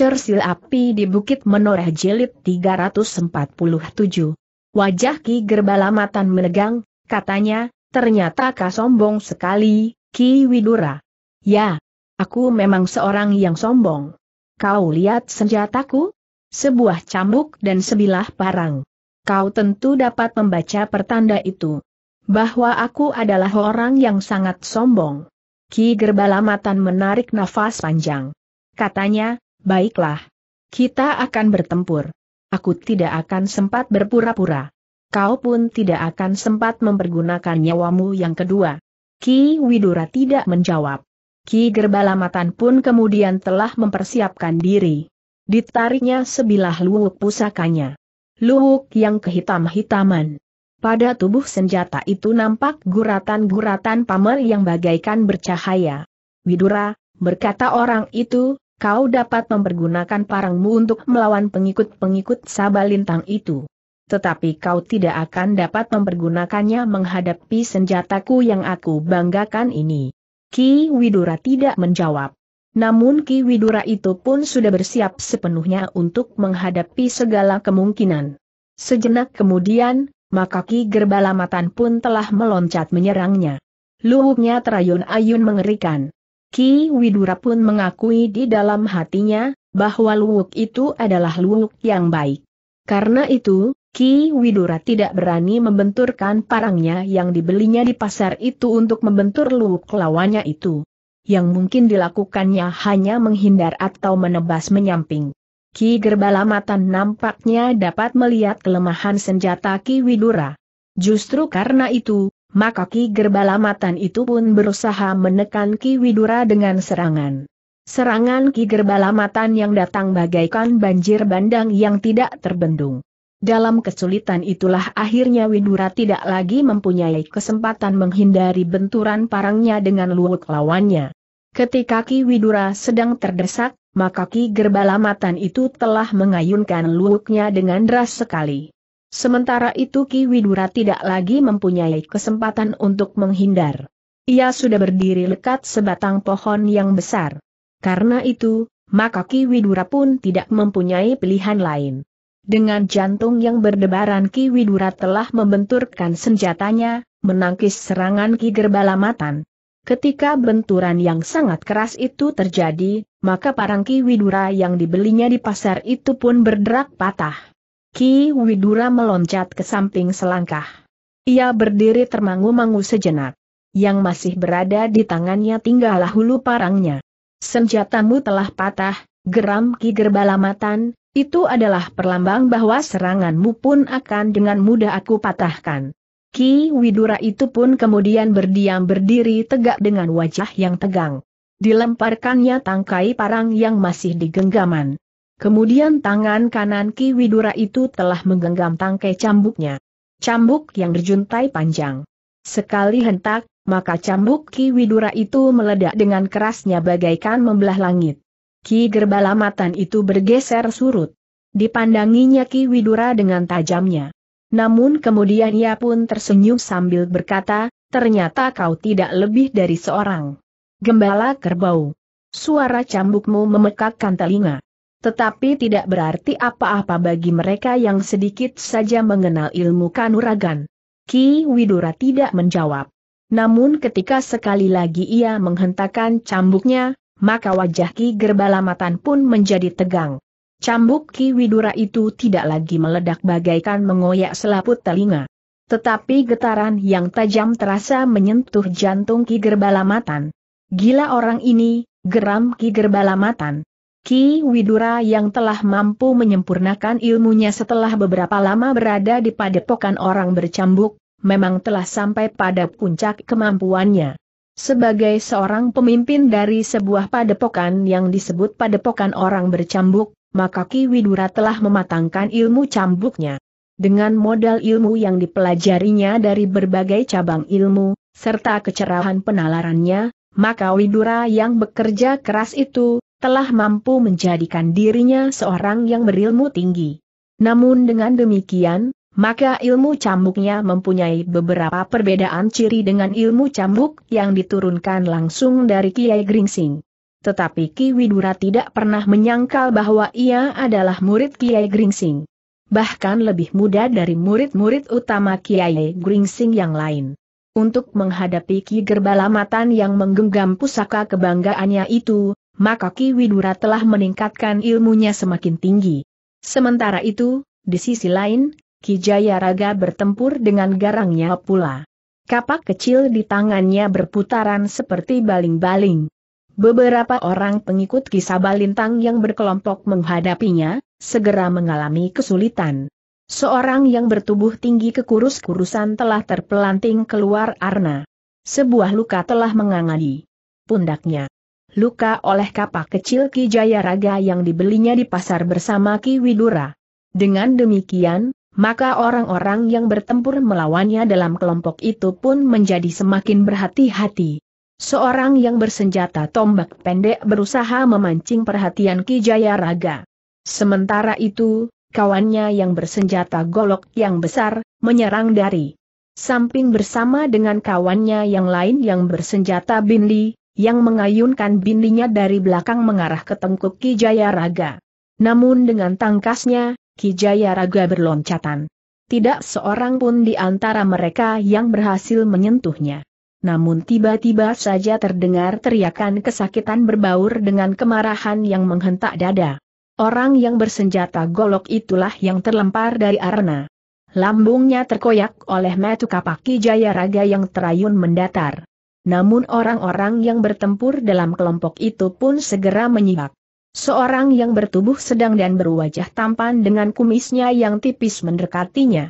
Cersil api di Bukit Menoreh Jilid 347. Wajah Ki Gerbalamatan menegang, katanya, ternyata kau sombong sekali, Ki Widura. Ya, aku memang seorang yang sombong. Kau lihat senjataku? Sebuah cambuk dan sebilah parang. Kau tentu dapat membaca pertanda itu. Bahwa aku adalah orang yang sangat sombong. Ki Gerbalamatan menarik nafas panjang. Katanya, Baiklah. Kita akan bertempur. Aku tidak akan sempat berpura-pura. Kau pun tidak akan sempat mempergunakan nyawamu yang kedua. Ki Widura tidak menjawab. Ki Gerbalamatan pun kemudian telah mempersiapkan diri. Ditariknya sebilah luwuk pusakanya. Luwuk yang kehitam-hitaman. Pada tubuh senjata itu nampak guratan-guratan pamer yang bagaikan bercahaya. Widura, berkata orang itu, kau dapat mempergunakan parangmu untuk melawan pengikut-pengikut Sabalintang itu. Tetapi kau tidak akan dapat mempergunakannya menghadapi senjataku yang aku banggakan ini. Ki Widura tidak menjawab. Namun Ki Widura itu pun sudah bersiap sepenuhnya untuk menghadapi segala kemungkinan. Sejenak kemudian, maka Ki Gerbalamatan pun telah meloncat menyerangnya. Luhuknya terayun-ayun mengerikan. Ki Widura pun mengakui di dalam hatinya, bahwa Luwuk itu adalah Luwuk yang baik. Karena itu, Ki Widura tidak berani membenturkan parangnya yang dibelinya di pasar itu untuk membentur Luwuk lawannya itu. Yang mungkin dilakukannya hanya menghindar atau menebas menyamping. Ki Gerbalamatan nampaknya dapat melihat kelemahan senjata Ki Widura. Justru karena itu, maka Ki Gerbala itu pun berusaha menekan Ki Widura dengan serangan. Serangan Ki Gerbalamatan yang datang bagaikan banjir bandang yang tidak terbendung. Dalam kesulitan itulah akhirnya Widura tidak lagi mempunyai kesempatan menghindari benturan parangnya dengan luwuk lawannya. Ketika Ki Widura sedang terdesak, maka Ki Gerbala itu telah mengayunkan luwuknya dengan deras sekali. Sementara itu Ki Widura tidak lagi mempunyai kesempatan untuk menghindar. Ia sudah berdiri lekat sebatang pohon yang besar. Karena itu, maka Ki Widura pun tidak mempunyai pilihan lain. Dengan jantung yang berdebaran Ki Widura telah membenturkan senjatanya, menangkis serangan Ki Gerbalamatan. Ketika benturan yang sangat keras itu terjadi, maka parang Ki Widura yang dibelinya di pasar itu pun berderak patah. Ki Widura meloncat ke samping selangkah. Ia berdiri termangu-mangu sejenak. Yang masih berada di tangannya tinggallah hulu parangnya. Senjatamu telah patah, geram Ki Gerbalamatan, itu adalah perlambang bahwa seranganmu pun akan dengan mudah aku patahkan. Ki Widura itu pun kemudian berdiam berdiri tegak dengan wajah yang tegang. Dilemparkannya tangkai parang yang masih digenggaman. Kemudian tangan kanan Ki Widura itu telah menggenggam tangkai cambuknya. Cambuk yang berjuntai panjang. Sekali hentak, maka cambuk Ki Widura itu meledak dengan kerasnya bagaikan membelah langit. Ki Gerbalamatan itu bergeser surut. Dipandanginya Ki Widura dengan tajamnya. Namun kemudian ia pun tersenyum sambil berkata, ternyata kau tidak lebih dari seorang. Gembala kerbau. Suara cambukmu memekakkan telinga. Tetapi tidak berarti apa-apa bagi mereka yang sedikit saja mengenal ilmu kanuragan. Ki Widura tidak menjawab. Namun ketika sekali lagi ia menghentakkan cambuknya, maka wajah Ki Gerbalamatan pun menjadi tegang. Cambuk Ki Widura itu tidak lagi meledak bagaikan mengoyak selaput telinga. Tetapi getaran yang tajam terasa menyentuh jantung Ki Gerbalamatan. Gila orang ini, geram Ki Gerbalamatan. Ki Widura yang telah mampu menyempurnakan ilmunya setelah beberapa lama berada di padepokan orang bercambuk, memang telah sampai pada puncak kemampuannya. Sebagai seorang pemimpin dari sebuah padepokan yang disebut padepokan orang bercambuk, maka Ki Widura telah mematangkan ilmu cambuknya. Dengan modal ilmu yang dipelajarinya dari berbagai cabang ilmu, serta kecerahan penalarannya, maka Widura yang bekerja keras itu, telah mampu menjadikan dirinya seorang yang berilmu tinggi. Namun dengan demikian, maka ilmu cambuknya mempunyai beberapa perbedaan ciri dengan ilmu cambuk yang diturunkan langsung dari Kiai Gringsing. Tetapi Ki Widura tidak pernah menyangkal bahwa ia adalah murid Kiai Gringsing. Bahkan lebih muda dari murid-murid utama Kiai Gringsing yang lain. Untuk menghadapi Ki Gerbalamatan yang menggenggam pusaka kebanggaannya itu, maka Ki Widura telah meningkatkan ilmunya semakin tinggi. Sementara itu, di sisi lain, Ki Jayaraga bertempur dengan garangnya pula. Kapak kecil di tangannya berputaran seperti baling-baling. Beberapa orang pengikut kisah Lintang yang berkelompok menghadapinya, segera mengalami kesulitan. Seorang yang bertubuh tinggi kekurus-kurusan telah terpelanting keluar arna. Sebuah luka telah menganga di pundaknya luka oleh kapak kecil Ki Jayaraga yang dibelinya di pasar bersama Ki Widura. Dengan demikian, maka orang-orang yang bertempur melawannya dalam kelompok itu pun menjadi semakin berhati-hati. Seorang yang bersenjata tombak pendek berusaha memancing perhatian Ki Jayaraga. Sementara itu, kawannya yang bersenjata golok yang besar, menyerang dari samping bersama dengan kawannya yang lain yang bersenjata bindi, yang mengayunkan bindinya dari belakang mengarah ke tengkuk Kijaya Raga. Namun dengan tangkasnya, Kijaya Raga berloncatan. Tidak seorang pun di antara mereka yang berhasil menyentuhnya. Namun tiba-tiba saja terdengar teriakan kesakitan berbaur dengan kemarahan yang menghentak dada. Orang yang bersenjata golok itulah yang terlempar dari arena. Lambungnya terkoyak oleh metu kapak Kijaya Raga yang terayun mendatar. Namun orang-orang yang bertempur dalam kelompok itu pun segera menyihak. Seorang yang bertubuh sedang dan berwajah tampan dengan kumisnya yang tipis mendekatinya.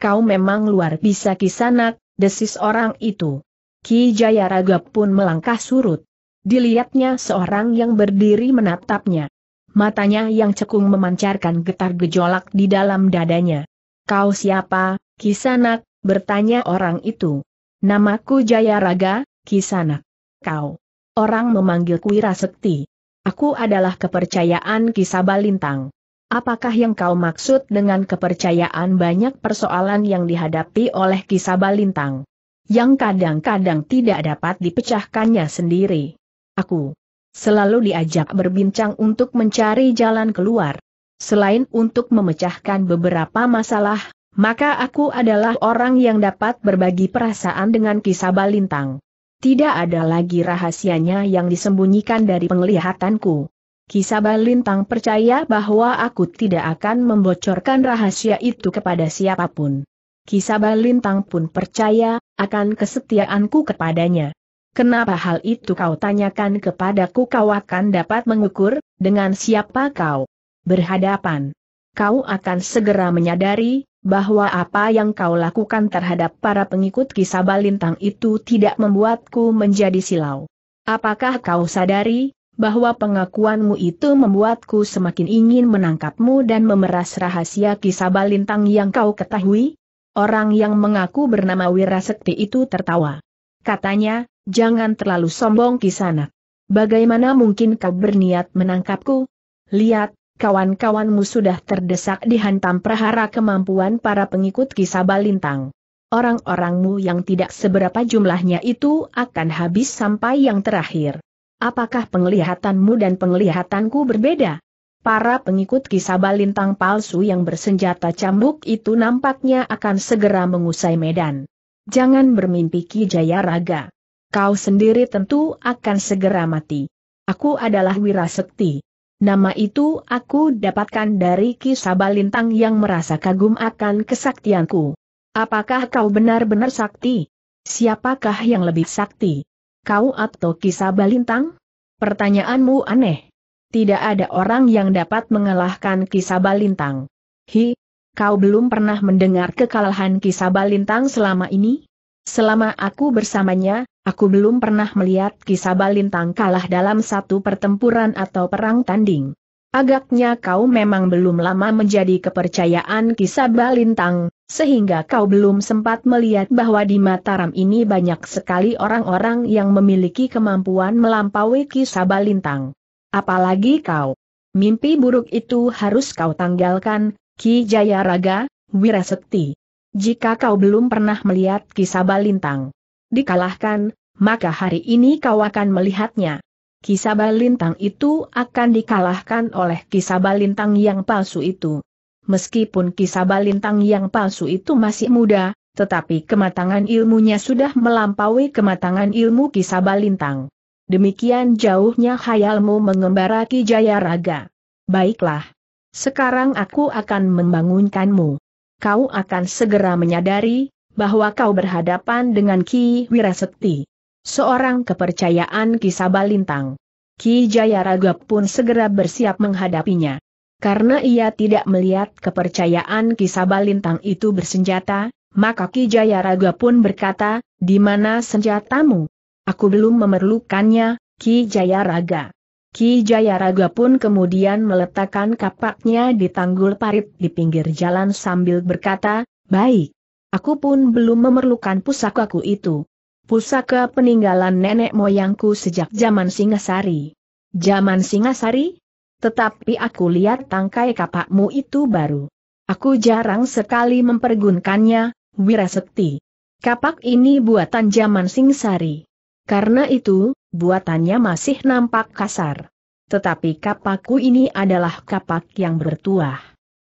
Kau memang luar biasa, kisanak, desis orang itu. Ki Jayaraga pun melangkah surut. Dilihatnya seorang yang berdiri menatapnya. Matanya yang cekung memancarkan getar gejolak di dalam dadanya. Kau siapa, Kisanak? bertanya orang itu. Namaku Jayaraga, Raga, Kisanak. Kau. Orang memanggilku Wirasekti. Aku adalah kepercayaan Kisabalintang. Apakah yang kau maksud dengan kepercayaan banyak persoalan yang dihadapi oleh Kisabalintang? Yang kadang-kadang tidak dapat dipecahkannya sendiri. Aku selalu diajak berbincang untuk mencari jalan keluar. Selain untuk memecahkan beberapa masalah, maka aku adalah orang yang dapat berbagi perasaan dengan kisah Balintang. Tidak ada lagi rahasianya yang disembunyikan dari penglihatanku. Kisah Balintang percaya bahwa aku tidak akan membocorkan rahasia itu kepada siapapun. Kisah Balintang pun percaya akan kesetiaanku kepadanya. Kenapa hal itu kau tanyakan kepadaku kau akan dapat mengukur, dengan siapa kau berhadapan. Kau akan segera menyadari, bahwa apa yang kau lakukan terhadap para pengikut kisah balintang itu tidak membuatku menjadi silau. Apakah kau sadari, bahwa pengakuanmu itu membuatku semakin ingin menangkapmu dan memeras rahasia kisah balintang yang kau ketahui? Orang yang mengaku bernama Wirasekti itu tertawa. Katanya, jangan terlalu sombong kisana. Bagaimana mungkin kau berniat menangkapku? Lihat, kawan-kawanmu sudah terdesak dihantam prahara kemampuan para pengikut kisah balintang. Orang-orangmu yang tidak seberapa jumlahnya itu akan habis sampai yang terakhir. Apakah penglihatanmu dan penglihatanku berbeda? Para pengikut kisah balintang palsu yang bersenjata cambuk itu nampaknya akan segera mengusai medan. Jangan bermimpi Ki Jaya Raga. Kau sendiri tentu akan segera mati. Aku adalah Wirasekti. Nama itu aku dapatkan dari kisah Lintang yang merasa kagum akan kesaktianku. Apakah kau benar-benar sakti? Siapakah yang lebih sakti? Kau atau kisah Lintang? Pertanyaanmu aneh. Tidak ada orang yang dapat mengalahkan kisah Lintang. Hi, kau belum pernah mendengar kekalahan kisah Lintang selama ini? Selama aku bersamanya, aku belum pernah melihat kisah Balintang kalah dalam satu pertempuran atau perang tanding. Agaknya kau memang belum lama menjadi kepercayaan kisah Balintang, sehingga kau belum sempat melihat bahwa di Mataram ini banyak sekali orang-orang yang memiliki kemampuan melampaui kisah Balintang. Apalagi kau. Mimpi buruk itu harus kau tanggalkan, Ki Jayaraga, Wirasakti jika kau belum pernah melihat kisah balintang dikalahkan, maka hari ini kau akan melihatnya. Kisah balintang itu akan dikalahkan oleh kisah balintang yang palsu itu. Meskipun kisah balintang yang palsu itu masih muda, tetapi kematangan ilmunya sudah melampaui kematangan ilmu kisah balintang. Demikian jauhnya hayalmu mengembara Ki Jayaraga. Baiklah. Sekarang aku akan membangunkanmu kau akan segera menyadari bahwa kau berhadapan dengan Ki Wirasekti. Seorang kepercayaan Ki Sabalintang. Ki Jayaraga pun segera bersiap menghadapinya. Karena ia tidak melihat kepercayaan Ki Sabalintang itu bersenjata, maka Ki Jayaraga pun berkata, di mana senjatamu? Aku belum memerlukannya, Ki Jayaraga. Ki Jayaraga pun kemudian meletakkan kapaknya di tanggul parit di pinggir jalan sambil berkata, Baik. Aku pun belum memerlukan pusakaku itu. Pusaka peninggalan nenek moyangku sejak zaman Singasari. Zaman Singasari? Tetapi aku lihat tangkai kapakmu itu baru. Aku jarang sekali mempergunkannya, Wirasakti. Kapak ini buatan zaman Singasari. Karena itu, buatannya masih nampak kasar. Tetapi kapakku ini adalah kapak yang bertuah.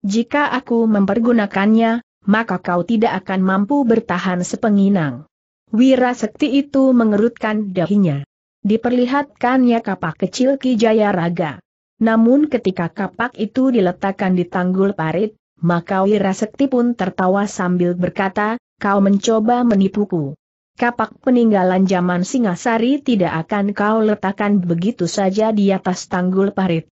Jika aku mempergunakannya, maka kau tidak akan mampu bertahan sepenginang. Wira Sekti itu mengerutkan dahinya. Diperlihatkannya kapak kecil Kijaya Raga. Namun ketika kapak itu diletakkan di tanggul parit, maka Wira Sekti pun tertawa sambil berkata, kau mencoba menipuku. Kapak peninggalan zaman Singasari tidak akan kau letakkan begitu saja di atas tanggul parit.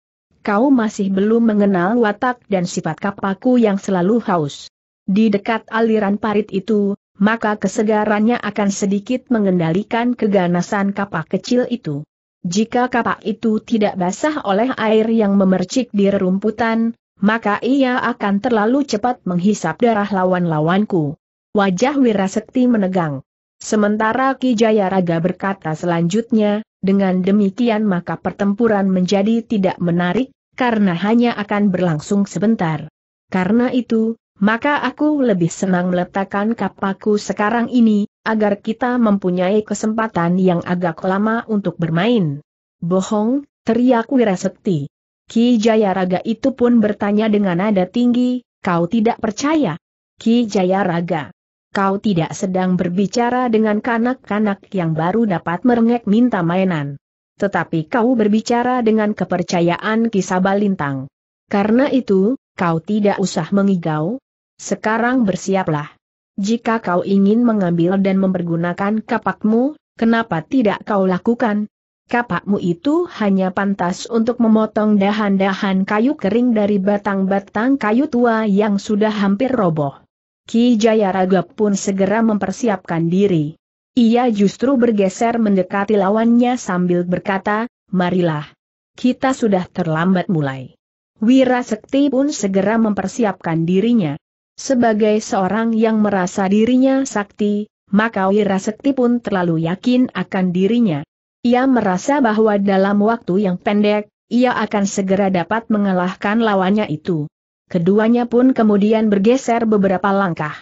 Kau masih belum mengenal watak dan sifat kapakku yang selalu haus. Di dekat aliran parit itu, maka kesegarannya akan sedikit mengendalikan keganasan kapak kecil itu. Jika kapak itu tidak basah oleh air yang memercik di rerumputan, maka ia akan terlalu cepat menghisap darah lawan-lawanku. Wajah Wirasekti menegang. Sementara Ki Jayaraga berkata selanjutnya, dengan demikian maka pertempuran menjadi tidak menarik, karena hanya akan berlangsung sebentar. Karena itu, maka aku lebih senang meletakkan kapaku sekarang ini, agar kita mempunyai kesempatan yang agak lama untuk bermain. Bohong, teriak Wirasakti. Ki Jayaraga itu pun bertanya dengan nada tinggi, kau tidak percaya? Ki Jayaraga kau tidak sedang berbicara dengan kanak-kanak yang baru dapat merengek minta mainan. Tetapi kau berbicara dengan kepercayaan kisah balintang. Karena itu, kau tidak usah mengigau. Sekarang bersiaplah. Jika kau ingin mengambil dan mempergunakan kapakmu, kenapa tidak kau lakukan? Kapakmu itu hanya pantas untuk memotong dahan-dahan kayu kering dari batang-batang kayu tua yang sudah hampir roboh. Ki Jayaraga pun segera mempersiapkan diri. Ia justru bergeser mendekati lawannya sambil berkata, marilah. Kita sudah terlambat mulai. Wira Sekti pun segera mempersiapkan dirinya. Sebagai seorang yang merasa dirinya sakti, maka Wira Sekti pun terlalu yakin akan dirinya. Ia merasa bahwa dalam waktu yang pendek, ia akan segera dapat mengalahkan lawannya itu. Keduanya pun kemudian bergeser beberapa langkah.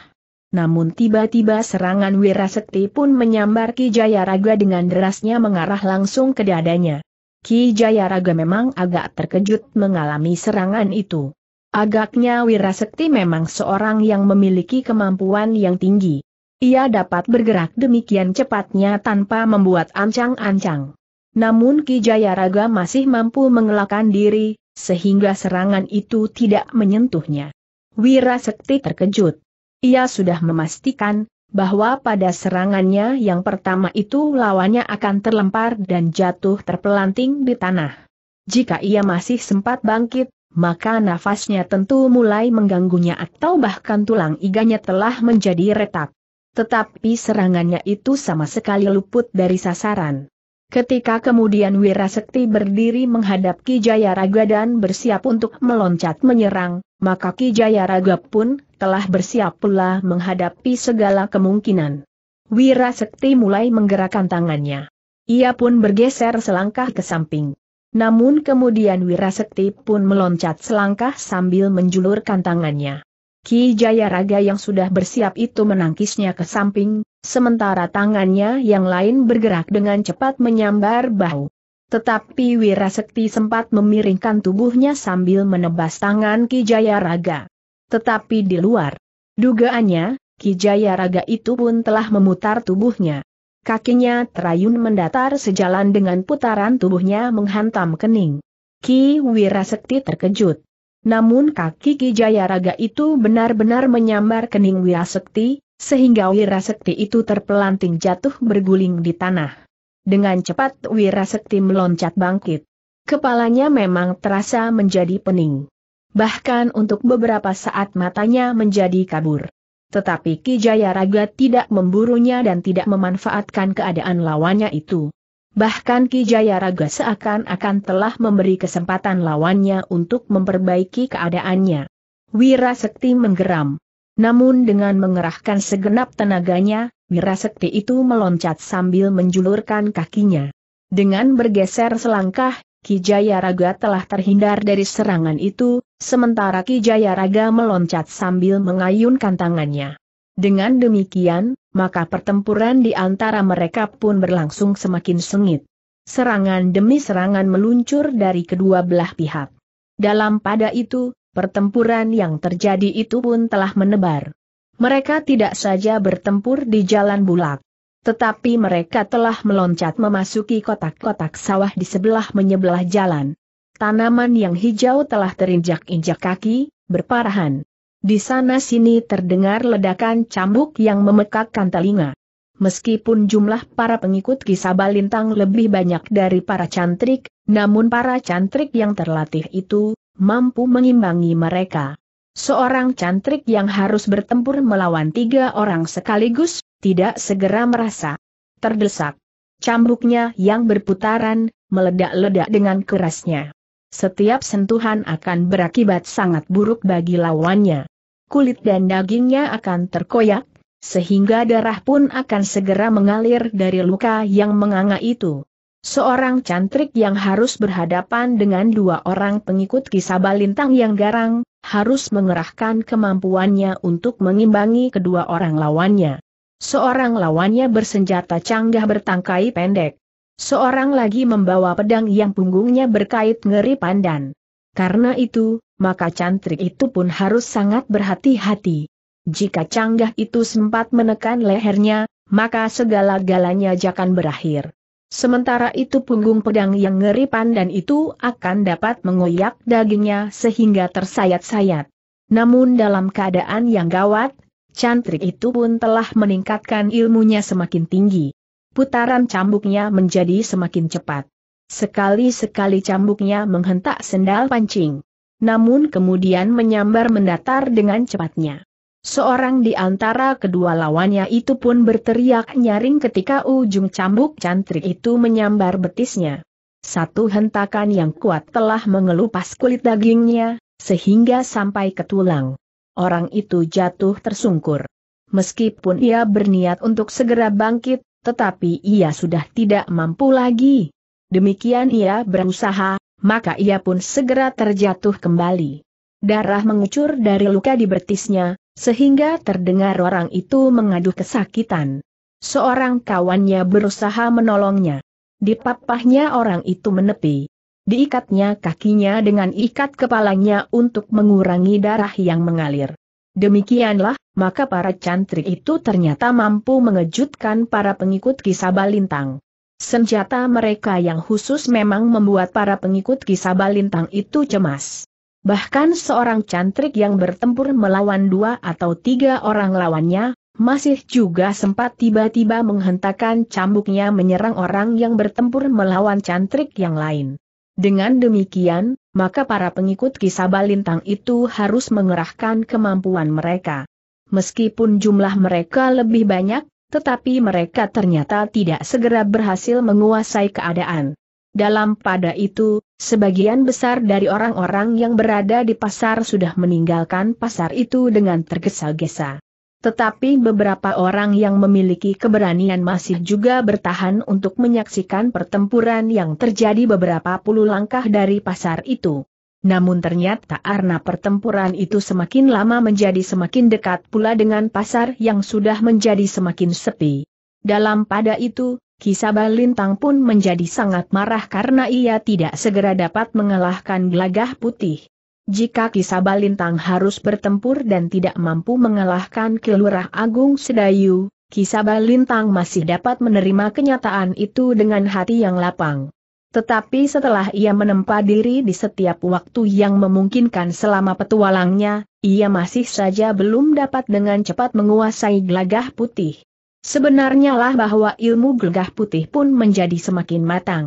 Namun tiba-tiba serangan Wirasekti pun menyambar Ki Jayaraga dengan derasnya mengarah langsung ke dadanya. Ki Jayaraga memang agak terkejut mengalami serangan itu. Agaknya Wirasekti memang seorang yang memiliki kemampuan yang tinggi. Ia dapat bergerak demikian cepatnya tanpa membuat ancang-ancang. Namun Ki Jayaraga masih mampu mengelakkan diri, sehingga serangan itu tidak menyentuhnya. Wira Sekti terkejut. Ia sudah memastikan bahwa pada serangannya yang pertama itu lawannya akan terlempar dan jatuh terpelanting di tanah. Jika ia masih sempat bangkit, maka nafasnya tentu mulai mengganggunya atau bahkan tulang iganya telah menjadi retak. Tetapi serangannya itu sama sekali luput dari sasaran. Ketika kemudian Wirasakti berdiri menghadap Ki Jayaraga dan bersiap untuk meloncat menyerang, maka Ki Jayaraga pun telah bersiap pula menghadapi segala kemungkinan. Wirasakti mulai menggerakkan tangannya. Ia pun bergeser selangkah ke samping. Namun kemudian Wirasakti pun meloncat selangkah sambil menjulurkan tangannya. Ki Jayaraga yang sudah bersiap itu menangkisnya ke samping, Sementara tangannya yang lain bergerak dengan cepat menyambar bahu. Tetapi Wirasekti sempat memiringkan tubuhnya sambil menebas tangan Ki Jayaraga. Tetapi di luar dugaannya, Ki Jayaraga itu pun telah memutar tubuhnya. Kakinya terayun mendatar sejalan dengan putaran tubuhnya menghantam kening. Ki Wirasekti terkejut. Namun kaki Ki Jayaraga itu benar-benar menyambar kening Wirasekti, sehingga Wirasakti itu terpelanting jatuh berguling di tanah. Dengan cepat Wirasakti meloncat bangkit. Kepalanya memang terasa menjadi pening. Bahkan untuk beberapa saat matanya menjadi kabur. Tetapi Ki Raga tidak memburunya dan tidak memanfaatkan keadaan lawannya itu. Bahkan Ki Raga seakan-akan telah memberi kesempatan lawannya untuk memperbaiki keadaannya. Wira Sekti menggeram. Namun dengan mengerahkan segenap tenaganya, Wirasakti itu meloncat sambil menjulurkan kakinya. Dengan bergeser selangkah, Kijaya Raga telah terhindar dari serangan itu, sementara Kijaya Raga meloncat sambil mengayunkan tangannya. Dengan demikian, maka pertempuran di antara mereka pun berlangsung semakin sengit. Serangan demi serangan meluncur dari kedua belah pihak. Dalam pada itu, pertempuran yang terjadi itu pun telah menebar. Mereka tidak saja bertempur di jalan bulak. Tetapi mereka telah meloncat memasuki kotak-kotak sawah di sebelah menyebelah jalan. Tanaman yang hijau telah terinjak-injak kaki, berparahan. Di sana-sini terdengar ledakan cambuk yang memekakkan telinga. Meskipun jumlah para pengikut kisah balintang lebih banyak dari para cantrik, namun para cantrik yang terlatih itu, mampu mengimbangi mereka. Seorang cantrik yang harus bertempur melawan tiga orang sekaligus, tidak segera merasa terdesak. Cambuknya yang berputaran, meledak-ledak dengan kerasnya. Setiap sentuhan akan berakibat sangat buruk bagi lawannya. Kulit dan dagingnya akan terkoyak, sehingga darah pun akan segera mengalir dari luka yang menganga itu. Seorang cantrik yang harus berhadapan dengan dua orang pengikut kisah balintang yang garang, harus mengerahkan kemampuannya untuk mengimbangi kedua orang lawannya. Seorang lawannya bersenjata canggah bertangkai pendek. Seorang lagi membawa pedang yang punggungnya berkait ngeri pandan. Karena itu, maka cantrik itu pun harus sangat berhati-hati. Jika canggah itu sempat menekan lehernya, maka segala-galanya akan berakhir. Sementara itu punggung pedang yang ngeri pandan itu akan dapat mengoyak dagingnya sehingga tersayat-sayat. Namun dalam keadaan yang gawat, cantrik itu pun telah meningkatkan ilmunya semakin tinggi. Putaran cambuknya menjadi semakin cepat. Sekali-sekali cambuknya menghentak sendal pancing. Namun kemudian menyambar mendatar dengan cepatnya. Seorang di antara kedua lawannya itu pun berteriak nyaring ketika ujung cambuk cantrik itu menyambar betisnya. Satu hentakan yang kuat telah mengelupas kulit dagingnya, sehingga sampai ke tulang. Orang itu jatuh tersungkur. Meskipun ia berniat untuk segera bangkit, tetapi ia sudah tidak mampu lagi. Demikian ia berusaha, maka ia pun segera terjatuh kembali. Darah mengucur dari luka di betisnya, sehingga terdengar orang itu mengaduh kesakitan. Seorang kawannya berusaha menolongnya. Dipapahnya orang itu menepi. Diikatnya kakinya dengan ikat kepalanya untuk mengurangi darah yang mengalir. Demikianlah, maka para cantrik itu ternyata mampu mengejutkan para pengikut kisah balintang. Senjata mereka yang khusus memang membuat para pengikut kisah balintang itu cemas. Bahkan seorang cantrik yang bertempur melawan dua atau tiga orang lawannya, masih juga sempat tiba-tiba menghentakkan cambuknya menyerang orang yang bertempur melawan cantrik yang lain. Dengan demikian, maka para pengikut kisah balintang itu harus mengerahkan kemampuan mereka. Meskipun jumlah mereka lebih banyak, tetapi mereka ternyata tidak segera berhasil menguasai keadaan. Dalam pada itu, Sebagian besar dari orang-orang yang berada di pasar sudah meninggalkan pasar itu dengan tergesa-gesa. Tetapi beberapa orang yang memiliki keberanian masih juga bertahan untuk menyaksikan pertempuran yang terjadi beberapa puluh langkah dari pasar itu. Namun ternyata karena pertempuran itu semakin lama menjadi semakin dekat pula dengan pasar yang sudah menjadi semakin sepi. Dalam pada itu, Kisaba Lintang pun menjadi sangat marah karena ia tidak segera dapat mengalahkan Glagah putih. Jika Kisaba Lintang harus bertempur dan tidak mampu mengalahkan Kilurah Agung Sedayu, Kisaba Lintang masih dapat menerima kenyataan itu dengan hati yang lapang. Tetapi setelah ia menempa diri di setiap waktu yang memungkinkan selama petualangnya, ia masih saja belum dapat dengan cepat menguasai Glagah putih. Sebenarnya lah bahwa ilmu gelgah putih pun menjadi semakin matang.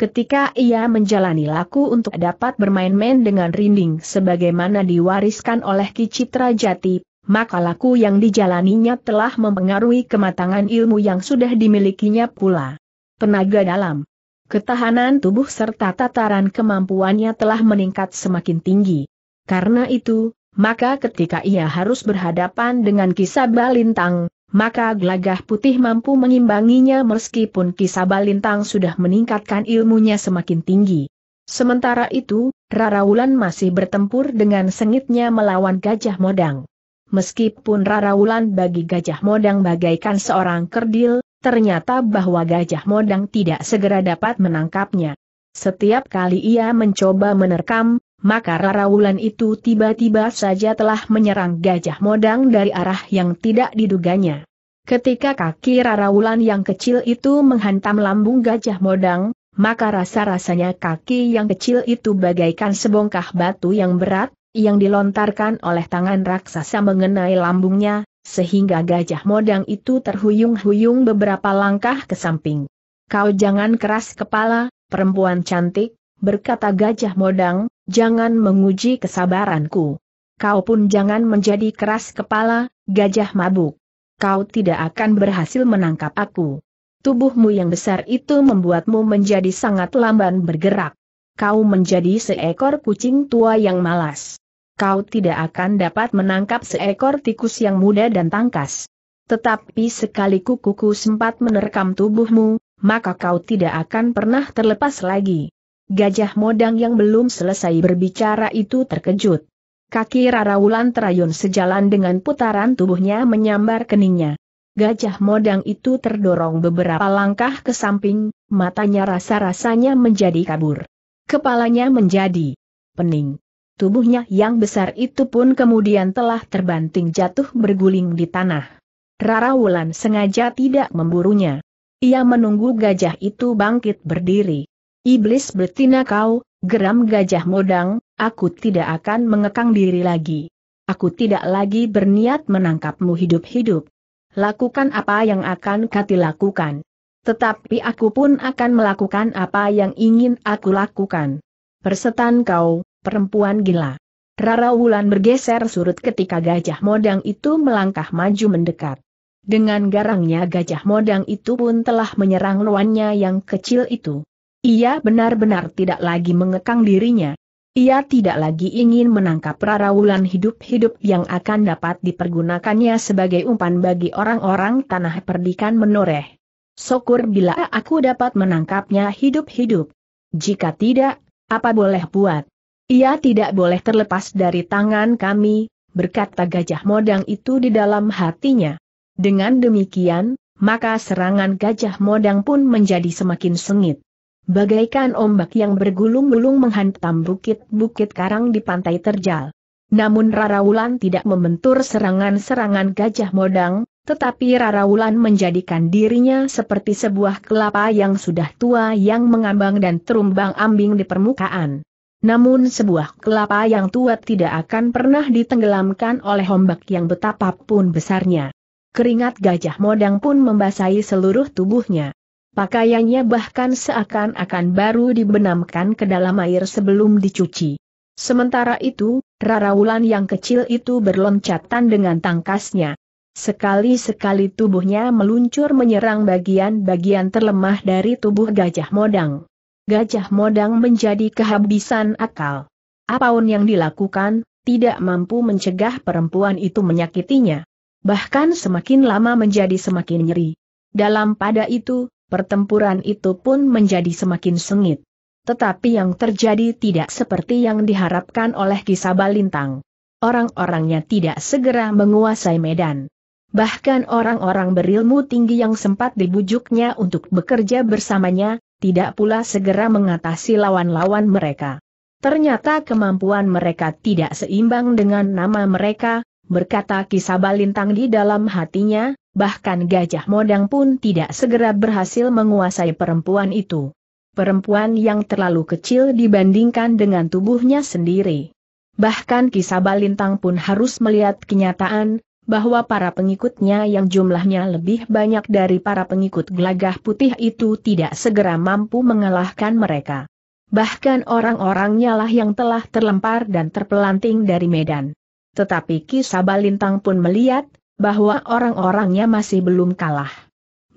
Ketika ia menjalani laku untuk dapat bermain-main dengan rinding sebagaimana diwariskan oleh Kicitra Jati, maka laku yang dijalaninya telah mempengaruhi kematangan ilmu yang sudah dimilikinya pula. Tenaga dalam, ketahanan tubuh serta tataran kemampuannya telah meningkat semakin tinggi. Karena itu, maka ketika ia harus berhadapan dengan kisah balintang, maka gelagah putih mampu mengimbanginya meskipun kisabalintang Lintang sudah meningkatkan ilmunya semakin tinggi. Sementara itu, Raraulan masih bertempur dengan sengitnya melawan Gajah Modang. Meskipun Raraulan bagi Gajah Modang bagaikan seorang kerdil, ternyata bahwa Gajah Modang tidak segera dapat menangkapnya. Setiap kali ia mencoba menerkam, maka Rara Wulan itu tiba-tiba saja telah menyerang gajah modang dari arah yang tidak diduganya. Ketika kaki Rara Wulan yang kecil itu menghantam lambung gajah modang, maka rasa-rasanya kaki yang kecil itu bagaikan sebongkah batu yang berat, yang dilontarkan oleh tangan raksasa mengenai lambungnya, sehingga gajah modang itu terhuyung-huyung beberapa langkah ke samping. Kau jangan keras kepala, perempuan cantik, berkata Gajah Modang, jangan menguji kesabaranku. Kau pun jangan menjadi keras kepala, Gajah Mabuk. Kau tidak akan berhasil menangkap aku. Tubuhmu yang besar itu membuatmu menjadi sangat lamban bergerak. Kau menjadi seekor kucing tua yang malas. Kau tidak akan dapat menangkap seekor tikus yang muda dan tangkas. Tetapi sekali kukuku sempat menerkam tubuhmu, maka kau tidak akan pernah terlepas lagi. Gajah modang yang belum selesai berbicara itu terkejut. Kaki Rara Wulan terayun sejalan dengan putaran tubuhnya menyambar keningnya. Gajah modang itu terdorong beberapa langkah ke samping, matanya rasa-rasanya menjadi kabur. Kepalanya menjadi pening. Tubuhnya yang besar itu pun kemudian telah terbanting jatuh berguling di tanah. Rara Wulan sengaja tidak memburunya. Ia menunggu gajah itu bangkit berdiri. Iblis betina kau, geram gajah modang, aku tidak akan mengekang diri lagi. Aku tidak lagi berniat menangkapmu hidup-hidup. Lakukan apa yang akan kati lakukan. Tetapi aku pun akan melakukan apa yang ingin aku lakukan. Persetan kau, perempuan gila. Rara Wulan bergeser surut ketika gajah modang itu melangkah maju mendekat. Dengan garangnya gajah modang itu pun telah menyerang lawannya yang kecil itu. Ia benar-benar tidak lagi mengekang dirinya. Ia tidak lagi ingin menangkap rarawulan hidup-hidup yang akan dapat dipergunakannya sebagai umpan bagi orang-orang tanah perdikan menoreh. Syukur bila aku dapat menangkapnya hidup-hidup. Jika tidak, apa boleh buat? Ia tidak boleh terlepas dari tangan kami, berkata gajah modang itu di dalam hatinya. Dengan demikian, maka serangan gajah modang pun menjadi semakin sengit. Bagaikan ombak yang bergulung-gulung menghantam bukit-bukit karang di pantai terjal. Namun Raraulan tidak membentur serangan-serangan gajah modang, tetapi Raraulan menjadikan dirinya seperti sebuah kelapa yang sudah tua yang mengambang dan terumbang ambing di permukaan. Namun sebuah kelapa yang tua tidak akan pernah ditenggelamkan oleh ombak yang betapapun besarnya. Keringat gajah modang pun membasahi seluruh tubuhnya. Pakaiannya bahkan seakan-akan baru dibenamkan ke dalam air sebelum dicuci. Sementara itu, raraulan yang kecil itu berloncatan dengan tangkasnya. Sekali-sekali tubuhnya meluncur menyerang bagian-bagian terlemah dari tubuh gajah modang. Gajah modang menjadi kehabisan akal. Apaun yang dilakukan, tidak mampu mencegah perempuan itu menyakitinya. Bahkan semakin lama menjadi semakin nyeri. Dalam pada itu, pertempuran itu pun menjadi semakin sengit. Tetapi yang terjadi tidak seperti yang diharapkan oleh Kisabalintang. Orang-orangnya tidak segera menguasai medan. Bahkan orang-orang berilmu tinggi yang sempat dibujuknya untuk bekerja bersamanya, tidak pula segera mengatasi lawan-lawan mereka. Ternyata kemampuan mereka tidak seimbang dengan nama mereka, berkata Kisabalintang di dalam hatinya, bahkan gajah modang pun tidak segera berhasil menguasai perempuan itu. Perempuan yang terlalu kecil dibandingkan dengan tubuhnya sendiri. Bahkan Kisabalintang pun harus melihat kenyataan, bahwa para pengikutnya yang jumlahnya lebih banyak dari para pengikut gelagah putih itu tidak segera mampu mengalahkan mereka. Bahkan orang-orangnya lah yang telah terlempar dan terpelanting dari medan. Tetapi kisabalintang pun melihat, bahwa orang-orangnya masih belum kalah.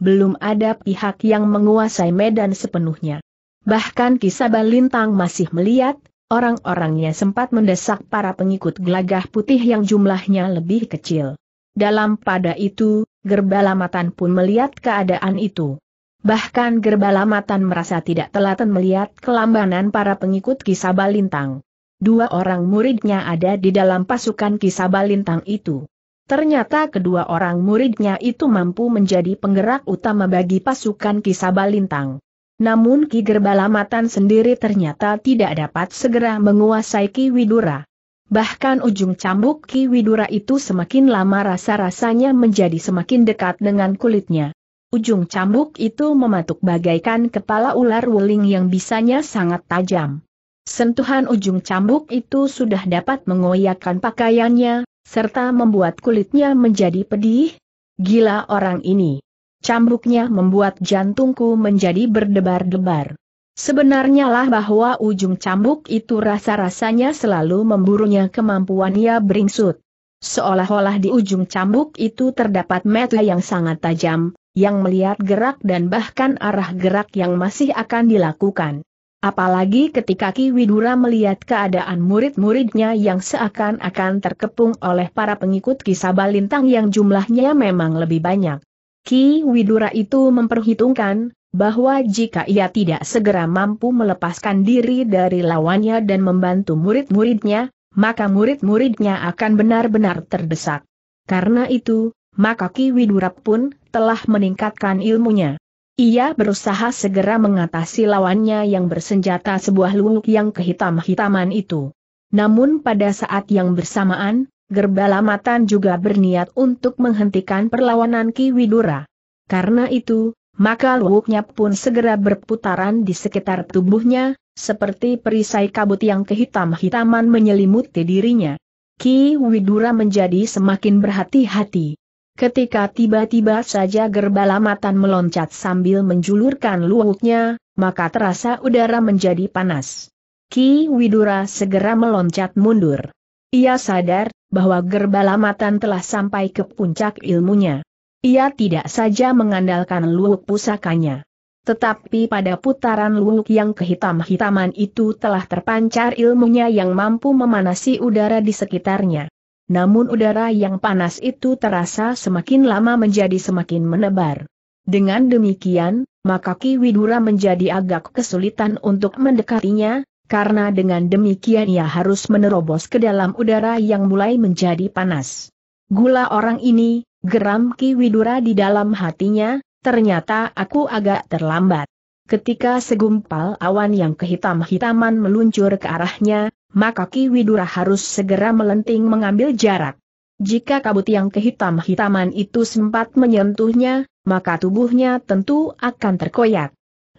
Belum ada pihak yang menguasai medan sepenuhnya. Bahkan kisabalintang masih melihat, orang-orangnya sempat mendesak para pengikut gelagah putih yang jumlahnya lebih kecil. Dalam pada itu, gerbalamatan pun melihat keadaan itu. Bahkan gerbalamatan merasa tidak telaten melihat kelambanan para pengikut kisabalintang. Dua orang muridnya ada di dalam pasukan kisabalintang itu. Ternyata kedua orang muridnya itu mampu menjadi penggerak utama bagi pasukan kisabalintang. Namun Ki Gerbalamatan sendiri ternyata tidak dapat segera menguasai Ki Widura. Bahkan ujung cambuk Ki Widura itu semakin lama rasa-rasanya menjadi semakin dekat dengan kulitnya. Ujung cambuk itu mematuk bagaikan kepala ular wuling yang bisanya sangat tajam. Sentuhan ujung cambuk itu sudah dapat mengoyakkan pakaiannya, serta membuat kulitnya menjadi pedih. Gila orang ini. Cambuknya membuat jantungku menjadi berdebar-debar. Sebenarnya lah bahwa ujung cambuk itu rasa-rasanya selalu memburunya kemampuan ia beringsut. Seolah-olah di ujung cambuk itu terdapat mata yang sangat tajam, yang melihat gerak dan bahkan arah gerak yang masih akan dilakukan. Apalagi ketika Ki Widura melihat keadaan murid-muridnya yang seakan-akan terkepung oleh para pengikut Ki Lintang yang jumlahnya memang lebih banyak. Ki Widura itu memperhitungkan, bahwa jika ia tidak segera mampu melepaskan diri dari lawannya dan membantu murid-muridnya, maka murid-muridnya akan benar-benar terdesak. Karena itu, maka Ki Widura pun telah meningkatkan ilmunya. Ia berusaha segera mengatasi lawannya yang bersenjata sebuah luluk yang kehitam-hitaman itu. Namun pada saat yang bersamaan, gerbalamatan juga berniat untuk menghentikan perlawanan Ki Widura. Karena itu, maka luluknya pun segera berputaran di sekitar tubuhnya, seperti perisai kabut yang kehitam-hitaman menyelimuti dirinya. Ki Widura menjadi semakin berhati-hati. Ketika tiba-tiba saja gerbala matan meloncat sambil menjulurkan luwuknya, maka terasa udara menjadi panas. Ki Widura segera meloncat mundur. Ia sadar bahwa gerbala matan telah sampai ke puncak ilmunya. Ia tidak saja mengandalkan luwuk pusakanya. Tetapi pada putaran luwuk yang kehitam-hitaman itu telah terpancar ilmunya yang mampu memanasi udara di sekitarnya namun udara yang panas itu terasa semakin lama menjadi semakin menebar. Dengan demikian, maka Ki Widura menjadi agak kesulitan untuk mendekatinya, karena dengan demikian ia harus menerobos ke dalam udara yang mulai menjadi panas. Gula orang ini, geram Ki Widura di dalam hatinya, ternyata aku agak terlambat. Ketika segumpal awan yang kehitam-hitaman meluncur ke arahnya, maka Ki Widura harus segera melenting mengambil jarak. Jika kabut yang kehitam-hitaman itu sempat menyentuhnya, maka tubuhnya tentu akan terkoyak.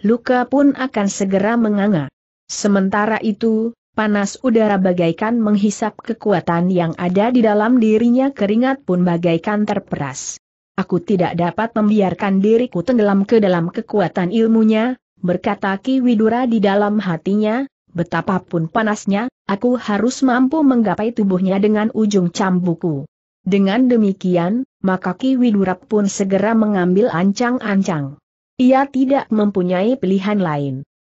Luka pun akan segera menganga. Sementara itu, panas udara bagaikan menghisap kekuatan yang ada di dalam dirinya keringat pun bagaikan terperas. Aku tidak dapat membiarkan diriku tenggelam ke dalam kekuatan ilmunya, berkata Ki Widura di dalam hatinya, Betapapun panasnya, aku harus mampu menggapai tubuhnya dengan ujung cambuku. Dengan demikian, maka Ki Widura pun segera mengambil ancang-ancang. Ia tidak mempunyai pilihan lain.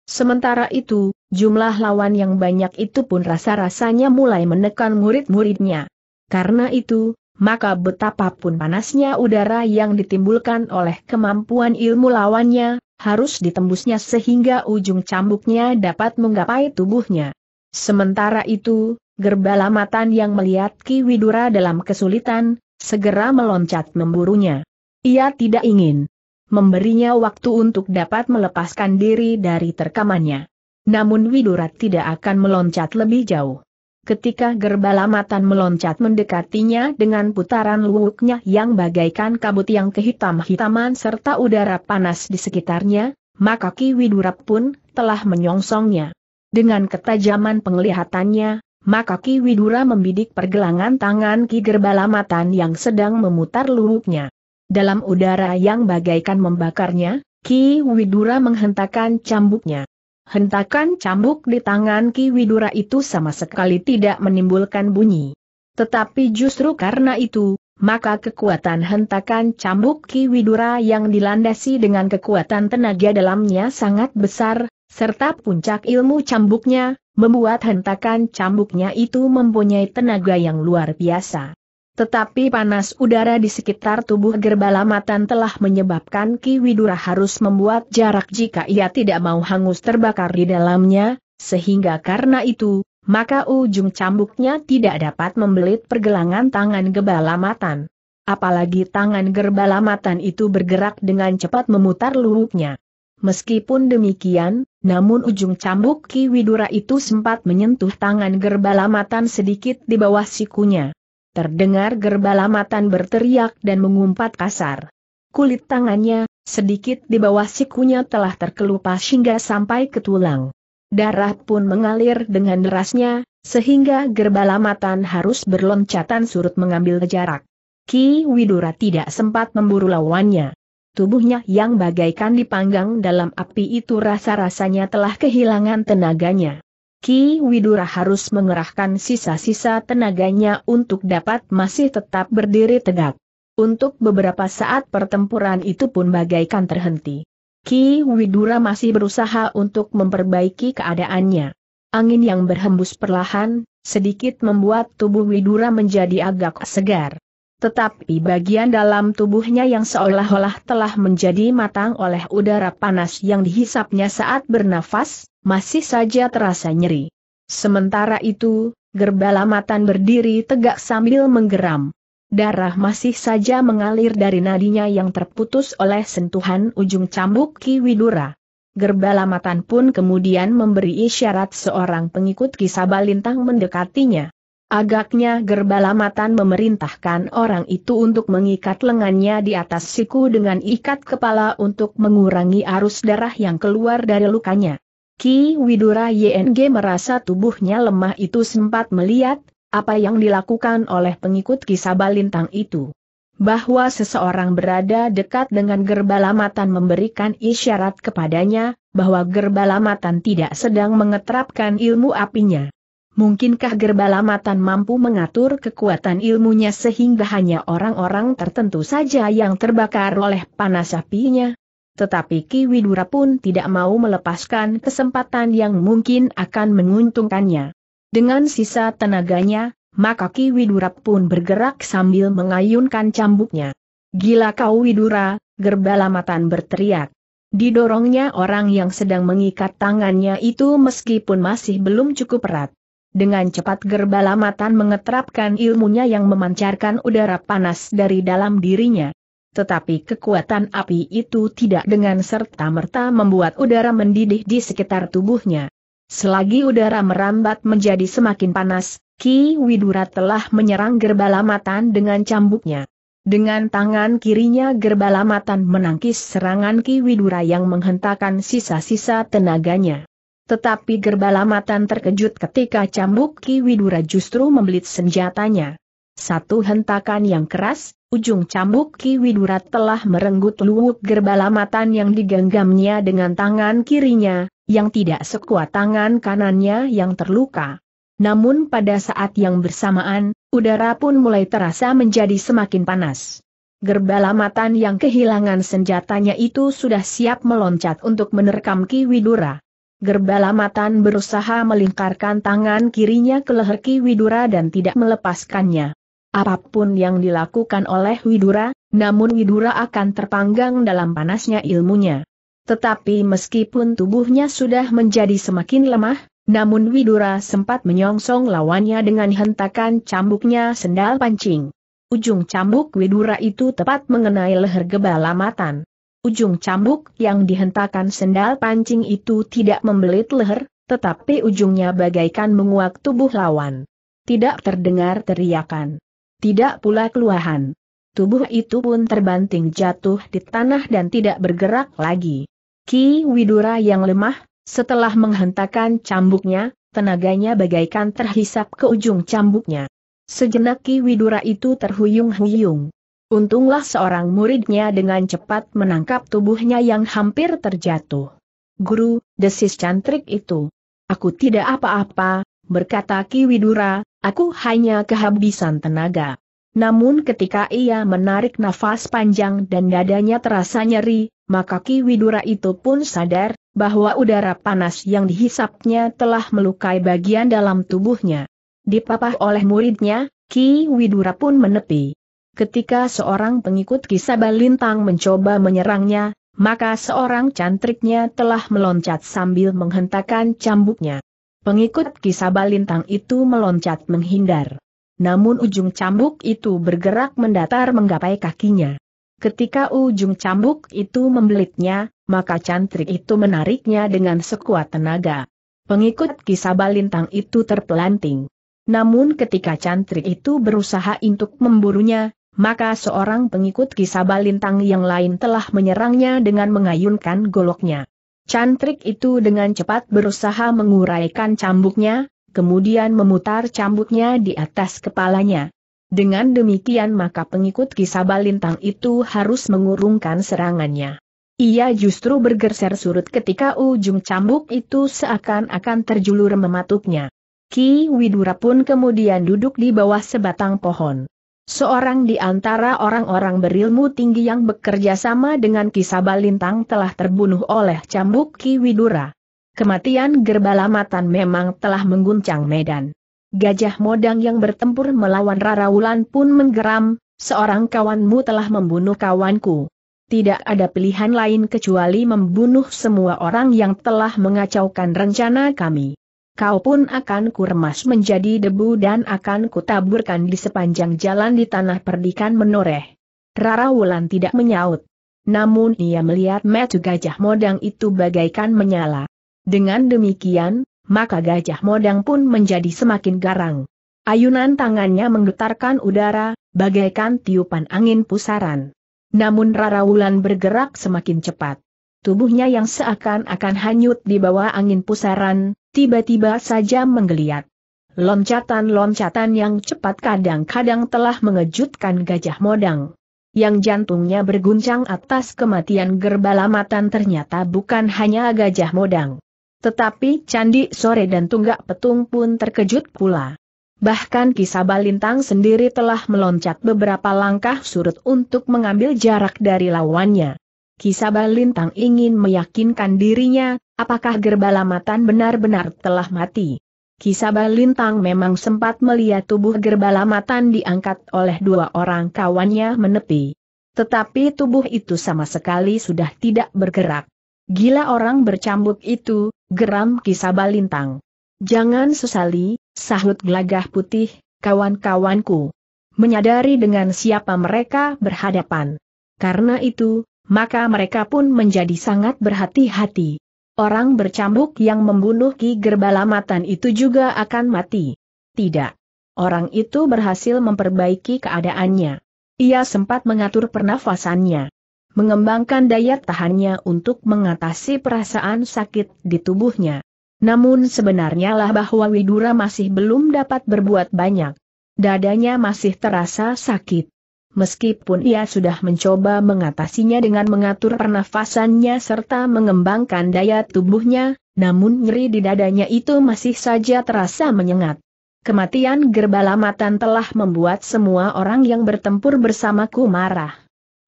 Sementara itu, jumlah lawan yang banyak itu pun rasa-rasanya mulai menekan murid-muridnya. Karena itu, maka betapapun panasnya udara yang ditimbulkan oleh kemampuan ilmu lawannya, harus ditembusnya sehingga ujung cambuknya dapat menggapai tubuhnya. Sementara itu, gerbalamatan yang melihat Ki Widura dalam kesulitan, segera meloncat memburunya. Ia tidak ingin memberinya waktu untuk dapat melepaskan diri dari terkamannya. Namun Widura tidak akan meloncat lebih jauh ketika Gerbalamatan meloncat mendekatinya dengan putaran luwuknya yang bagaikan kabut yang kehitam-hitaman serta udara panas di sekitarnya, maka Ki Widura pun telah menyongsongnya. Dengan ketajaman penglihatannya, maka Ki Widura membidik pergelangan tangan Ki Gerbalamatan yang sedang memutar luwuknya. Dalam udara yang bagaikan membakarnya, Ki Widura menghentakkan cambuknya hentakan cambuk di tangan Ki Widura itu sama sekali tidak menimbulkan bunyi. Tetapi justru karena itu, maka kekuatan hentakan cambuk Ki Widura yang dilandasi dengan kekuatan tenaga dalamnya sangat besar, serta puncak ilmu cambuknya, membuat hentakan cambuknya itu mempunyai tenaga yang luar biasa. Tetapi panas udara di sekitar tubuh gerbalamatan telah menyebabkan Ki Widura harus membuat jarak jika ia tidak mau hangus terbakar di dalamnya, sehingga karena itu, maka ujung cambuknya tidak dapat membelit pergelangan tangan gerbalamatan, Apalagi tangan gerbalamatan itu bergerak dengan cepat memutar luruknya. Meskipun demikian, namun ujung cambuk Ki Widura itu sempat menyentuh tangan gerbalamatan sedikit di bawah sikunya. Terdengar gerbalamatan berteriak dan mengumpat kasar. Kulit tangannya, sedikit di bawah sikunya telah terkelupas hingga sampai ke tulang. Darah pun mengalir dengan derasnya, sehingga gerbalamatan harus berloncatan surut mengambil jarak. Ki Widura tidak sempat memburu lawannya. Tubuhnya yang bagaikan dipanggang dalam api itu rasa-rasanya telah kehilangan tenaganya. Ki Widura harus mengerahkan sisa-sisa tenaganya untuk dapat masih tetap berdiri tegak. Untuk beberapa saat pertempuran itu pun bagaikan terhenti. Ki Widura masih berusaha untuk memperbaiki keadaannya. Angin yang berhembus perlahan, sedikit membuat tubuh Widura menjadi agak segar. Tetapi bagian dalam tubuhnya yang seolah-olah telah menjadi matang oleh udara panas yang dihisapnya saat bernafas, masih saja terasa nyeri. Sementara itu, gerbala matan berdiri tegak sambil menggeram. Darah masih saja mengalir dari nadinya yang terputus oleh sentuhan ujung cambuk Ki Widura. Gerbala Matan pun kemudian memberi isyarat seorang pengikut kisah balintang mendekatinya. Agaknya Gerbalamatan memerintahkan orang itu untuk mengikat lengannya di atas siku dengan ikat kepala untuk mengurangi arus darah yang keluar dari lukanya. Ki Widura YNG merasa tubuhnya lemah itu sempat melihat, apa yang dilakukan oleh pengikut Kisabalintang itu. Bahwa seseorang berada dekat dengan Gerbalamatan memberikan isyarat kepadanya, bahwa Gerbalamatan tidak sedang mengetrapkan ilmu apinya. Mungkinkah gerbalamatan mampu mengatur kekuatan ilmunya sehingga hanya orang-orang tertentu saja yang terbakar oleh panas apinya? Tetapi Ki Widura pun tidak mau melepaskan kesempatan yang mungkin akan menguntungkannya. Dengan sisa tenaganya, maka Ki Widura pun bergerak sambil mengayunkan cambuknya. Gila kau Widura, Gerbalamatan berteriak. Didorongnya orang yang sedang mengikat tangannya itu meskipun masih belum cukup erat. Dengan cepat Gerbalamatan matan mengeterapkan ilmunya yang memancarkan udara panas dari dalam dirinya. Tetapi kekuatan api itu tidak dengan serta-merta membuat udara mendidih di sekitar tubuhnya. Selagi udara merambat menjadi semakin panas, Ki Widura telah menyerang Gerbalamatan dengan cambuknya. Dengan tangan kirinya gerbalamatan menangkis serangan Ki Widura yang menghentakkan sisa-sisa tenaganya. Tetapi Gerbala Matan terkejut ketika cambuk Ki Widura justru membelit senjatanya. Satu hentakan yang keras, ujung cambuk Ki Widura telah merenggut luwuk Gerbala Matan yang digenggamnya dengan tangan kirinya, yang tidak sekuat tangan kanannya yang terluka. Namun pada saat yang bersamaan, udara pun mulai terasa menjadi semakin panas. Gerbala Matan yang kehilangan senjatanya itu sudah siap meloncat untuk menerkam Ki Widura. Gerbala Matan berusaha melingkarkan tangan kirinya ke leher Ki Widura dan tidak melepaskannya. Apapun yang dilakukan oleh Widura, namun Widura akan terpanggang dalam panasnya ilmunya. Tetapi meskipun tubuhnya sudah menjadi semakin lemah, namun Widura sempat menyongsong lawannya dengan hentakan cambuknya sendal pancing. Ujung cambuk Widura itu tepat mengenai leher Gebala Matan. Ujung cambuk yang dihentakkan sendal pancing itu tidak membelit leher, tetapi ujungnya bagaikan menguak tubuh lawan. Tidak terdengar teriakan. Tidak pula keluhan. Tubuh itu pun terbanting jatuh di tanah dan tidak bergerak lagi. Ki Widura yang lemah, setelah menghentakkan cambuknya, tenaganya bagaikan terhisap ke ujung cambuknya. Sejenak Ki Widura itu terhuyung-huyung. Untunglah seorang muridnya dengan cepat menangkap tubuhnya yang hampir terjatuh. Guru, desis cantrik itu. Aku tidak apa-apa, berkata Ki Widura. aku hanya kehabisan tenaga. Namun ketika ia menarik nafas panjang dan dadanya terasa nyeri, maka Ki Widura itu pun sadar, bahwa udara panas yang dihisapnya telah melukai bagian dalam tubuhnya. Dipapah oleh muridnya, Ki Widura pun menepi. Ketika seorang pengikut kisah Lintang mencoba menyerangnya, maka seorang cantriknya telah meloncat sambil menghentakkan cambuknya. Pengikut kisah Lintang itu meloncat menghindar. Namun ujung cambuk itu bergerak mendatar menggapai kakinya. Ketika ujung cambuk itu membelitnya, maka cantrik itu menariknya dengan sekuat tenaga. Pengikut kisah Lintang itu terpelanting. Namun ketika cantrik itu berusaha untuk memburunya, maka seorang pengikut kisah Lintang yang lain telah menyerangnya dengan mengayunkan goloknya. Cantrik itu dengan cepat berusaha menguraikan cambuknya, kemudian memutar cambuknya di atas kepalanya. Dengan demikian maka pengikut kisah Lintang itu harus mengurungkan serangannya. Ia justru bergeser surut ketika ujung cambuk itu seakan-akan terjulur mematuknya. Ki Widura pun kemudian duduk di bawah sebatang pohon. Seorang di antara orang-orang berilmu tinggi yang bekerja sama dengan Kisaba Lintang telah terbunuh oleh cambuk Ki Widura. Kematian gerbalamatan memang telah mengguncang medan. Gajah modang yang bertempur melawan Rara Wulan pun menggeram, seorang kawanmu telah membunuh kawanku. Tidak ada pilihan lain kecuali membunuh semua orang yang telah mengacaukan rencana kami kau pun akan kuremas menjadi debu dan akan kutaburkan di sepanjang jalan di tanah perdikan menoreh. Rara Wulan tidak menyaut. Namun ia melihat metu gajah modang itu bagaikan menyala. Dengan demikian, maka gajah modang pun menjadi semakin garang. Ayunan tangannya menggetarkan udara, bagaikan tiupan angin pusaran. Namun Rara Wulan bergerak semakin cepat tubuhnya yang seakan-akan hanyut di bawah angin pusaran, tiba-tiba saja menggeliat. Loncatan-loncatan yang cepat kadang-kadang telah mengejutkan gajah modang. Yang jantungnya berguncang atas kematian gerbalamatan ternyata bukan hanya gajah modang. Tetapi Candi Sore dan Tunggak Petung pun terkejut pula. Bahkan kisah balintang sendiri telah meloncat beberapa langkah surut untuk mengambil jarak dari lawannya. Kisabah Lintang ingin meyakinkan dirinya, apakah Gerbalamatan benar-benar telah mati. Kisabah Lintang memang sempat melihat tubuh Gerbalamatan diangkat oleh dua orang kawannya menepi. Tetapi tubuh itu sama sekali sudah tidak bergerak. Gila orang bercambuk itu, geram Kisabah Lintang. Jangan sesali, sahut gelagah putih, kawan-kawanku. Menyadari dengan siapa mereka berhadapan. Karena itu, maka mereka pun menjadi sangat berhati-hati. Orang bercambuk yang membunuh Ki Gerbalamatan itu juga akan mati. Tidak. Orang itu berhasil memperbaiki keadaannya. Ia sempat mengatur pernafasannya. Mengembangkan daya tahannya untuk mengatasi perasaan sakit di tubuhnya. Namun sebenarnya lah bahwa Widura masih belum dapat berbuat banyak. Dadanya masih terasa sakit meskipun ia sudah mencoba mengatasinya dengan mengatur pernafasannya serta mengembangkan daya tubuhnya, namun nyeri di dadanya itu masih saja terasa menyengat. Kematian gerbalamatan telah membuat semua orang yang bertempur bersamaku marah.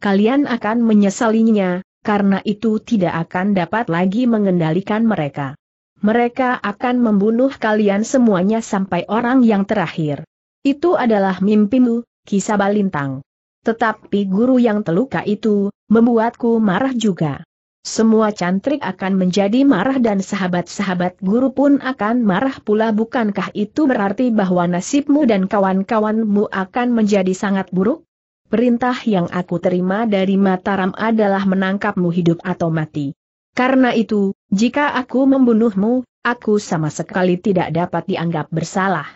Kalian akan menyesalinya, karena itu tidak akan dapat lagi mengendalikan mereka. Mereka akan membunuh kalian semuanya sampai orang yang terakhir. Itu adalah mimpimu, Kisah Balintang. Tetapi guru yang terluka itu, membuatku marah juga. Semua cantrik akan menjadi marah dan sahabat-sahabat guru pun akan marah pula bukankah itu berarti bahwa nasibmu dan kawan-kawanmu akan menjadi sangat buruk? Perintah yang aku terima dari Mataram adalah menangkapmu hidup atau mati. Karena itu, jika aku membunuhmu, aku sama sekali tidak dapat dianggap bersalah.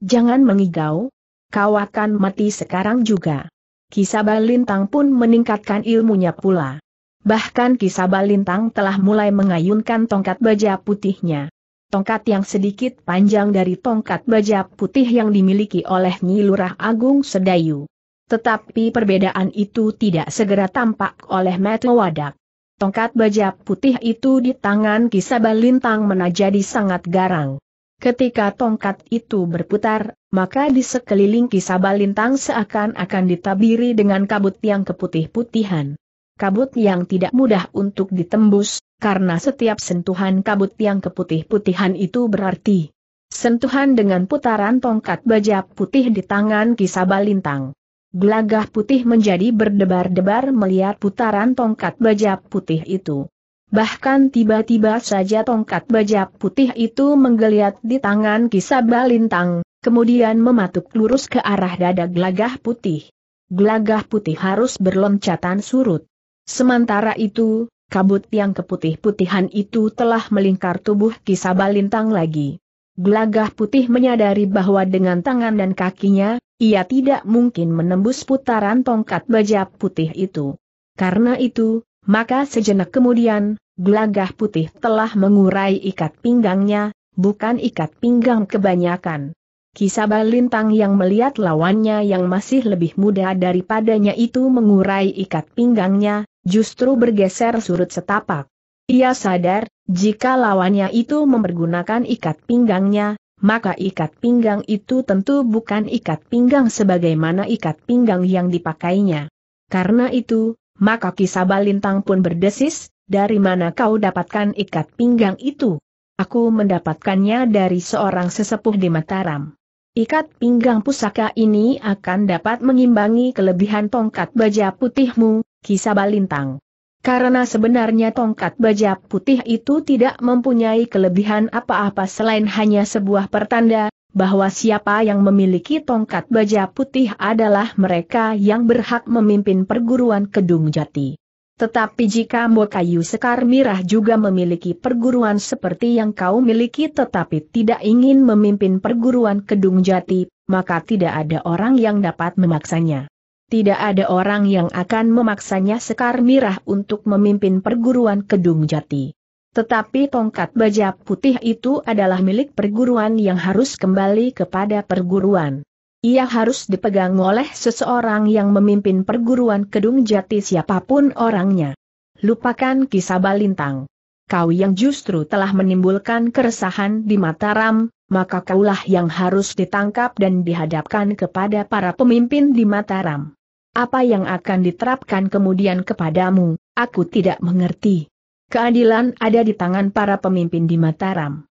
Jangan mengigau, kau akan mati sekarang juga. Kisabah Lintang pun meningkatkan ilmunya pula. Bahkan Kisabah Lintang telah mulai mengayunkan tongkat baja putihnya. Tongkat yang sedikit panjang dari tongkat baja putih yang dimiliki oleh Nyi Lurah Agung Sedayu. Tetapi perbedaan itu tidak segera tampak oleh mata wadak. Tongkat baja putih itu di tangan Kisabah Lintang menjadi sangat garang. Ketika tongkat itu berputar, maka di sekeliling kisah lintang seakan-akan ditabiri dengan kabut yang keputih-putihan. Kabut yang tidak mudah untuk ditembus, karena setiap sentuhan kabut yang keputih-putihan itu berarti sentuhan dengan putaran tongkat baja putih di tangan kisah lintang. Gelagah putih menjadi berdebar-debar melihat putaran tongkat baja putih itu. Bahkan tiba-tiba saja tongkat baja putih itu menggeliat di tangan kisah balintang, kemudian mematuk lurus ke arah dada gelagah putih. Gelagah putih harus berloncatan surut. Sementara itu, kabut yang keputih-putihan itu telah melingkar tubuh Kisabalintang lagi. Gelagah putih menyadari bahwa dengan tangan dan kakinya, ia tidak mungkin menembus putaran tongkat baja putih itu. Karena itu, maka sejenak kemudian, gelagah putih telah mengurai ikat pinggangnya, bukan ikat pinggang kebanyakan. Kisaba Lintang yang melihat lawannya yang masih lebih muda daripadanya itu mengurai ikat pinggangnya, justru bergeser surut setapak. Ia sadar, jika lawannya itu mempergunakan ikat pinggangnya, maka ikat pinggang itu tentu bukan ikat pinggang sebagaimana ikat pinggang yang dipakainya. Karena itu, maka Kisaba Lintang pun berdesis, dari mana kau dapatkan ikat pinggang itu? Aku mendapatkannya dari seorang sesepuh di Mataram. Ikat pinggang pusaka ini akan dapat mengimbangi kelebihan tongkat baja putihmu, kisah balintang. Karena sebenarnya tongkat baja putih itu tidak mempunyai kelebihan apa-apa selain hanya sebuah pertanda, bahwa siapa yang memiliki tongkat baja putih adalah mereka yang berhak memimpin perguruan Kedung Jati. Tetapi jika Mokayu Sekar Mirah juga memiliki perguruan seperti yang kau miliki tetapi tidak ingin memimpin perguruan Kedung Jati, maka tidak ada orang yang dapat memaksanya. Tidak ada orang yang akan memaksanya Sekar Mirah untuk memimpin perguruan Kedung Jati. Tetapi tongkat baja putih itu adalah milik perguruan yang harus kembali kepada perguruan. Ia harus dipegang oleh seseorang yang memimpin perguruan Kedung Jati siapapun orangnya. Lupakan kisah Balintang. Kau yang justru telah menimbulkan keresahan di Mataram, maka kaulah yang harus ditangkap dan dihadapkan kepada para pemimpin di Mataram. Apa yang akan diterapkan kemudian kepadamu, aku tidak mengerti. Keadilan ada di tangan para pemimpin di Mataram.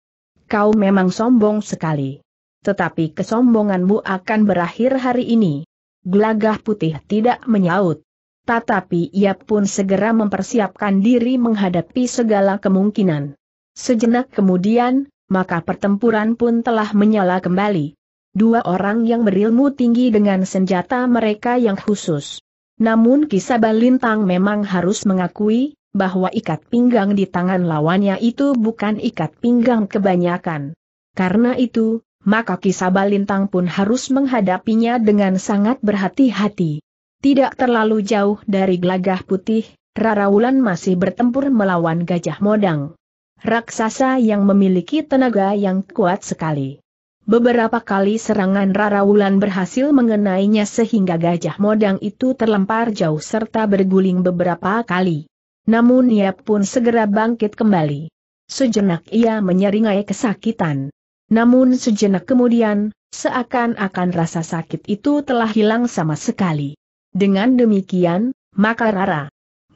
Kau memang sombong sekali. Tetapi kesombonganmu akan berakhir hari ini. Gelagah putih tidak menyaut. Tetapi ia pun segera mempersiapkan diri menghadapi segala kemungkinan. Sejenak kemudian, maka pertempuran pun telah menyala kembali. Dua orang yang berilmu tinggi dengan senjata mereka yang khusus. Namun kisah balintang memang harus mengakui, bahwa ikat pinggang di tangan lawannya itu bukan ikat pinggang kebanyakan. Karena itu, maka Kisaba Lintang pun harus menghadapinya dengan sangat berhati-hati. Tidak terlalu jauh dari gelagah putih, Wulan masih bertempur melawan Gajah Modang. Raksasa yang memiliki tenaga yang kuat sekali. Beberapa kali serangan Wulan berhasil mengenainya sehingga Gajah Modang itu terlempar jauh serta berguling beberapa kali. Namun ia pun segera bangkit kembali. Sejenak ia menyeringai kesakitan. Namun sejenak kemudian, seakan-akan rasa sakit itu telah hilang sama sekali. Dengan demikian, maka Rara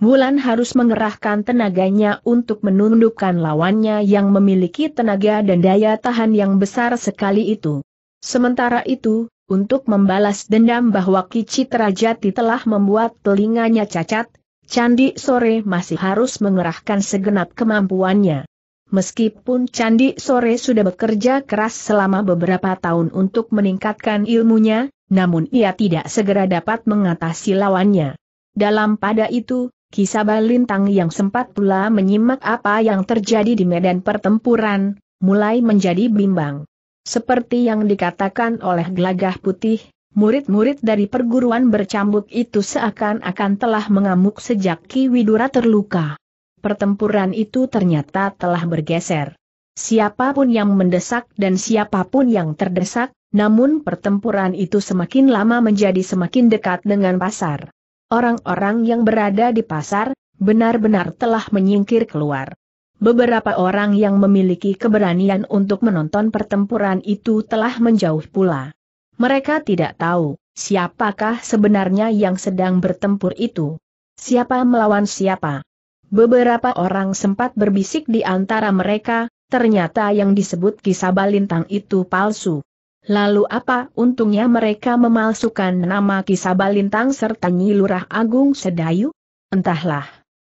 Bulan harus mengerahkan tenaganya untuk menundukkan lawannya yang memiliki tenaga dan daya tahan yang besar sekali itu. Sementara itu, untuk membalas dendam bahwa Kici Trajati telah membuat telinganya cacat, Candi Sore masih harus mengerahkan segenap kemampuannya. Meskipun Candi Sore sudah bekerja keras selama beberapa tahun untuk meningkatkan ilmunya, namun ia tidak segera dapat mengatasi lawannya. Dalam pada itu, kisah Lintang yang sempat pula menyimak apa yang terjadi di medan pertempuran, mulai menjadi bimbang. Seperti yang dikatakan oleh Gelagah Putih, murid-murid dari perguruan bercambuk itu seakan-akan telah mengamuk sejak Ki Widura terluka pertempuran itu ternyata telah bergeser. Siapapun yang mendesak dan siapapun yang terdesak, namun pertempuran itu semakin lama menjadi semakin dekat dengan pasar. Orang-orang yang berada di pasar, benar-benar telah menyingkir keluar. Beberapa orang yang memiliki keberanian untuk menonton pertempuran itu telah menjauh pula. Mereka tidak tahu, siapakah sebenarnya yang sedang bertempur itu. Siapa melawan siapa. Beberapa orang sempat berbisik di antara mereka, ternyata yang disebut kisah balintang itu palsu. Lalu apa untungnya mereka memalsukan nama kisah balintang serta nyilurah Agung Sedayu? Entahlah.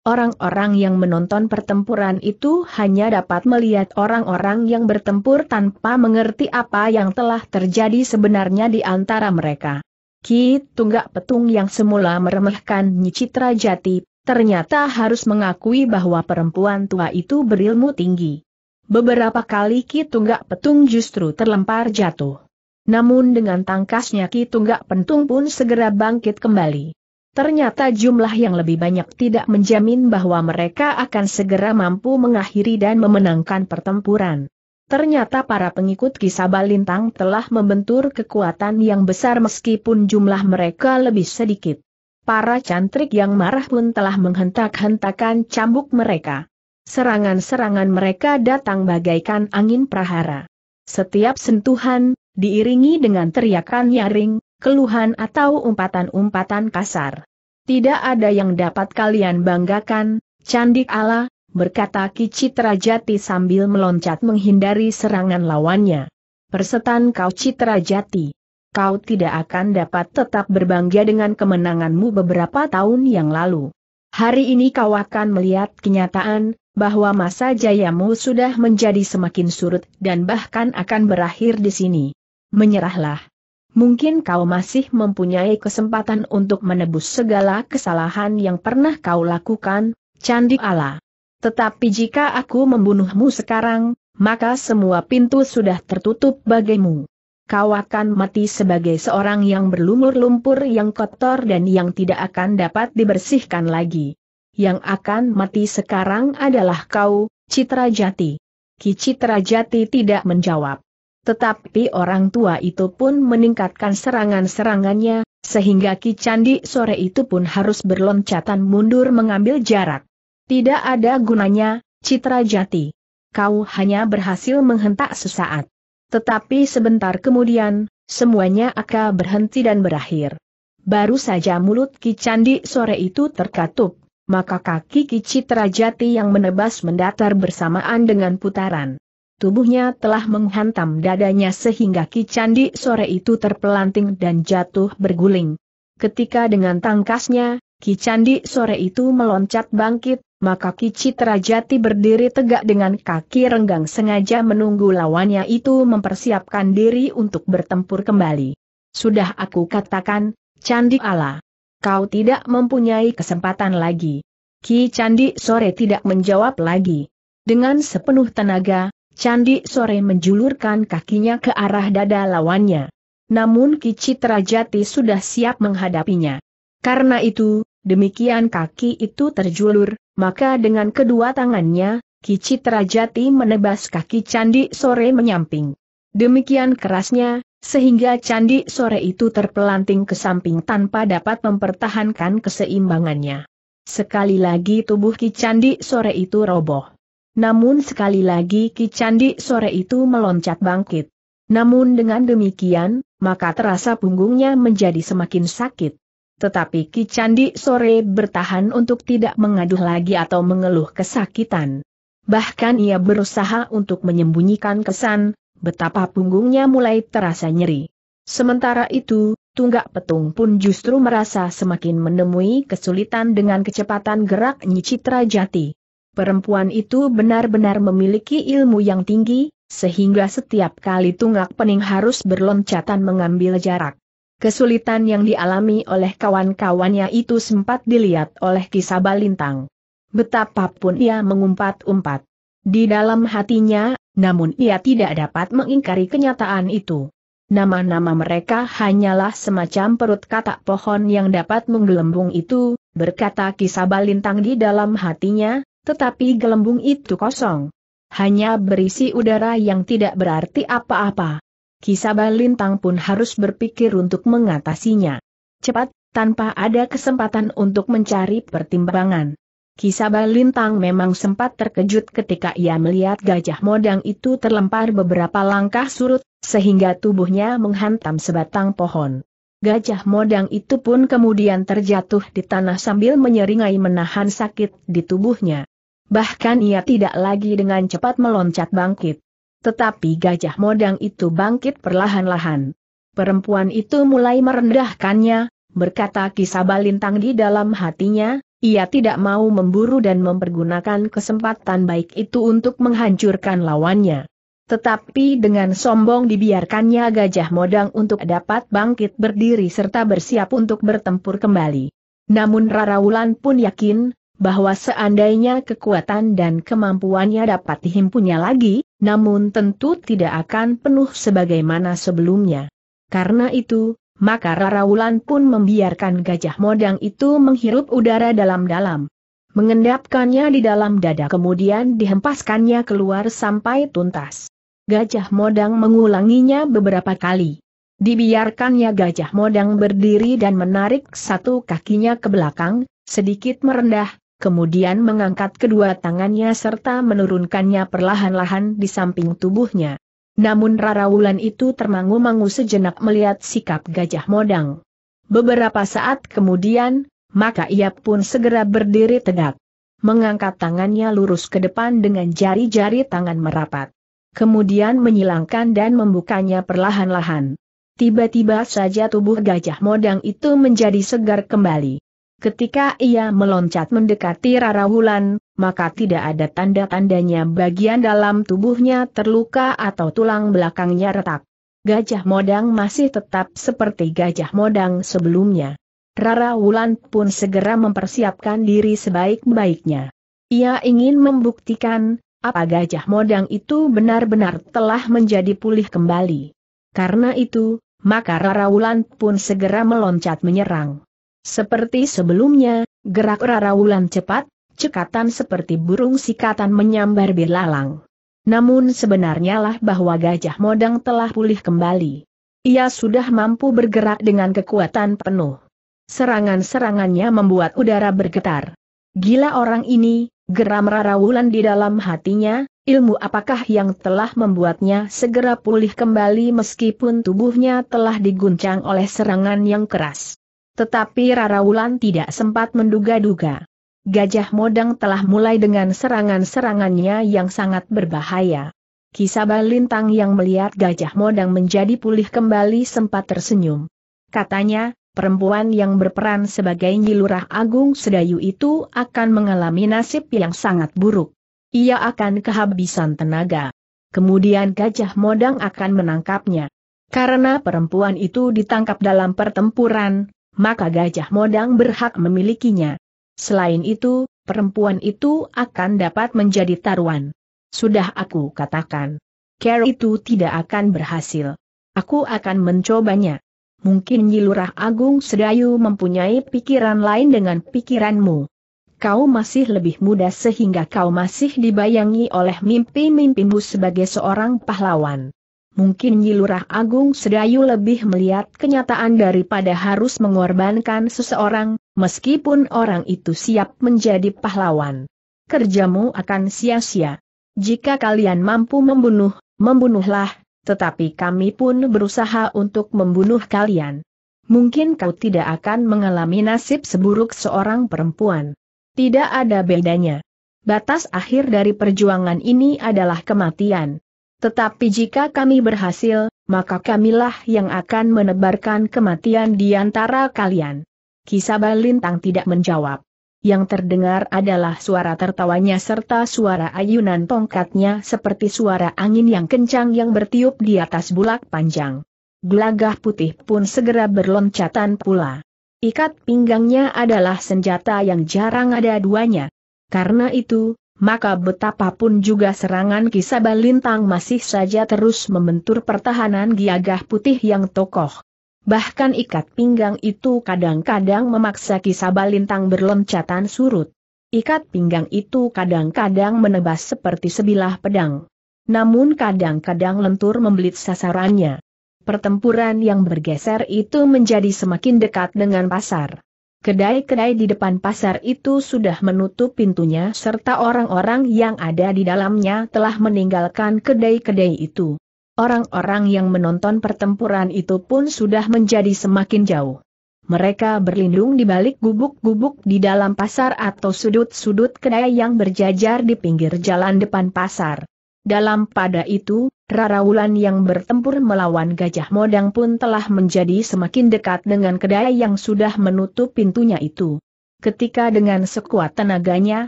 Orang-orang yang menonton pertempuran itu hanya dapat melihat orang-orang yang bertempur tanpa mengerti apa yang telah terjadi sebenarnya di antara mereka. Ki Tunggak Petung yang semula meremehkan nyicitra Citra Jati ternyata harus mengakui bahwa perempuan tua itu berilmu tinggi. Beberapa kali Ki Tunggak Petung justru terlempar jatuh. Namun dengan tangkasnya Ki Tunggak Pentung pun segera bangkit kembali. Ternyata jumlah yang lebih banyak tidak menjamin bahwa mereka akan segera mampu mengakhiri dan memenangkan pertempuran. Ternyata para pengikut Kisaba Lintang telah membentur kekuatan yang besar meskipun jumlah mereka lebih sedikit para cantrik yang marah pun telah menghentak-hentakan cambuk mereka. Serangan-serangan mereka datang bagaikan angin prahara. Setiap sentuhan, diiringi dengan teriakan nyaring, keluhan atau umpatan-umpatan kasar. Tidak ada yang dapat kalian banggakan, candik Allah, berkata Kicitrajati sambil meloncat menghindari serangan lawannya. Persetan kau Citrajati kau tidak akan dapat tetap berbangga dengan kemenanganmu beberapa tahun yang lalu. Hari ini kau akan melihat kenyataan, bahwa masa jayamu sudah menjadi semakin surut dan bahkan akan berakhir di sini. Menyerahlah. Mungkin kau masih mempunyai kesempatan untuk menebus segala kesalahan yang pernah kau lakukan, Candi Allah. Tetapi jika aku membunuhmu sekarang, maka semua pintu sudah tertutup bagimu kau akan mati sebagai seorang yang berlumur lumpur yang kotor dan yang tidak akan dapat dibersihkan lagi. Yang akan mati sekarang adalah kau, Citra Jati. Ki Citra Jati tidak menjawab. Tetapi orang tua itu pun meningkatkan serangan-serangannya, sehingga Ki Candi sore itu pun harus berloncatan mundur mengambil jarak. Tidak ada gunanya, Citra Jati. Kau hanya berhasil menghentak sesaat. Tetapi sebentar kemudian, semuanya akan berhenti dan berakhir. Baru saja mulut Ki Candi sore itu terkatup, maka kaki Ki Citrajati yang menebas mendatar bersamaan dengan putaran. Tubuhnya telah menghantam dadanya sehingga Ki Candi sore itu terpelanting dan jatuh berguling. Ketika dengan tangkasnya, Ki Candi sore itu meloncat bangkit, maka Ki Citrajati berdiri tegak dengan kaki renggang sengaja menunggu lawannya itu mempersiapkan diri untuk bertempur kembali. Sudah aku katakan, Candi Allah. Kau tidak mempunyai kesempatan lagi. Ki Candi sore tidak menjawab lagi. Dengan sepenuh tenaga, Candi sore menjulurkan kakinya ke arah dada lawannya. Namun Ki Citrajati sudah siap menghadapinya. Karena itu, demikian kaki itu terjulur, maka dengan kedua tangannya, Kici Jati menebas kaki Candi Sore menyamping. Demikian kerasnya, sehingga Candi Sore itu terpelanting ke samping tanpa dapat mempertahankan keseimbangannya. Sekali lagi tubuh Ki Candi Sore itu roboh. Namun sekali lagi Ki Candi Sore itu meloncat bangkit. Namun dengan demikian, maka terasa punggungnya menjadi semakin sakit. Tetapi Ki Candi sore bertahan untuk tidak mengaduh lagi atau mengeluh kesakitan. Bahkan ia berusaha untuk menyembunyikan kesan, betapa punggungnya mulai terasa nyeri. Sementara itu, Tunggak Petung pun justru merasa semakin menemui kesulitan dengan kecepatan gerak Nyicitra Jati. Perempuan itu benar-benar memiliki ilmu yang tinggi, sehingga setiap kali Tunggak Pening harus berloncatan mengambil jarak. Kesulitan yang dialami oleh kawan-kawannya itu sempat dilihat oleh kisah Balintang. Betapapun ia mengumpat-umpat. Di dalam hatinya, namun ia tidak dapat mengingkari kenyataan itu. Nama-nama mereka hanyalah semacam perut katak pohon yang dapat menggelembung itu, berkata kisah Balintang di dalam hatinya, tetapi gelembung itu kosong. Hanya berisi udara yang tidak berarti apa-apa. Kisabah Lintang pun harus berpikir untuk mengatasinya. Cepat, tanpa ada kesempatan untuk mencari pertimbangan. Kisabah Lintang memang sempat terkejut ketika ia melihat gajah modang itu terlempar beberapa langkah surut, sehingga tubuhnya menghantam sebatang pohon. Gajah modang itu pun kemudian terjatuh di tanah sambil menyeringai menahan sakit di tubuhnya. Bahkan ia tidak lagi dengan cepat meloncat bangkit. Tetapi gajah modang itu bangkit perlahan-lahan. Perempuan itu mulai merendahkannya, berkata kisah balintang di dalam hatinya, ia tidak mau memburu dan mempergunakan kesempatan baik itu untuk menghancurkan lawannya. Tetapi dengan sombong dibiarkannya gajah modang untuk dapat bangkit berdiri serta bersiap untuk bertempur kembali. Namun Raraulan pun yakin, bahwa seandainya kekuatan dan kemampuannya dapat dihimpunnya lagi, namun tentu tidak akan penuh sebagaimana sebelumnya. Karena itu, maka Raraulan pun membiarkan gajah modang itu menghirup udara dalam-dalam. Mengendapkannya di dalam dada kemudian dihempaskannya keluar sampai tuntas. Gajah modang mengulanginya beberapa kali. Dibiarkannya gajah modang berdiri dan menarik satu kakinya ke belakang, sedikit merendah, kemudian mengangkat kedua tangannya serta menurunkannya perlahan-lahan di samping tubuhnya. Namun Rara Wulan itu termangu-mangu sejenak melihat sikap gajah modang. Beberapa saat kemudian, maka ia pun segera berdiri tegak. Mengangkat tangannya lurus ke depan dengan jari-jari tangan merapat. Kemudian menyilangkan dan membukanya perlahan-lahan. Tiba-tiba saja tubuh gajah modang itu menjadi segar kembali. Ketika ia meloncat mendekati Rara Wulan, maka tidak ada tanda-tandanya bagian dalam tubuhnya terluka atau tulang belakangnya retak. Gajah modang masih tetap seperti gajah modang sebelumnya. Rara Wulan pun segera mempersiapkan diri sebaik-baiknya. Ia ingin membuktikan, apa gajah modang itu benar-benar telah menjadi pulih kembali. Karena itu, maka Rara Wulan pun segera meloncat menyerang. Seperti sebelumnya, gerak Wulan cepat, cekatan seperti burung sikatan menyambar belalang. Namun sebenarnya lah bahwa Gajah Modang telah pulih kembali. Ia sudah mampu bergerak dengan kekuatan penuh. Serangan-serangannya membuat udara bergetar. Gila orang ini, geram Wulan di dalam hatinya, ilmu apakah yang telah membuatnya segera pulih kembali meskipun tubuhnya telah diguncang oleh serangan yang keras. Tetapi Rara Wulan tidak sempat menduga-duga. Gajah Modang telah mulai dengan serangan-serangannya yang sangat berbahaya. Kisaba Lintang yang melihat Gajah Modang menjadi pulih kembali sempat tersenyum. Katanya, perempuan yang berperan sebagai Nyilurah Agung Sedayu itu akan mengalami nasib yang sangat buruk. Ia akan kehabisan tenaga. Kemudian Gajah Modang akan menangkapnya. Karena perempuan itu ditangkap dalam pertempuran, maka gajah modang berhak memilikinya. Selain itu, perempuan itu akan dapat menjadi taruhan. Sudah aku katakan. Care itu tidak akan berhasil. Aku akan mencobanya. Mungkin Nyilurah Agung Sedayu mempunyai pikiran lain dengan pikiranmu. Kau masih lebih muda sehingga kau masih dibayangi oleh mimpi-mimpimu sebagai seorang pahlawan. Mungkin Nyilurah Agung Sedayu lebih melihat kenyataan daripada harus mengorbankan seseorang, meskipun orang itu siap menjadi pahlawan. Kerjamu akan sia-sia. Jika kalian mampu membunuh, membunuhlah, tetapi kami pun berusaha untuk membunuh kalian. Mungkin kau tidak akan mengalami nasib seburuk seorang perempuan. Tidak ada bedanya. Batas akhir dari perjuangan ini adalah kematian. Tetapi jika kami berhasil, maka kamilah yang akan menebarkan kematian di antara kalian. Kisaba Lintang tidak menjawab. Yang terdengar adalah suara tertawanya serta suara ayunan tongkatnya seperti suara angin yang kencang yang bertiup di atas bulak panjang. Gelagah putih pun segera berloncatan pula. Ikat pinggangnya adalah senjata yang jarang ada duanya. Karena itu, maka betapapun juga serangan kisah Lintang masih saja terus membentur pertahanan Giagah Putih yang tokoh. Bahkan ikat pinggang itu kadang-kadang memaksa kisah Lintang berloncatan surut. Ikat pinggang itu kadang-kadang menebas seperti sebilah pedang. Namun kadang-kadang lentur membelit sasarannya. Pertempuran yang bergeser itu menjadi semakin dekat dengan pasar. Kedai-kedai di depan pasar itu sudah menutup pintunya serta orang-orang yang ada di dalamnya telah meninggalkan kedai-kedai itu. Orang-orang yang menonton pertempuran itu pun sudah menjadi semakin jauh. Mereka berlindung di balik gubuk-gubuk di dalam pasar atau sudut-sudut kedai yang berjajar di pinggir jalan depan pasar. Dalam pada itu, Rara Wulan yang bertempur melawan Gajah Modang pun telah menjadi semakin dekat dengan kedai yang sudah menutup pintunya itu. Ketika dengan sekuat tenaganya,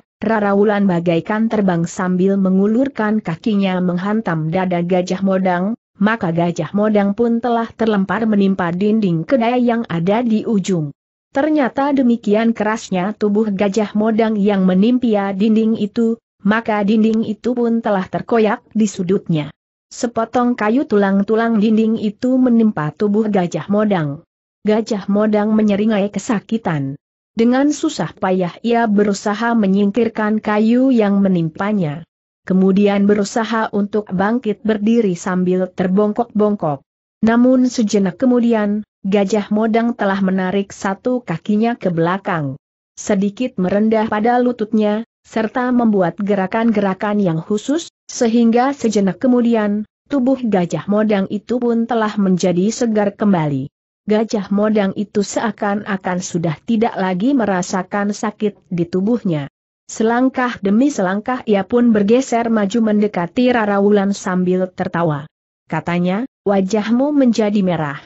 Rara Wulan bagaikan terbang sambil mengulurkan kakinya menghantam dada Gajah Modang, maka Gajah Modang pun telah terlempar menimpa dinding kedai yang ada di ujung. Ternyata demikian kerasnya tubuh Gajah Modang yang menimpia dinding itu, maka dinding itu pun telah terkoyak di sudutnya. Sepotong kayu tulang-tulang dinding itu menimpa tubuh gajah modang. Gajah modang menyeringai kesakitan. Dengan susah payah ia berusaha menyingkirkan kayu yang menimpanya. Kemudian berusaha untuk bangkit berdiri sambil terbongkok-bongkok. Namun sejenak kemudian, gajah modang telah menarik satu kakinya ke belakang. Sedikit merendah pada lututnya, serta membuat gerakan-gerakan yang khusus, sehingga sejenak kemudian, tubuh gajah modang itu pun telah menjadi segar kembali. Gajah modang itu seakan-akan sudah tidak lagi merasakan sakit di tubuhnya. Selangkah demi selangkah ia pun bergeser maju mendekati Rara Wulan sambil tertawa. Katanya, wajahmu menjadi merah.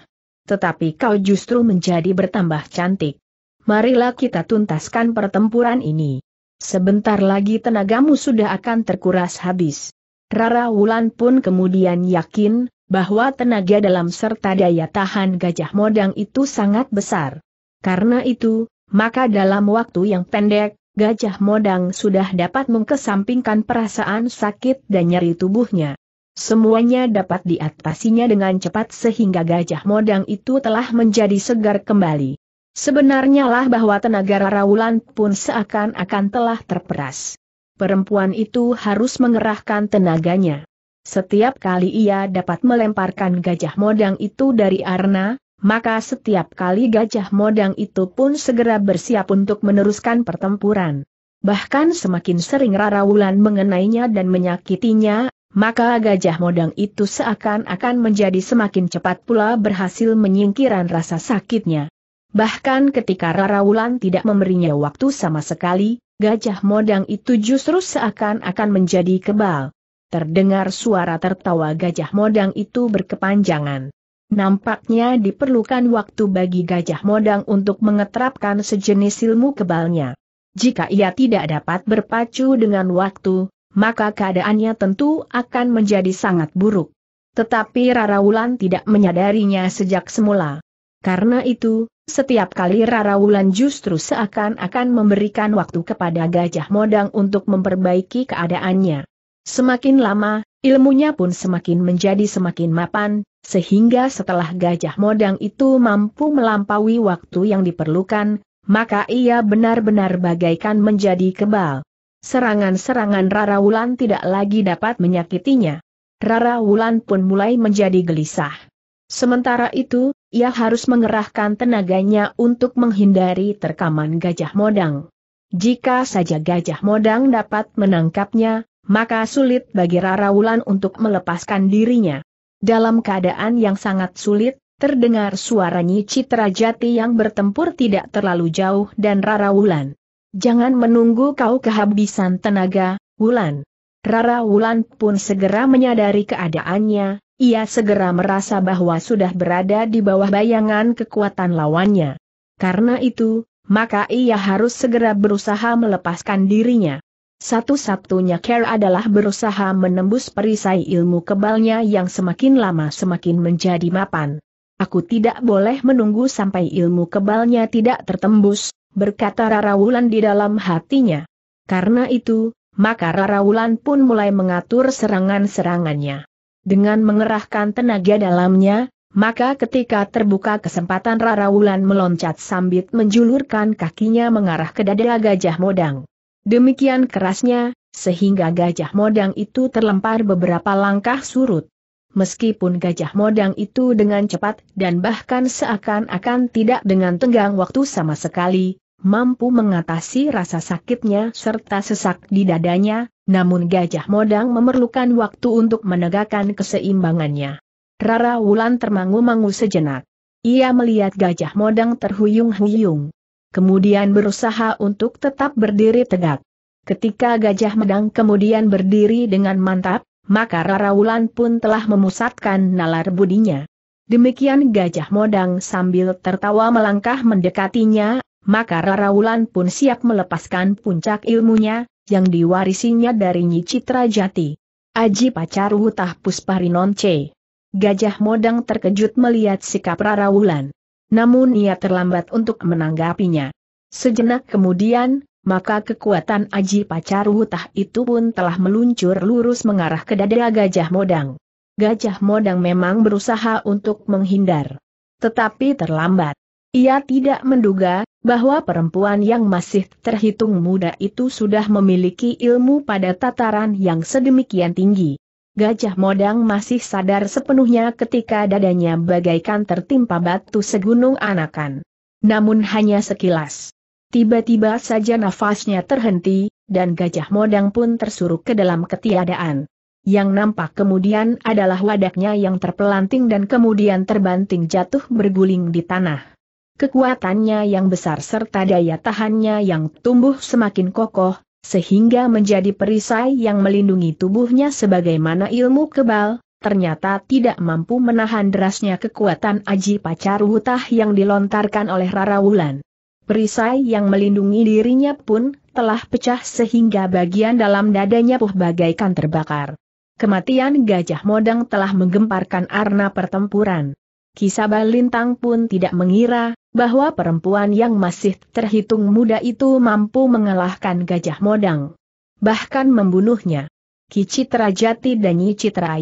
Tetapi kau justru menjadi bertambah cantik. Marilah kita tuntaskan pertempuran ini. Sebentar lagi tenagamu sudah akan terkuras habis. Rara Wulan pun kemudian yakin, bahwa tenaga dalam serta daya tahan gajah modang itu sangat besar. Karena itu, maka dalam waktu yang pendek, gajah modang sudah dapat mengkesampingkan perasaan sakit dan nyeri tubuhnya. Semuanya dapat diatasinya dengan cepat sehingga gajah modang itu telah menjadi segar kembali. Sebenarnya lah bahwa tenaga Raraulan pun seakan-akan telah terperas. Perempuan itu harus mengerahkan tenaganya. Setiap kali ia dapat melemparkan gajah modang itu dari arna, maka setiap kali gajah modang itu pun segera bersiap untuk meneruskan pertempuran. Bahkan semakin sering Raraulan mengenainya dan menyakitinya, maka gajah modang itu seakan-akan menjadi semakin cepat pula berhasil menyingkiran rasa sakitnya. Bahkan ketika Rara Wulan tidak memberinya waktu sama sekali, gajah modang itu justru seakan-akan menjadi kebal. Terdengar suara tertawa gajah modang itu berkepanjangan. Nampaknya diperlukan waktu bagi gajah modang untuk mengeterapkan sejenis ilmu kebalnya. Jika ia tidak dapat berpacu dengan waktu, maka keadaannya tentu akan menjadi sangat buruk. Tetapi Rara Wulan tidak menyadarinya sejak semula. Karena itu, setiap kali Rara Wulan justru seakan-akan memberikan waktu kepada Gajah Modang untuk memperbaiki keadaannya. Semakin lama, ilmunya pun semakin menjadi semakin mapan, sehingga setelah Gajah Modang itu mampu melampaui waktu yang diperlukan, maka ia benar-benar bagaikan menjadi kebal. Serangan-serangan Rara Wulan tidak lagi dapat menyakitinya. Rara Wulan pun mulai menjadi gelisah. Sementara itu, ia harus mengerahkan tenaganya untuk menghindari terkaman gajah modang. Jika saja gajah modang dapat menangkapnya, maka sulit bagi Rara Wulan untuk melepaskan dirinya. Dalam keadaan yang sangat sulit, terdengar suara Nyi Jati yang bertempur tidak terlalu jauh dan Rara Wulan. Jangan menunggu kau kehabisan tenaga, Wulan. Rara Wulan pun segera menyadari keadaannya, ia segera merasa bahwa sudah berada di bawah bayangan kekuatan lawannya. Karena itu, maka ia harus segera berusaha melepaskan dirinya. Satu-satunya care adalah berusaha menembus perisai ilmu kebalnya yang semakin lama semakin menjadi mapan. Aku tidak boleh menunggu sampai ilmu kebalnya tidak tertembus, berkata Rarawulan di dalam hatinya. Karena itu, maka Rarawulan pun mulai mengatur serangan-serangannya. Dengan mengerahkan tenaga dalamnya, maka ketika terbuka kesempatan Rara Wulan meloncat sambit menjulurkan kakinya mengarah ke dada gajah modang. Demikian kerasnya, sehingga gajah modang itu terlempar beberapa langkah surut. Meskipun gajah modang itu dengan cepat dan bahkan seakan-akan tidak dengan tenggang waktu sama sekali, mampu mengatasi rasa sakitnya serta sesak di dadanya, namun Gajah Modang memerlukan waktu untuk menegakkan keseimbangannya. Rara Wulan termangu-mangu sejenak. Ia melihat Gajah Modang terhuyung-huyung. Kemudian berusaha untuk tetap berdiri tegak. Ketika Gajah modang kemudian berdiri dengan mantap, maka Rara Wulan pun telah memusatkan nalar budinya. Demikian Gajah Modang sambil tertawa melangkah mendekatinya, maka Raraulan pun siap melepaskan puncak ilmunya, yang diwarisinya dari Nyi Citra Jati. Aji pacar wutah pusparinon C. Gajah Modang terkejut melihat sikap Raraulan. Namun ia terlambat untuk menanggapinya. Sejenak kemudian, maka kekuatan Aji pacar wutah itu pun telah meluncur lurus mengarah ke dada Gajah Modang. Gajah Modang memang berusaha untuk menghindar. Tetapi terlambat. Ia tidak menduga, bahwa perempuan yang masih terhitung muda itu sudah memiliki ilmu pada tataran yang sedemikian tinggi. Gajah Modang masih sadar sepenuhnya ketika dadanya bagaikan tertimpa batu segunung anakan. Namun hanya sekilas. Tiba-tiba saja nafasnya terhenti, dan Gajah Modang pun tersuruk ke dalam ketiadaan. Yang nampak kemudian adalah wadaknya yang terpelanting dan kemudian terbanting jatuh berguling di tanah kekuatannya yang besar serta daya tahannya yang tumbuh semakin kokoh, sehingga menjadi perisai yang melindungi tubuhnya sebagaimana ilmu kebal, ternyata tidak mampu menahan derasnya kekuatan Aji Pacar Wutah yang dilontarkan oleh Rara Wulan. Perisai yang melindungi dirinya pun telah pecah sehingga bagian dalam dadanya puh bagaikan terbakar. Kematian Gajah Modang telah menggemparkan arna pertempuran. Kisah Lintang pun tidak mengira, bahwa perempuan yang masih terhitung muda itu mampu mengalahkan Gajah Modang. Bahkan membunuhnya. Ki Citra Jati dan Nyi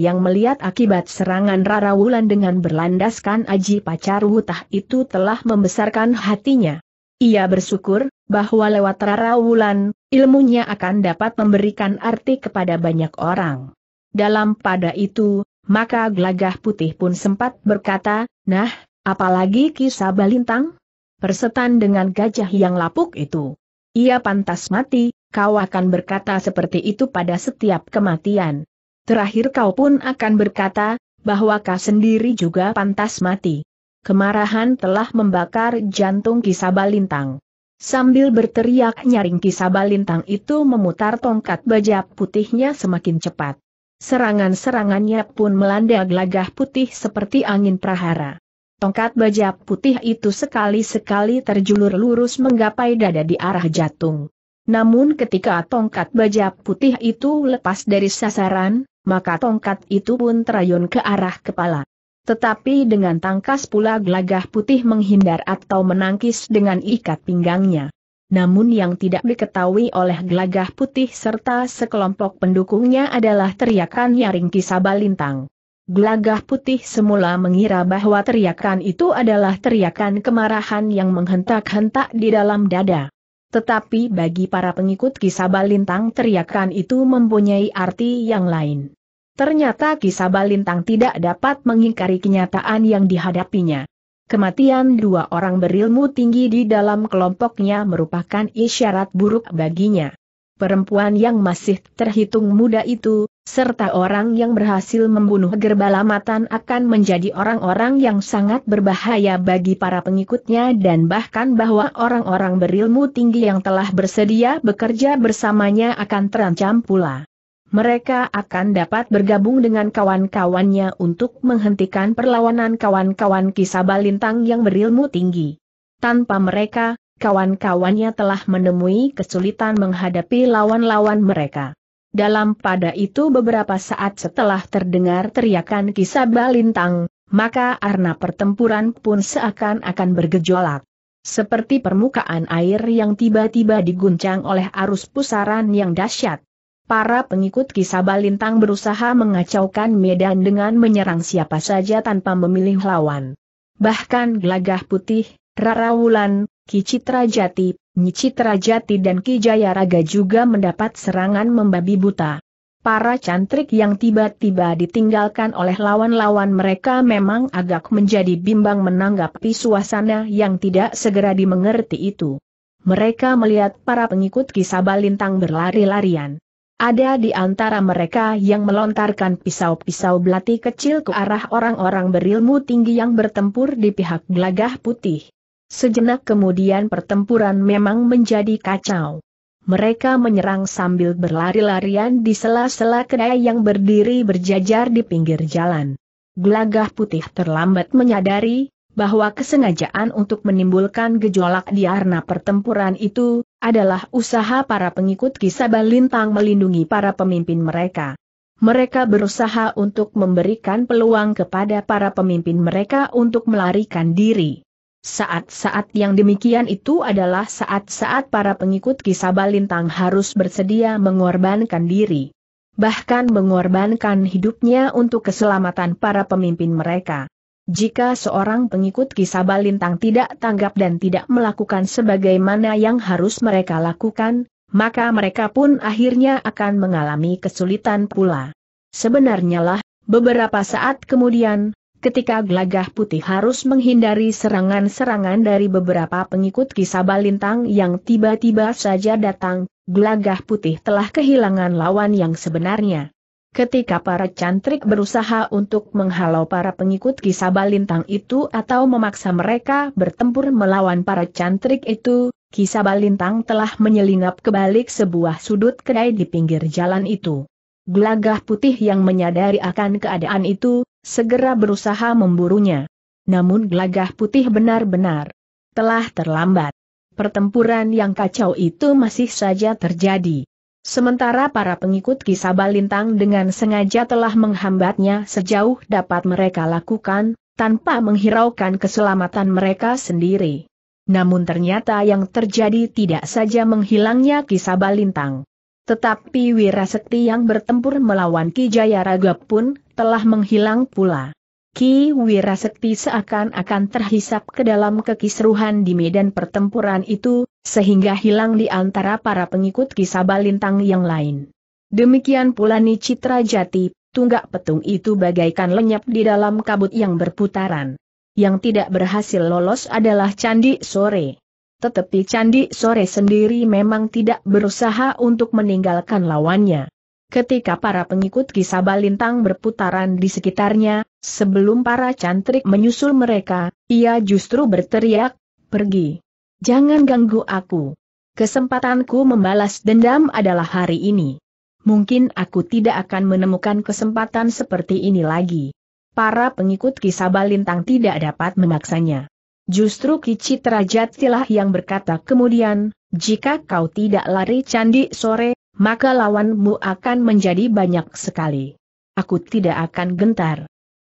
yang melihat akibat serangan Rara Wulan dengan berlandaskan Aji pacar Wutah itu telah membesarkan hatinya. Ia bersyukur, bahwa lewat Rara Wulan, ilmunya akan dapat memberikan arti kepada banyak orang. Dalam pada itu, maka gelagah putih pun sempat berkata, nah, apalagi kisah balintang? Persetan dengan gajah yang lapuk itu. Ia pantas mati, kau akan berkata seperti itu pada setiap kematian. Terakhir kau pun akan berkata, bahwa kau sendiri juga pantas mati. Kemarahan telah membakar jantung kisah balintang. Sambil berteriak nyaring kisah balintang itu memutar tongkat baja putihnya semakin cepat. Serangan-serangannya pun melanda gelagah putih seperti angin prahara. Tongkat baja putih itu sekali-sekali terjulur lurus menggapai dada di arah jatung. Namun ketika tongkat baja putih itu lepas dari sasaran, maka tongkat itu pun terayun ke arah kepala. Tetapi dengan tangkas pula gelagah putih menghindar atau menangkis dengan ikat pinggangnya namun yang tidak diketahui oleh Glagah putih serta sekelompok pendukungnya adalah teriakan Yaring Kisabalintang. Glagah putih semula mengira bahwa teriakan itu adalah teriakan kemarahan yang menghentak-hentak di dalam dada. Tetapi bagi para pengikut Kisabalintang teriakan itu mempunyai arti yang lain. Ternyata Kisabalintang tidak dapat mengingkari kenyataan yang dihadapinya. Kematian dua orang berilmu tinggi di dalam kelompoknya merupakan isyarat buruk baginya. Perempuan yang masih terhitung muda itu, serta orang yang berhasil membunuh Gerbalamatan akan menjadi orang-orang yang sangat berbahaya bagi para pengikutnya dan bahkan bahwa orang-orang berilmu tinggi yang telah bersedia bekerja bersamanya akan terancam pula mereka akan dapat bergabung dengan kawan-kawannya untuk menghentikan perlawanan kawan-kawan kisabalintang yang berilmu tinggi. Tanpa mereka, kawan-kawannya telah menemui kesulitan menghadapi lawan-lawan mereka. Dalam pada itu beberapa saat setelah terdengar teriakan kisabalintang, maka arna pertempuran pun seakan-akan bergejolak. Seperti permukaan air yang tiba-tiba diguncang oleh arus pusaran yang dahsyat para pengikut kisah balintang berusaha mengacaukan medan dengan menyerang siapa saja tanpa memilih lawan. Bahkan Gelagah Putih, Rara Wulan, Ki Citra Jati, Nyi Jati dan Ki Raga juga mendapat serangan membabi buta. Para cantrik yang tiba-tiba ditinggalkan oleh lawan-lawan mereka memang agak menjadi bimbang menanggapi suasana yang tidak segera dimengerti itu. Mereka melihat para pengikut kisah balintang berlari-larian. Ada di antara mereka yang melontarkan pisau-pisau belati kecil ke arah orang-orang berilmu tinggi yang bertempur di pihak gelagah putih. Sejenak kemudian pertempuran memang menjadi kacau. Mereka menyerang sambil berlari-larian di sela-sela kedai yang berdiri berjajar di pinggir jalan. Gelagah putih terlambat menyadari bahwa kesengajaan untuk menimbulkan gejolak di arena pertempuran itu adalah usaha para pengikut kisah Lintang melindungi para pemimpin mereka. Mereka berusaha untuk memberikan peluang kepada para pemimpin mereka untuk melarikan diri. Saat-saat yang demikian itu adalah saat-saat para pengikut kisah Lintang harus bersedia mengorbankan diri. Bahkan mengorbankan hidupnya untuk keselamatan para pemimpin mereka. Jika seorang pengikut kisah Balintang tidak tanggap dan tidak melakukan sebagaimana yang harus mereka lakukan, maka mereka pun akhirnya akan mengalami kesulitan pula. Sebenarnya lah, beberapa saat kemudian, ketika Glagah Putih harus menghindari serangan-serangan dari beberapa pengikut kisah Balintang yang tiba-tiba saja datang, Glagah Putih telah kehilangan lawan yang sebenarnya. Ketika para cantrik berusaha untuk menghalau para pengikut kisah balintang itu atau memaksa mereka bertempur melawan para cantrik itu, kisah balintang telah menyelinap ke balik sebuah sudut kedai di pinggir jalan itu. Gelagah putih yang menyadari akan keadaan itu, segera berusaha memburunya. Namun gelagah putih benar-benar telah terlambat. Pertempuran yang kacau itu masih saja terjadi. Sementara para pengikut kisah Balintang dengan sengaja telah menghambatnya sejauh dapat mereka lakukan, tanpa menghiraukan keselamatan mereka sendiri. Namun ternyata yang terjadi tidak saja menghilangnya kisah Balintang. Tetapi Wirasakti yang bertempur melawan Ki Jayaraga pun telah menghilang pula. Ki Wirasakti seakan-akan terhisap ke dalam kekisruhan di medan pertempuran itu, sehingga hilang di antara para pengikut kisah balintang yang lain. Demikian pula Ni Citra Jati, tunggak petung itu bagaikan lenyap di dalam kabut yang berputaran. Yang tidak berhasil lolos adalah Candi Sore. Tetapi Candi Sore sendiri memang tidak berusaha untuk meninggalkan lawannya. Ketika para pengikut kisah balintang berputaran di sekitarnya, sebelum para cantrik menyusul mereka, ia justru berteriak, pergi. Jangan ganggu aku. Kesempatanku membalas dendam adalah hari ini. Mungkin aku tidak akan menemukan kesempatan seperti ini lagi. Para pengikut kisah balintang tidak dapat memaksanya. Justru Kici Terajatilah yang berkata kemudian, jika kau tidak lari candi sore, maka lawanmu akan menjadi banyak sekali. Aku tidak akan gentar.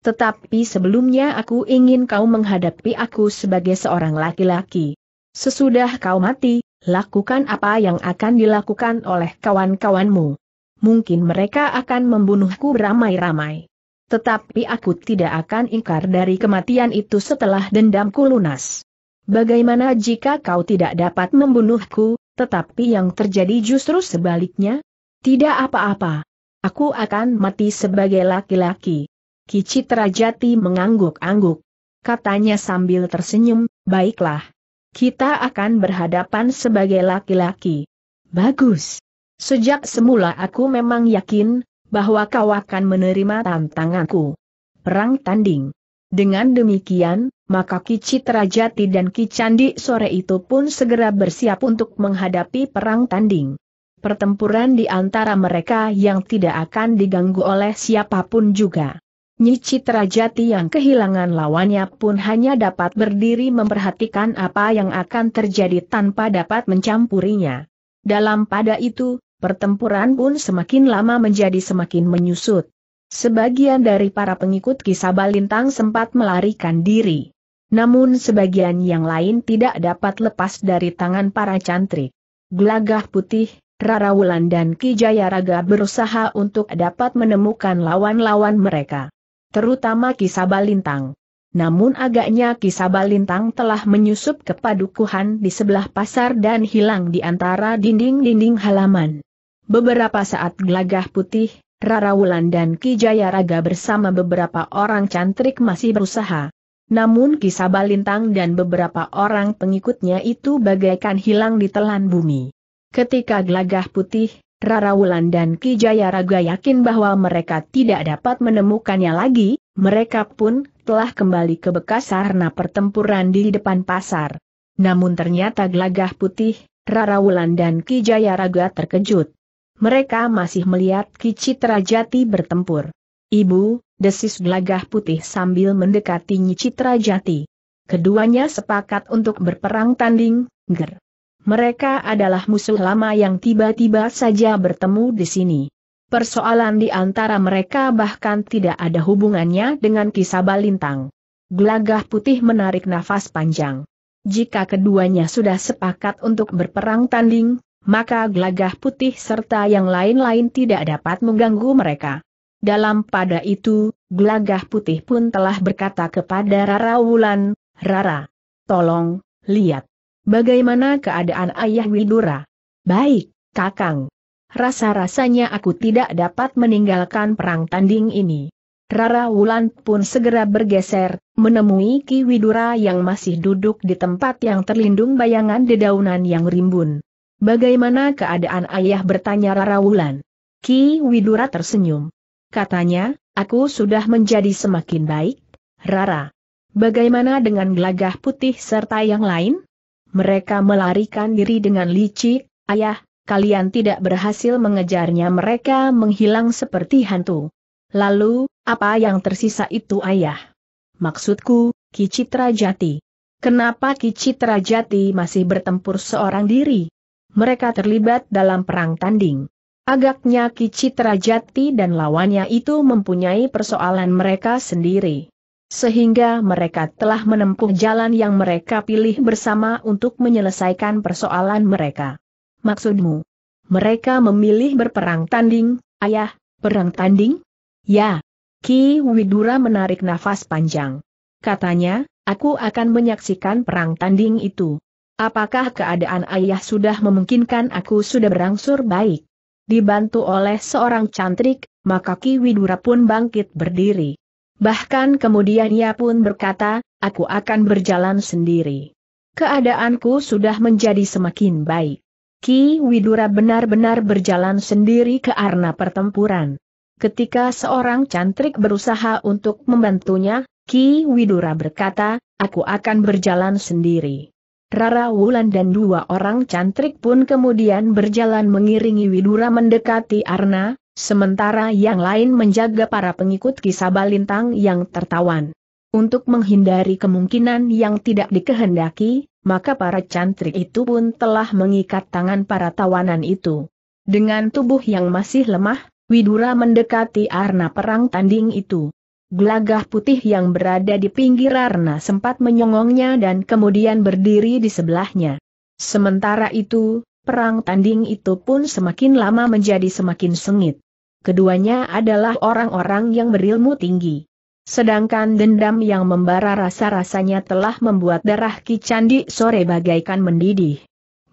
Tetapi sebelumnya aku ingin kau menghadapi aku sebagai seorang laki-laki. Sesudah kau mati, lakukan apa yang akan dilakukan oleh kawan-kawanmu. Mungkin mereka akan membunuhku ramai ramai Tetapi aku tidak akan ingkar dari kematian itu setelah dendamku lunas. Bagaimana jika kau tidak dapat membunuhku, tetapi yang terjadi justru sebaliknya? Tidak apa-apa. Aku akan mati sebagai laki-laki. Kici Terajati mengangguk-angguk. Katanya sambil tersenyum, baiklah. Kita akan berhadapan sebagai laki-laki. Bagus. Sejak semula aku memang yakin, bahwa kau akan menerima tantanganku. Perang tanding. Dengan demikian, maka Kicit Rajati dan Kicandi sore itu pun segera bersiap untuk menghadapi perang tanding. Pertempuran di antara mereka yang tidak akan diganggu oleh siapapun juga. Nyi Citra Jati yang kehilangan lawannya pun hanya dapat berdiri memperhatikan apa yang akan terjadi tanpa dapat mencampurinya. Dalam pada itu, pertempuran pun semakin lama menjadi semakin menyusut. Sebagian dari para pengikut kisah Balintang sempat melarikan diri. Namun sebagian yang lain tidak dapat lepas dari tangan para cantrik. Gelagah putih, Rara Wulan dan Ki Jayaraga berusaha untuk dapat menemukan lawan-lawan mereka terutama Kisabalintang. Namun agaknya Kisabalintang telah menyusup ke padukuhan di sebelah pasar dan hilang di antara dinding-dinding halaman. Beberapa saat gelagah putih, Rara Wulan dan Ki Jayaraga bersama beberapa orang cantrik masih berusaha. Namun Kisabalintang dan beberapa orang pengikutnya itu bagaikan hilang di telan bumi. Ketika gelagah putih, Rara Wulan dan Ki Jayaraga yakin bahwa mereka tidak dapat menemukannya lagi, mereka pun telah kembali ke bekas sarana pertempuran di depan pasar. Namun ternyata Glagah putih, Rara Wulan dan Ki Jayaraga terkejut. Mereka masih melihat Ki Citra Jati bertempur. Ibu, desis Glagah putih sambil mendekati Nyi Citra Jati. Keduanya sepakat untuk berperang tanding, ger. Mereka adalah musuh lama yang tiba-tiba saja bertemu di sini. Persoalan di antara mereka bahkan tidak ada hubungannya dengan kisah Balintang. Glagah putih menarik nafas panjang. Jika keduanya sudah sepakat untuk berperang tanding, maka gelagah putih serta yang lain-lain tidak dapat mengganggu mereka. Dalam pada itu, gelagah putih pun telah berkata kepada Rara Wulan, Rara, tolong, lihat. Bagaimana keadaan ayah Widura? Baik, Kakang. Rasa-rasanya aku tidak dapat meninggalkan perang tanding ini. Rara Wulan pun segera bergeser, menemui Ki Widura yang masih duduk di tempat yang terlindung bayangan dedaunan yang rimbun. Bagaimana keadaan ayah bertanya Rara Wulan? Ki Widura tersenyum. Katanya, aku sudah menjadi semakin baik, Rara. Bagaimana dengan gelagah putih serta yang lain? mereka melarikan diri dengan licik, ayah, kalian tidak berhasil mengejarnya mereka menghilang seperti hantu. Lalu, apa yang tersisa itu ayah? Maksudku, Kicitra Jati. Kenapa Kicitra Jati masih bertempur seorang diri? Mereka terlibat dalam perang tanding. Agaknya Kicitra Jati dan lawannya itu mempunyai persoalan mereka sendiri sehingga mereka telah menempuh jalan yang mereka pilih bersama untuk menyelesaikan persoalan mereka. Maksudmu? Mereka memilih berperang tanding, ayah, perang tanding? Ya. Ki Widura menarik nafas panjang. Katanya, aku akan menyaksikan perang tanding itu. Apakah keadaan ayah sudah memungkinkan aku sudah berangsur baik? Dibantu oleh seorang cantrik, maka Ki Widura pun bangkit berdiri. Bahkan kemudian ia pun berkata, aku akan berjalan sendiri. Keadaanku sudah menjadi semakin baik. Ki Widura benar-benar berjalan sendiri ke arena pertempuran. Ketika seorang cantrik berusaha untuk membantunya, Ki Widura berkata, aku akan berjalan sendiri. Rara Wulan dan dua orang cantrik pun kemudian berjalan mengiringi Widura mendekati Arna, Sementara yang lain menjaga para pengikut kisah balintang yang tertawan. Untuk menghindari kemungkinan yang tidak dikehendaki, maka para cantrik itu pun telah mengikat tangan para tawanan itu. Dengan tubuh yang masih lemah, Widura mendekati arna perang tanding itu. Gelagah putih yang berada di pinggir arna sempat menyongongnya dan kemudian berdiri di sebelahnya. Sementara itu, perang tanding itu pun semakin lama menjadi semakin sengit keduanya adalah orang-orang yang berilmu tinggi. Sedangkan dendam yang membara rasa-rasanya telah membuat darah Kicandi sore bagaikan mendidih.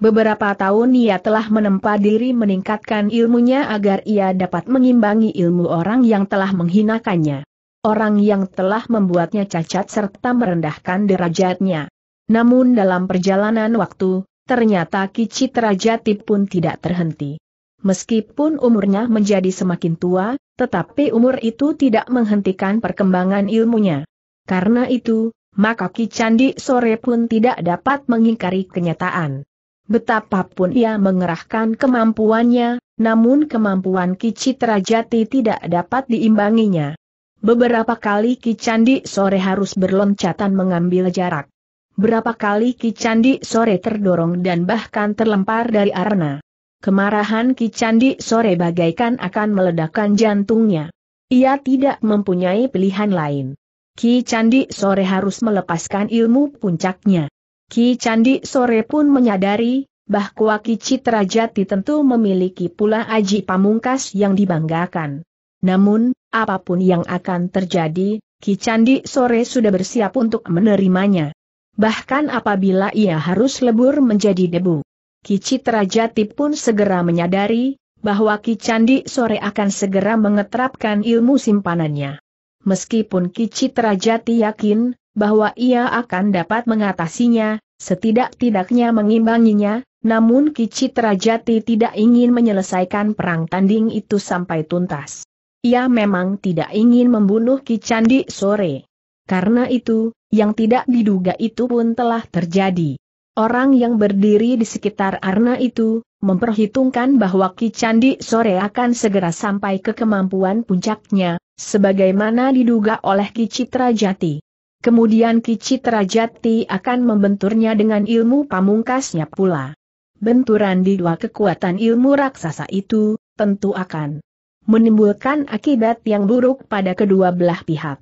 Beberapa tahun ia telah menempa diri meningkatkan ilmunya agar ia dapat mengimbangi ilmu orang yang telah menghinakannya. Orang yang telah membuatnya cacat serta merendahkan derajatnya. Namun dalam perjalanan waktu, ternyata Kici Terajati pun tidak terhenti. Meskipun umurnya menjadi semakin tua, tetapi umur itu tidak menghentikan perkembangan ilmunya. Karena itu, maka Ki Candi sore pun tidak dapat mengingkari kenyataan. Betapapun ia mengerahkan kemampuannya, namun kemampuan Ki Jati tidak dapat diimbanginya. Beberapa kali Ki Candi sore harus berloncatan mengambil jarak. Berapa kali Ki Candi sore terdorong dan bahkan terlempar dari arena. Kemarahan Ki Candi sore bagaikan akan meledakkan jantungnya. Ia tidak mempunyai pilihan lain. Ki Candi sore harus melepaskan ilmu puncaknya. Ki Candi sore pun menyadari, bahwa Ki Citra Jati tentu memiliki pula aji pamungkas yang dibanggakan. Namun, apapun yang akan terjadi, Ki Candi sore sudah bersiap untuk menerimanya. Bahkan apabila ia harus lebur menjadi debu. Kicitrajati pun segera menyadari, bahwa Ki Candi sore akan segera mengeterapkan ilmu simpanannya. Meskipun Kicitrajati yakin, bahwa ia akan dapat mengatasinya, setidak-tidaknya mengimbanginya, namun Kicitrajati tidak ingin menyelesaikan perang tanding itu sampai tuntas. Ia memang tidak ingin membunuh Ki Candi sore. Karena itu, yang tidak diduga itu pun telah terjadi. Orang yang berdiri di sekitar Arna itu, memperhitungkan bahwa Ki Candi sore akan segera sampai ke kemampuan puncaknya, sebagaimana diduga oleh Ki Citra Jati. Kemudian Ki Citra Jati akan membenturnya dengan ilmu pamungkasnya pula. Benturan di dua kekuatan ilmu raksasa itu, tentu akan menimbulkan akibat yang buruk pada kedua belah pihak.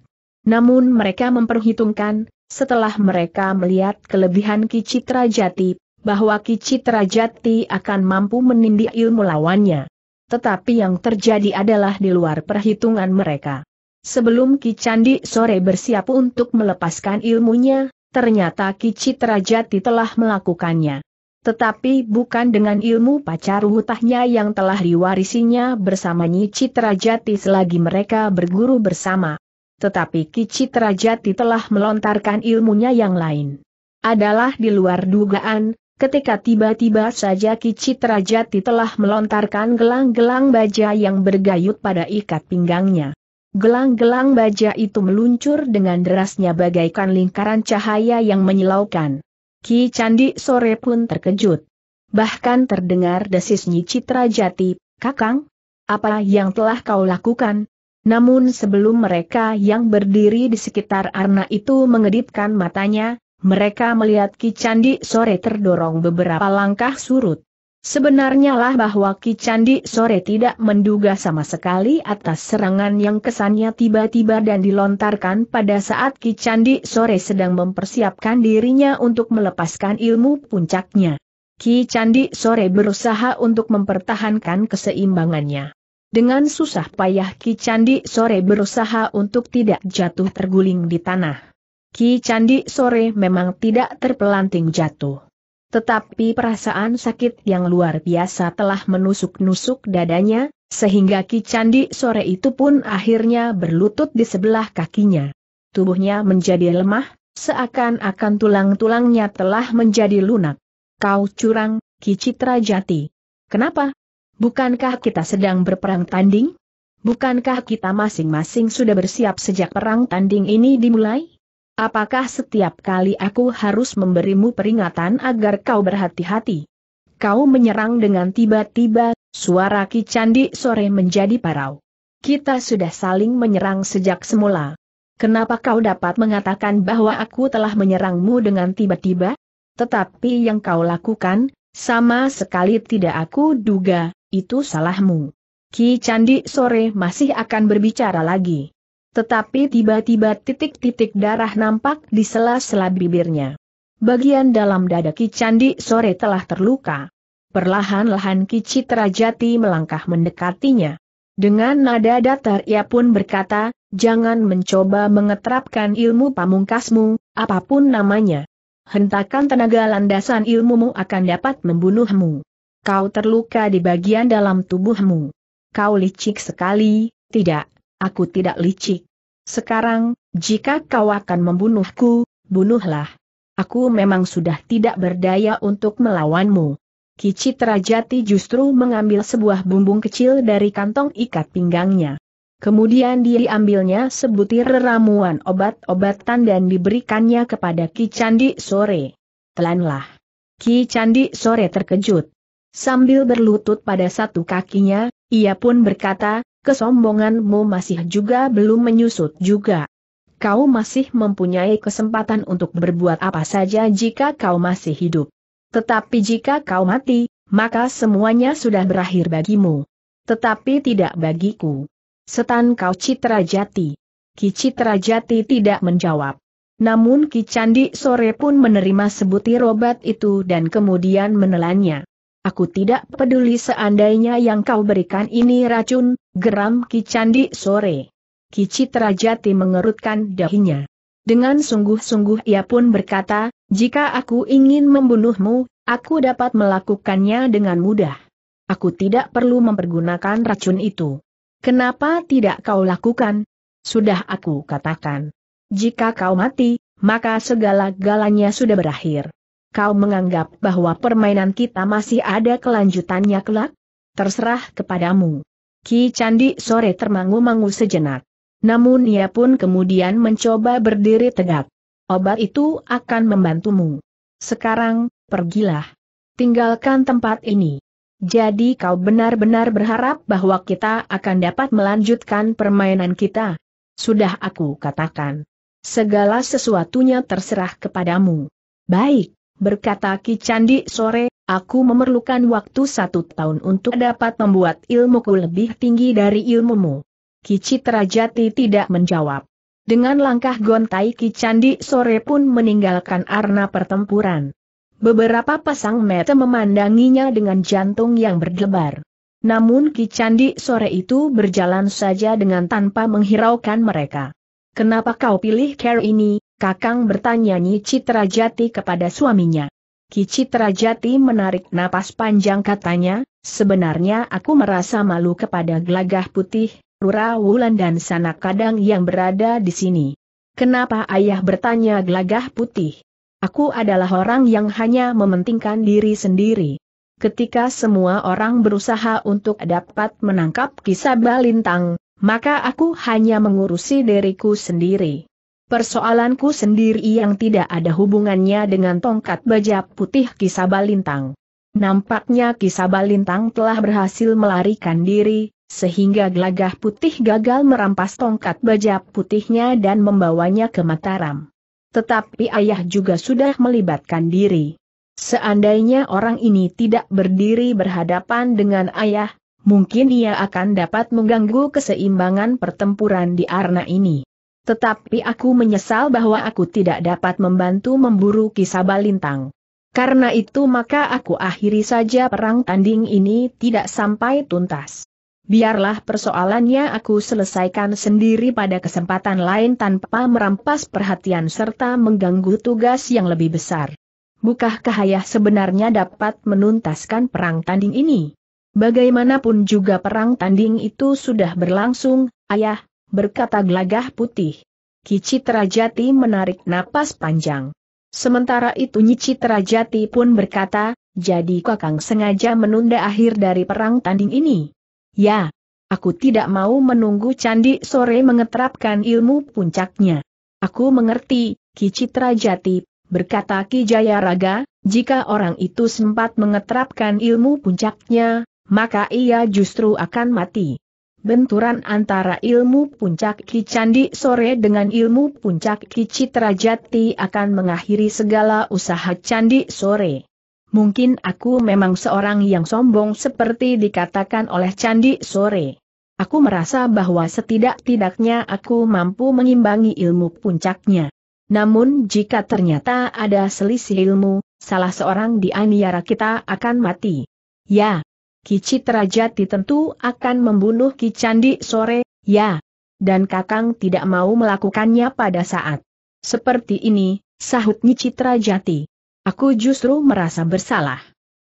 Namun mereka memperhitungkan, setelah mereka melihat kelebihan Kicitra Jati, bahwa Kicitra Jati akan mampu menindih ilmu lawannya. Tetapi yang terjadi adalah di luar perhitungan mereka. Sebelum Kicandi sore bersiap untuk melepaskan ilmunya, ternyata Kicitra Jati telah melakukannya. Tetapi bukan dengan ilmu pacar hutahnya yang telah diwarisinya bersama Nyi Citra Jati selagi mereka berguru bersama, tetapi Kicitra Jati telah melontarkan ilmunya yang lain. Adalah di luar dugaan, ketika tiba-tiba saja Kicitra Jati telah melontarkan gelang-gelang baja yang bergayut pada ikat pinggangnya. Gelang-gelang baja itu meluncur dengan derasnya bagaikan lingkaran cahaya yang menyilaukan. Ki Candi sore pun terkejut. Bahkan terdengar desis Nyi Citra Jati, Kakang, apa yang telah kau lakukan, namun sebelum mereka yang berdiri di sekitar Arna itu mengedipkan matanya, mereka melihat Ki Candi Sore terdorong beberapa langkah surut. Sebenarnya lah bahwa Ki Candi Sore tidak menduga sama sekali atas serangan yang kesannya tiba-tiba dan dilontarkan pada saat Ki Candi Sore sedang mempersiapkan dirinya untuk melepaskan ilmu puncaknya. Ki Candi Sore berusaha untuk mempertahankan keseimbangannya. Dengan susah payah Ki Candi Sore berusaha untuk tidak jatuh terguling di tanah. Ki Candi Sore memang tidak terpelanting jatuh. Tetapi perasaan sakit yang luar biasa telah menusuk-nusuk dadanya, sehingga Ki Candi Sore itu pun akhirnya berlutut di sebelah kakinya. Tubuhnya menjadi lemah, seakan-akan tulang-tulangnya telah menjadi lunak. Kau curang, Ki Citra Jati. Kenapa? Bukankah kita sedang berperang tanding? Bukankah kita masing-masing sudah bersiap sejak perang tanding ini dimulai? Apakah setiap kali aku harus memberimu peringatan agar kau berhati-hati? Kau menyerang dengan tiba-tiba, suara Ki Candi sore menjadi parau. Kita sudah saling menyerang sejak semula. Kenapa kau dapat mengatakan bahwa aku telah menyerangmu dengan tiba-tiba? Tetapi yang kau lakukan, sama sekali tidak aku duga, itu salahmu. Ki Candi sore masih akan berbicara lagi. Tetapi tiba-tiba titik-titik darah nampak di sela-sela bibirnya. Bagian dalam dada Ki Candi sore telah terluka. Perlahan-lahan Ki Citrajati melangkah mendekatinya. Dengan nada datar ia pun berkata, jangan mencoba mengetrapkan ilmu pamungkasmu, apapun namanya. Hentakan tenaga landasan ilmumu akan dapat membunuhmu kau terluka di bagian dalam tubuhmu. Kau licik sekali, tidak, aku tidak licik. Sekarang, jika kau akan membunuhku, bunuhlah. Aku memang sudah tidak berdaya untuk melawanmu. Kicit Rajati justru mengambil sebuah bumbung kecil dari kantong ikat pinggangnya. Kemudian dia diambilnya sebutir ramuan obat-obatan dan diberikannya kepada Ki Candi Sore. Telanlah. Ki Candi Sore terkejut. Sambil berlutut pada satu kakinya, ia pun berkata, kesombonganmu masih juga belum menyusut juga. Kau masih mempunyai kesempatan untuk berbuat apa saja jika kau masih hidup. Tetapi jika kau mati, maka semuanya sudah berakhir bagimu. Tetapi tidak bagiku. Setan kau Citra Jati. Ki Citra Jati tidak menjawab. Namun Ki Candi sore pun menerima sebutir obat itu dan kemudian menelannya. Aku tidak peduli seandainya yang kau berikan ini racun, geram Kicandi sore. Ki mengerutkan dahinya. Dengan sungguh-sungguh ia pun berkata, jika aku ingin membunuhmu, aku dapat melakukannya dengan mudah. Aku tidak perlu mempergunakan racun itu. Kenapa tidak kau lakukan? Sudah aku katakan. Jika kau mati, maka segala galanya sudah berakhir. Kau menganggap bahwa permainan kita masih ada kelanjutannya kelak? Terserah kepadamu. Ki Candi sore termangu-mangu sejenak. Namun ia pun kemudian mencoba berdiri tegak. Obat itu akan membantumu. Sekarang, pergilah. Tinggalkan tempat ini. Jadi kau benar-benar berharap bahwa kita akan dapat melanjutkan permainan kita? Sudah aku katakan. Segala sesuatunya terserah kepadamu. Baik berkata Ki Candi sore, aku memerlukan waktu satu tahun untuk dapat membuat ilmuku lebih tinggi dari ilmumu. Ki Citrajati tidak menjawab. Dengan langkah gontai Ki Candi sore pun meninggalkan arena pertempuran. Beberapa pasang mata memandanginya dengan jantung yang berdebar. Namun Ki Candi sore itu berjalan saja dengan tanpa menghiraukan mereka. Kenapa kau pilih care ini, Kakang bertanya Nyi Citra Jati kepada suaminya. Ki Citra Jati menarik napas panjang katanya, sebenarnya aku merasa malu kepada gelagah putih, Rura Wulan dan sanak kadang yang berada di sini. Kenapa ayah bertanya gelagah putih? Aku adalah orang yang hanya mementingkan diri sendiri. Ketika semua orang berusaha untuk dapat menangkap kisah balintang, maka aku hanya mengurusi diriku sendiri. Persoalanku sendiri yang tidak ada hubungannya dengan tongkat baja putih Kisabalintang. Nampaknya Kisabalintang telah berhasil melarikan diri, sehingga gelagah putih gagal merampas tongkat baja putihnya dan membawanya ke Mataram. Tetapi ayah juga sudah melibatkan diri. Seandainya orang ini tidak berdiri berhadapan dengan ayah, mungkin ia akan dapat mengganggu keseimbangan pertempuran di arna ini. Tetapi aku menyesal bahwa aku tidak dapat membantu memburu kisah balintang. Karena itu maka aku akhiri saja perang tanding ini tidak sampai tuntas. Biarlah persoalannya aku selesaikan sendiri pada kesempatan lain tanpa merampas perhatian serta mengganggu tugas yang lebih besar. Bukahkah ayah sebenarnya dapat menuntaskan perang tanding ini? Bagaimanapun juga perang tanding itu sudah berlangsung, ayah, berkata gelagah putih. Kicitrajati menarik napas panjang. Sementara itu Citra Jati pun berkata, jadi Kakang sengaja menunda akhir dari perang tanding ini. Ya, aku tidak mau menunggu Candi sore mengeterapkan ilmu puncaknya. Aku mengerti, Ki berkata Ki Jayaraga, jika orang itu sempat mengeterapkan ilmu puncaknya, maka ia justru akan mati benturan antara ilmu puncak Ki Candi Sore dengan ilmu puncak Ki Citra Jati akan mengakhiri segala usaha Candi Sore. Mungkin aku memang seorang yang sombong seperti dikatakan oleh Candi Sore. Aku merasa bahwa setidak-tidaknya aku mampu mengimbangi ilmu puncaknya. Namun jika ternyata ada selisih ilmu, salah seorang di aniara kita akan mati. Ya, Citra Jati tentu akan membunuh Kicandi sore, ya. Dan Kakang tidak mau melakukannya pada saat seperti ini, sahut Citra Jati. Aku justru merasa bersalah.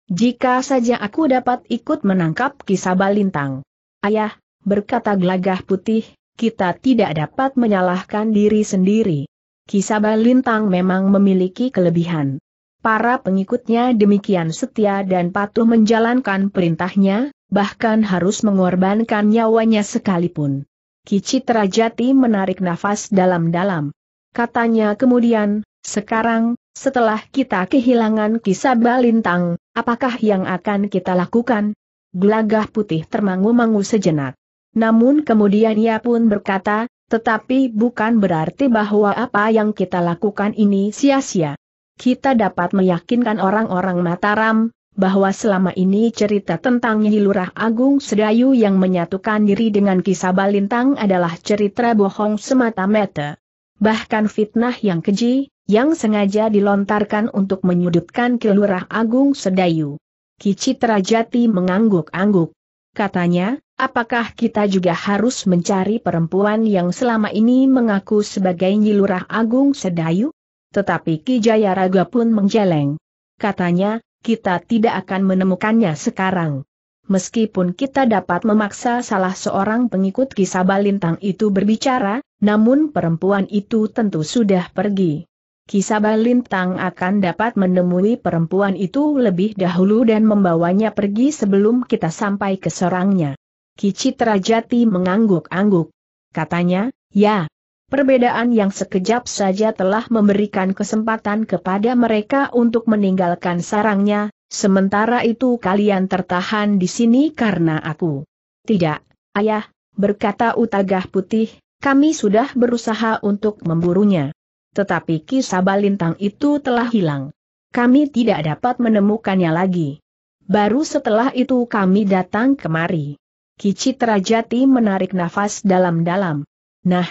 Jika saja aku dapat ikut menangkap Kisaba Lintang. Ayah, berkata gelagah putih, kita tidak dapat menyalahkan diri sendiri. Kisaba Lintang memang memiliki kelebihan. Para pengikutnya demikian setia dan patuh menjalankan perintahnya, bahkan harus mengorbankan nyawanya sekalipun. Kici Terajati menarik nafas dalam-dalam. Katanya kemudian, sekarang, setelah kita kehilangan kisah balintang, apakah yang akan kita lakukan? Gelagah putih termangu-mangu sejenak. Namun kemudian ia pun berkata, tetapi bukan berarti bahwa apa yang kita lakukan ini sia-sia kita dapat meyakinkan orang-orang Mataram, bahwa selama ini cerita tentang Nyi Lurah Agung Sedayu yang menyatukan diri dengan kisah Balintang adalah cerita bohong semata-mata. Bahkan fitnah yang keji, yang sengaja dilontarkan untuk menyudutkan Ki Lurah Agung Sedayu. Kicitra Jati mengangguk-angguk. Katanya, apakah kita juga harus mencari perempuan yang selama ini mengaku sebagai Nyi Lurah Agung Sedayu? Tetapi Kijaya Raga pun menjeleng. Katanya, kita tidak akan menemukannya sekarang. Meskipun kita dapat memaksa salah seorang pengikut kisah balintang itu berbicara, namun perempuan itu tentu sudah pergi. Kisah balintang akan dapat menemui perempuan itu lebih dahulu dan membawanya pergi sebelum kita sampai ke sorangnya. Kici Trajati mengangguk-angguk. Katanya, ya, Perbedaan yang sekejap saja telah memberikan kesempatan kepada mereka untuk meninggalkan sarangnya, sementara itu kalian tertahan di sini karena aku. Tidak, ayah, berkata Utagah Putih, kami sudah berusaha untuk memburunya. Tetapi kisah itu telah hilang. Kami tidak dapat menemukannya lagi. Baru setelah itu kami datang kemari. Kici terajati menarik nafas dalam-dalam. Nah,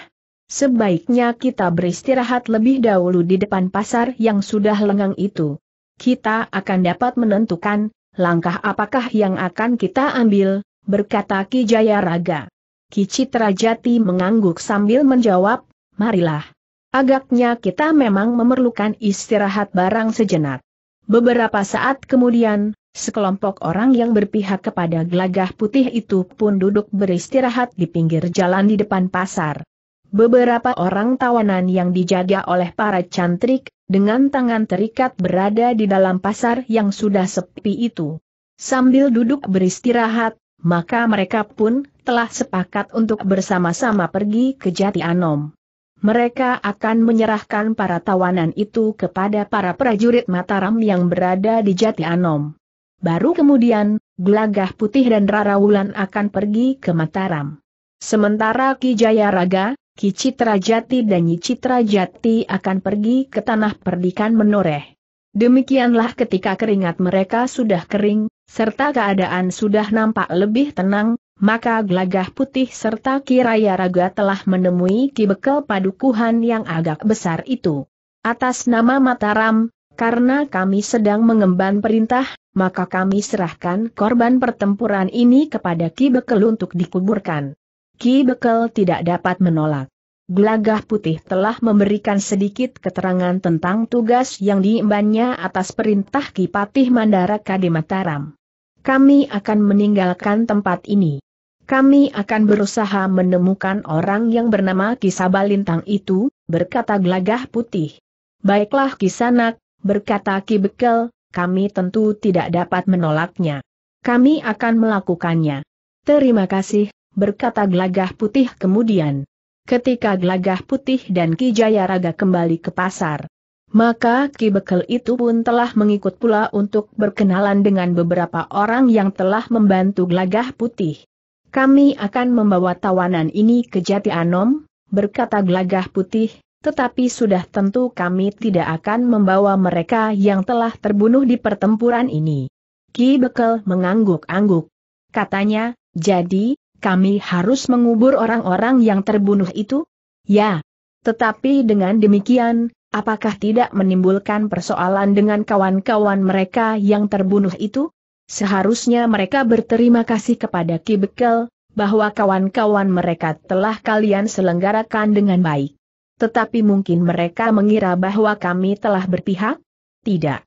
Sebaiknya kita beristirahat lebih dahulu di depan pasar yang sudah lengang itu. Kita akan dapat menentukan, langkah apakah yang akan kita ambil, berkata Ki Jayaraga. Ki Jati mengangguk sambil menjawab, marilah. Agaknya kita memang memerlukan istirahat barang sejenak. Beberapa saat kemudian, sekelompok orang yang berpihak kepada gelagah putih itu pun duduk beristirahat di pinggir jalan di depan pasar. Beberapa orang tawanan yang dijaga oleh para cantrik, dengan tangan terikat berada di dalam pasar yang sudah sepi itu. Sambil duduk beristirahat, maka mereka pun telah sepakat untuk bersama-sama pergi ke Jati Anom. Mereka akan menyerahkan para tawanan itu kepada para prajurit Mataram yang berada di Jati Anom. Baru kemudian, Gelagah Putih dan Rara Wulan akan pergi ke Mataram. Sementara Ki Jayaraga, Ki Jati dan Nyi Jati akan pergi ke tanah perdikan menoreh. Demikianlah ketika keringat mereka sudah kering, serta keadaan sudah nampak lebih tenang, maka gelagah putih serta kiraya raga telah menemui kibekel Padukuhan yang agak besar itu. Atas nama Mataram, karena kami sedang mengemban perintah, maka kami serahkan korban pertempuran ini kepada kibekel untuk dikuburkan. Ki Bekel tidak dapat menolak. Gelagah putih telah memberikan sedikit keterangan tentang tugas yang diembannya atas perintah Ki Patih Mandaraka di Mataram. Kami akan meninggalkan tempat ini. Kami akan berusaha menemukan orang yang bernama Ki Sabalintang itu, berkata Gelagah Putih. Baiklah Kisanak, berkata Ki Bekel, kami tentu tidak dapat menolaknya. Kami akan melakukannya. Terima kasih, berkata Gelagah Putih kemudian. Ketika Gelagah Putih dan Ki Jayaraga kembali ke pasar, maka Ki Bekel itu pun telah mengikut pula untuk berkenalan dengan beberapa orang yang telah membantu Gelagah Putih. Kami akan membawa tawanan ini ke Jati Anom, berkata Gelagah Putih, tetapi sudah tentu kami tidak akan membawa mereka yang telah terbunuh di pertempuran ini. Ki Bekel mengangguk-angguk. Katanya, jadi, kami harus mengubur orang-orang yang terbunuh itu? Ya. Tetapi dengan demikian, apakah tidak menimbulkan persoalan dengan kawan-kawan mereka yang terbunuh itu? Seharusnya mereka berterima kasih kepada Ki Bekel, bahwa kawan-kawan mereka telah kalian selenggarakan dengan baik. Tetapi mungkin mereka mengira bahwa kami telah berpihak? Tidak.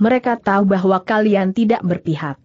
Mereka tahu bahwa kalian tidak berpihak.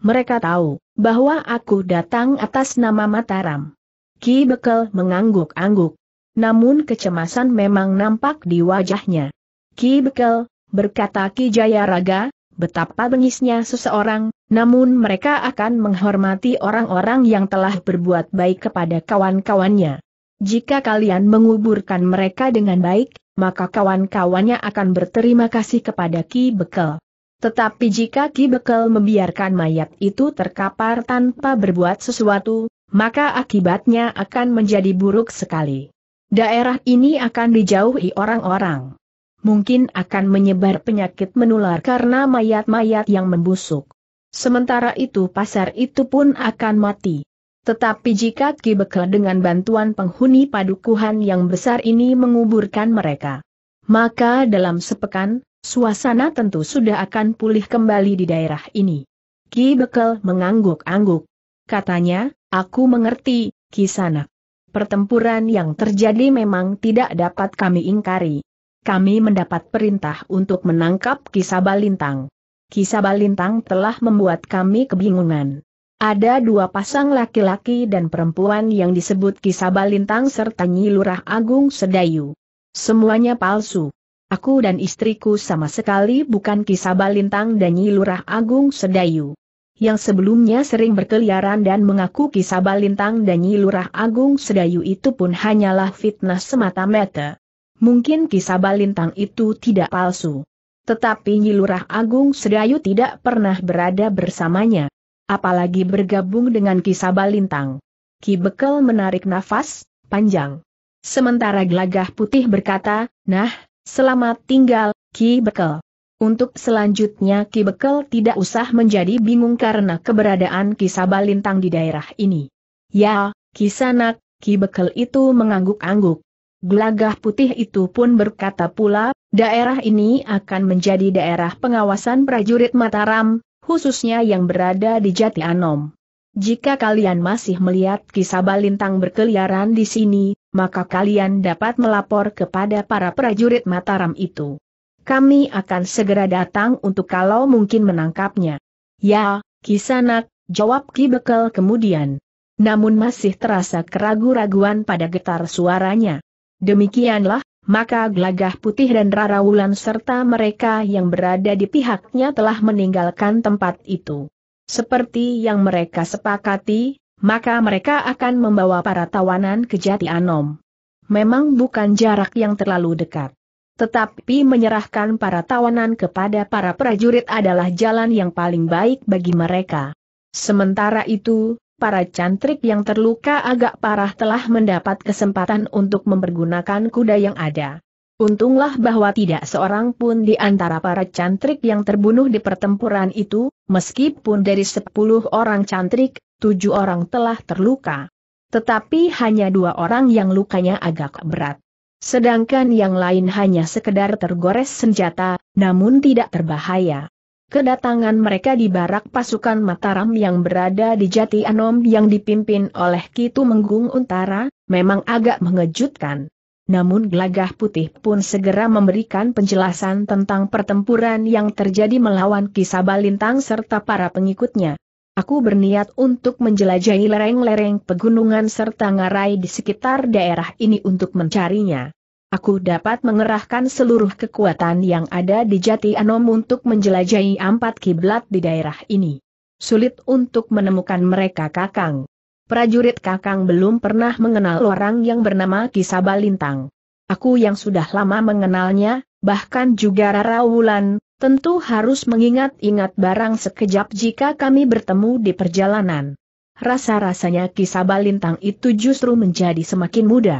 Mereka tahu bahwa aku datang atas nama Mataram. Ki Bekel mengangguk-angguk. Namun kecemasan memang nampak di wajahnya. Ki Bekel, berkata Ki Jayaraga, betapa bengisnya seseorang, namun mereka akan menghormati orang-orang yang telah berbuat baik kepada kawan-kawannya. Jika kalian menguburkan mereka dengan baik, maka kawan-kawannya akan berterima kasih kepada Ki Bekel. Tetapi jika Ki Bekel membiarkan mayat itu terkapar tanpa berbuat sesuatu, maka akibatnya akan menjadi buruk sekali. Daerah ini akan dijauhi orang-orang. Mungkin akan menyebar penyakit menular karena mayat-mayat yang membusuk. Sementara itu pasar itu pun akan mati. Tetapi jika Ki Bekel dengan bantuan penghuni padukuhan yang besar ini menguburkan mereka, maka dalam sepekan, Suasana tentu sudah akan pulih kembali di daerah ini. Ki Bekel mengangguk-angguk. Katanya, aku mengerti, Ki Sanak. Pertempuran yang terjadi memang tidak dapat kami ingkari. Kami mendapat perintah untuk menangkap Ki Kisabalintang. Kisabalintang telah membuat kami kebingungan. Ada dua pasang laki-laki dan perempuan yang disebut Ki Kisabalintang serta Nyi Lurah Agung Sedayu. Semuanya palsu. Aku dan istriku sama sekali bukan kisah balintang dan nyilurah Agung Sedayu. Yang sebelumnya sering berkeliaran dan mengaku kisah balintang dan nyilurah Agung Sedayu itu pun hanyalah fitnah semata-mata. Mungkin kisah balintang itu tidak palsu. Tetapi nyilurah Agung Sedayu tidak pernah berada bersamanya. Apalagi bergabung dengan kisah balintang. Ki Bekel menarik nafas, panjang. Sementara gelagah putih berkata, nah, Selamat tinggal, Ki Bekel. Untuk selanjutnya Ki Bekel tidak usah menjadi bingung karena keberadaan Ki Sabalintang di daerah ini. Ya, Ki Sanak, Ki Bekel itu mengangguk-angguk. Gelagah putih itu pun berkata pula, daerah ini akan menjadi daerah pengawasan prajurit Mataram, khususnya yang berada di Jati Anom. Jika kalian masih melihat kisah Balintang berkeliaran di sini, maka kalian dapat melapor kepada para prajurit Mataram itu. Kami akan segera datang untuk kalau mungkin menangkapnya. Ya, Kisanak, jawab Ki Bekel kemudian. Namun masih terasa keragu-raguan pada getar suaranya. Demikianlah, maka Gelagah Putih dan Rara Wulan serta mereka yang berada di pihaknya telah meninggalkan tempat itu. Seperti yang mereka sepakati, maka mereka akan membawa para tawanan ke Jati Anom. Memang bukan jarak yang terlalu dekat. Tetapi menyerahkan para tawanan kepada para prajurit adalah jalan yang paling baik bagi mereka. Sementara itu, para cantrik yang terluka agak parah telah mendapat kesempatan untuk mempergunakan kuda yang ada. Untunglah bahwa tidak seorang pun di antara para cantrik yang terbunuh di pertempuran itu, meskipun dari sepuluh orang cantrik, tujuh orang telah terluka. Tetapi hanya dua orang yang lukanya agak berat. Sedangkan yang lain hanya sekedar tergores senjata, namun tidak terbahaya. Kedatangan mereka di barak pasukan Mataram yang berada di Jati Anom yang dipimpin oleh Kitu Menggung Untara, memang agak mengejutkan namun Gelagah Putih pun segera memberikan penjelasan tentang pertempuran yang terjadi melawan kisah balintang serta para pengikutnya. Aku berniat untuk menjelajahi lereng-lereng pegunungan serta ngarai di sekitar daerah ini untuk mencarinya. Aku dapat mengerahkan seluruh kekuatan yang ada di Jati Anom untuk menjelajahi empat kiblat di daerah ini. Sulit untuk menemukan mereka kakang prajurit Kakang belum pernah mengenal orang yang bernama Kisabalintang. Aku yang sudah lama mengenalnya, bahkan juga Rara Wulan, tentu harus mengingat-ingat barang sekejap jika kami bertemu di perjalanan. Rasa-rasanya Kisabalintang itu justru menjadi semakin muda.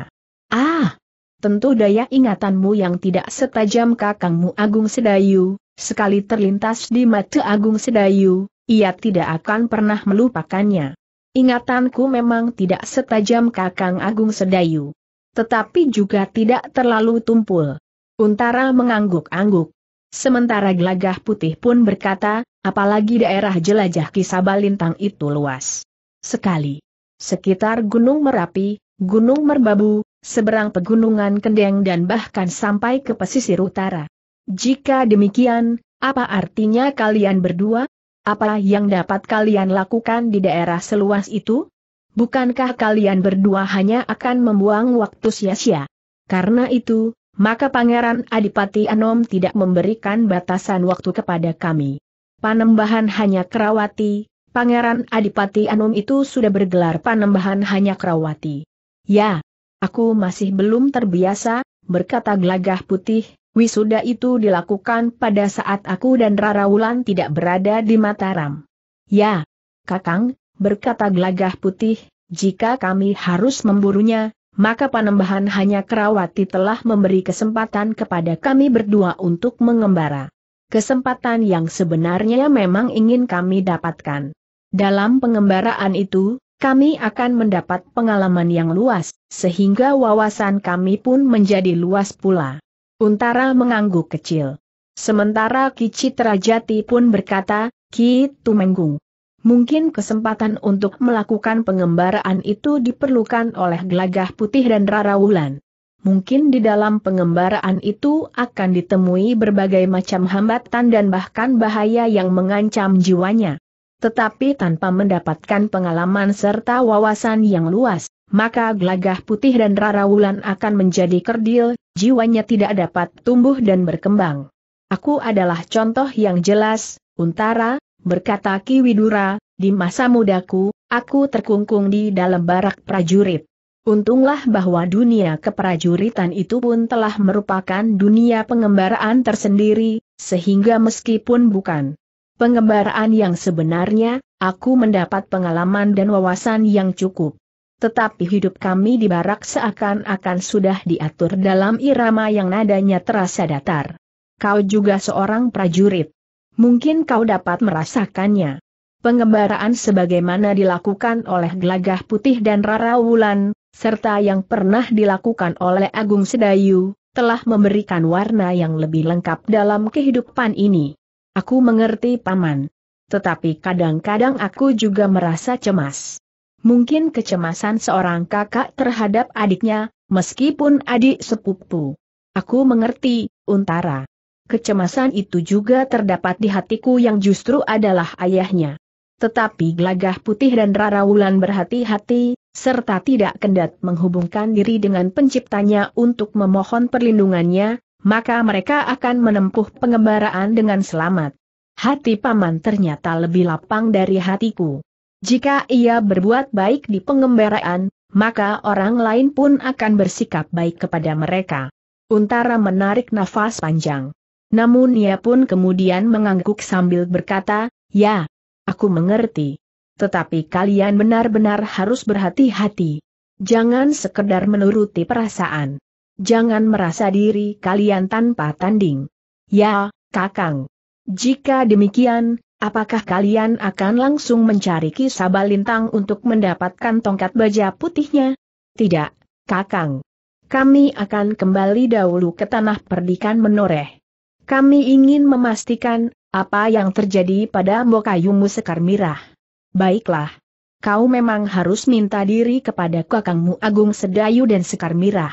Ah! Tentu daya ingatanmu yang tidak setajam kakangmu Agung Sedayu, sekali terlintas di mata Agung Sedayu, ia tidak akan pernah melupakannya. Ingatanku memang tidak setajam Kakang Agung Sedayu. Tetapi juga tidak terlalu tumpul. Untara mengangguk-angguk. Sementara gelagah putih pun berkata, apalagi daerah jelajah Kisabalintang itu luas. Sekali. Sekitar Gunung Merapi, Gunung Merbabu, seberang pegunungan Kendeng dan bahkan sampai ke pesisir utara. Jika demikian, apa artinya kalian berdua? Apa yang dapat kalian lakukan di daerah seluas itu? Bukankah kalian berdua hanya akan membuang waktu sia-sia? Karena itu, maka Pangeran Adipati Anom tidak memberikan batasan waktu kepada kami. Panembahan hanya Kerawati, Pangeran Adipati Anom itu sudah bergelar Panembahan hanya Kerawati. Ya, aku masih belum terbiasa, berkata gelagah putih, Wisuda itu dilakukan pada saat aku dan Rara Wulan tidak berada di Mataram. Ya, Kakang, berkata gelagah putih, jika kami harus memburunya, maka panembahan hanya Kerawati telah memberi kesempatan kepada kami berdua untuk mengembara. Kesempatan yang sebenarnya memang ingin kami dapatkan. Dalam pengembaraan itu, kami akan mendapat pengalaman yang luas, sehingga wawasan kami pun menjadi luas pula. Untara mengangguk kecil. Sementara Kicit Jati pun berkata, Ki Tumenggung. Mungkin kesempatan untuk melakukan pengembaraan itu diperlukan oleh Gelagah Putih dan Rara Wulan. Mungkin di dalam pengembaraan itu akan ditemui berbagai macam hambatan dan bahkan bahaya yang mengancam jiwanya. Tetapi tanpa mendapatkan pengalaman serta wawasan yang luas, maka gelagah putih dan rarawulan akan menjadi kerdil, jiwanya tidak dapat tumbuh dan berkembang. Aku adalah contoh yang jelas, Untara, berkata Ki Widura, di masa mudaku, aku terkungkung di dalam barak prajurit. Untunglah bahwa dunia keprajuritan itu pun telah merupakan dunia pengembaraan tersendiri, sehingga meskipun bukan pengembaraan yang sebenarnya, aku mendapat pengalaman dan wawasan yang cukup tetapi hidup kami di barak seakan-akan sudah diatur dalam irama yang nadanya terasa datar. Kau juga seorang prajurit. Mungkin kau dapat merasakannya. Pengembaraan sebagaimana dilakukan oleh Gelagah Putih dan Rara Wulan, serta yang pernah dilakukan oleh Agung Sedayu, telah memberikan warna yang lebih lengkap dalam kehidupan ini. Aku mengerti paman. Tetapi kadang-kadang aku juga merasa cemas. Mungkin kecemasan seorang kakak terhadap adiknya, meskipun adik sepupu. Aku mengerti, Untara. Kecemasan itu juga terdapat di hatiku yang justru adalah ayahnya. Tetapi Gelagah Putih dan Rara Wulan berhati-hati, serta tidak kendat menghubungkan diri dengan penciptanya untuk memohon perlindungannya, maka mereka akan menempuh pengembaraan dengan selamat. Hati paman ternyata lebih lapang dari hatiku. Jika ia berbuat baik di pengembaraan, maka orang lain pun akan bersikap baik kepada mereka. Untara menarik nafas panjang. Namun ia pun kemudian mengangguk sambil berkata, ya, aku mengerti. Tetapi kalian benar-benar harus berhati-hati. Jangan sekedar menuruti perasaan. Jangan merasa diri kalian tanpa tanding. Ya, Kakang. Jika demikian, Apakah kalian akan langsung mencari Kisaba Lintang untuk mendapatkan tongkat baja putihnya? Tidak, Kakang. Kami akan kembali dahulu ke tanah perdikan menoreh. Kami ingin memastikan apa yang terjadi pada Mbokayumu Sekar Mirah. Baiklah. Kau memang harus minta diri kepada Kakangmu Agung Sedayu dan Sekar Mirah.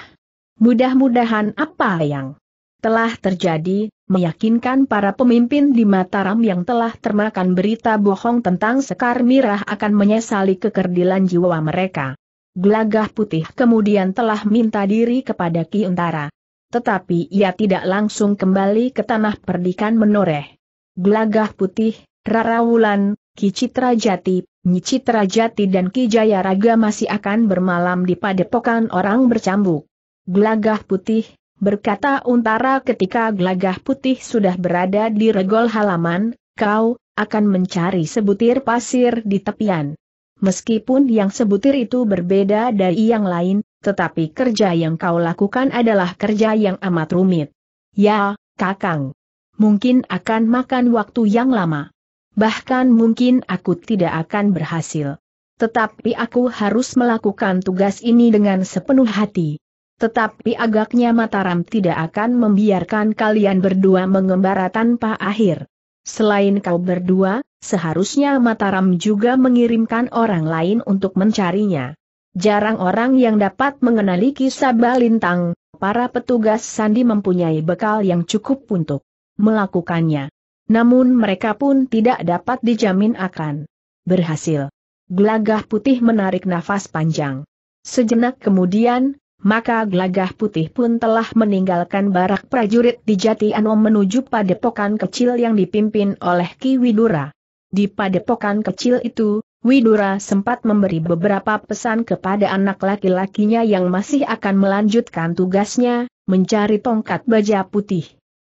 Mudah-mudahan apa yang telah terjadi meyakinkan para pemimpin di Mataram yang telah termakan berita bohong tentang Sekar Mirah akan menyesali kekerdilan jiwa mereka. Glagah putih kemudian telah minta diri kepada Ki Untara. Tetapi ia tidak langsung kembali ke tanah perdikan menoreh. Glagah putih, Rarawulan, Ki Citra Jati, Nyi Citra Jati dan Ki Jayaraga masih akan bermalam di padepokan orang bercambuk. Glagah putih, berkata Untara ketika gelagah putih sudah berada di regol halaman, kau, akan mencari sebutir pasir di tepian. Meskipun yang sebutir itu berbeda dari yang lain, tetapi kerja yang kau lakukan adalah kerja yang amat rumit. Ya, Kakang. Mungkin akan makan waktu yang lama. Bahkan mungkin aku tidak akan berhasil. Tetapi aku harus melakukan tugas ini dengan sepenuh hati. Tetapi agaknya Mataram tidak akan membiarkan kalian berdua mengembara tanpa akhir. Selain kau berdua, seharusnya Mataram juga mengirimkan orang lain untuk mencarinya. Jarang orang yang dapat mengenali kisah Balintang, para petugas Sandi mempunyai bekal yang cukup untuk melakukannya. Namun mereka pun tidak dapat dijamin akan berhasil. Gelagah putih menarik nafas panjang. Sejenak kemudian, maka Glagah putih pun telah meninggalkan barak prajurit di Jati Anom menuju padepokan kecil yang dipimpin oleh Ki Widura. Di padepokan kecil itu, Widura sempat memberi beberapa pesan kepada anak laki-lakinya yang masih akan melanjutkan tugasnya, mencari tongkat baja putih.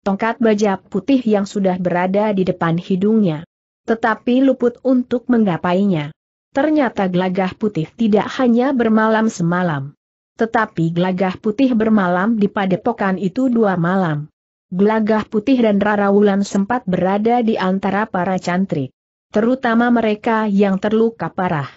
Tongkat baja putih yang sudah berada di depan hidungnya. Tetapi luput untuk menggapainya. Ternyata Glagah putih tidak hanya bermalam semalam. Tetapi gelagah putih bermalam di padepokan itu dua malam. Gelagah putih dan Rara Wulan sempat berada di antara para cantrik. Terutama mereka yang terluka parah.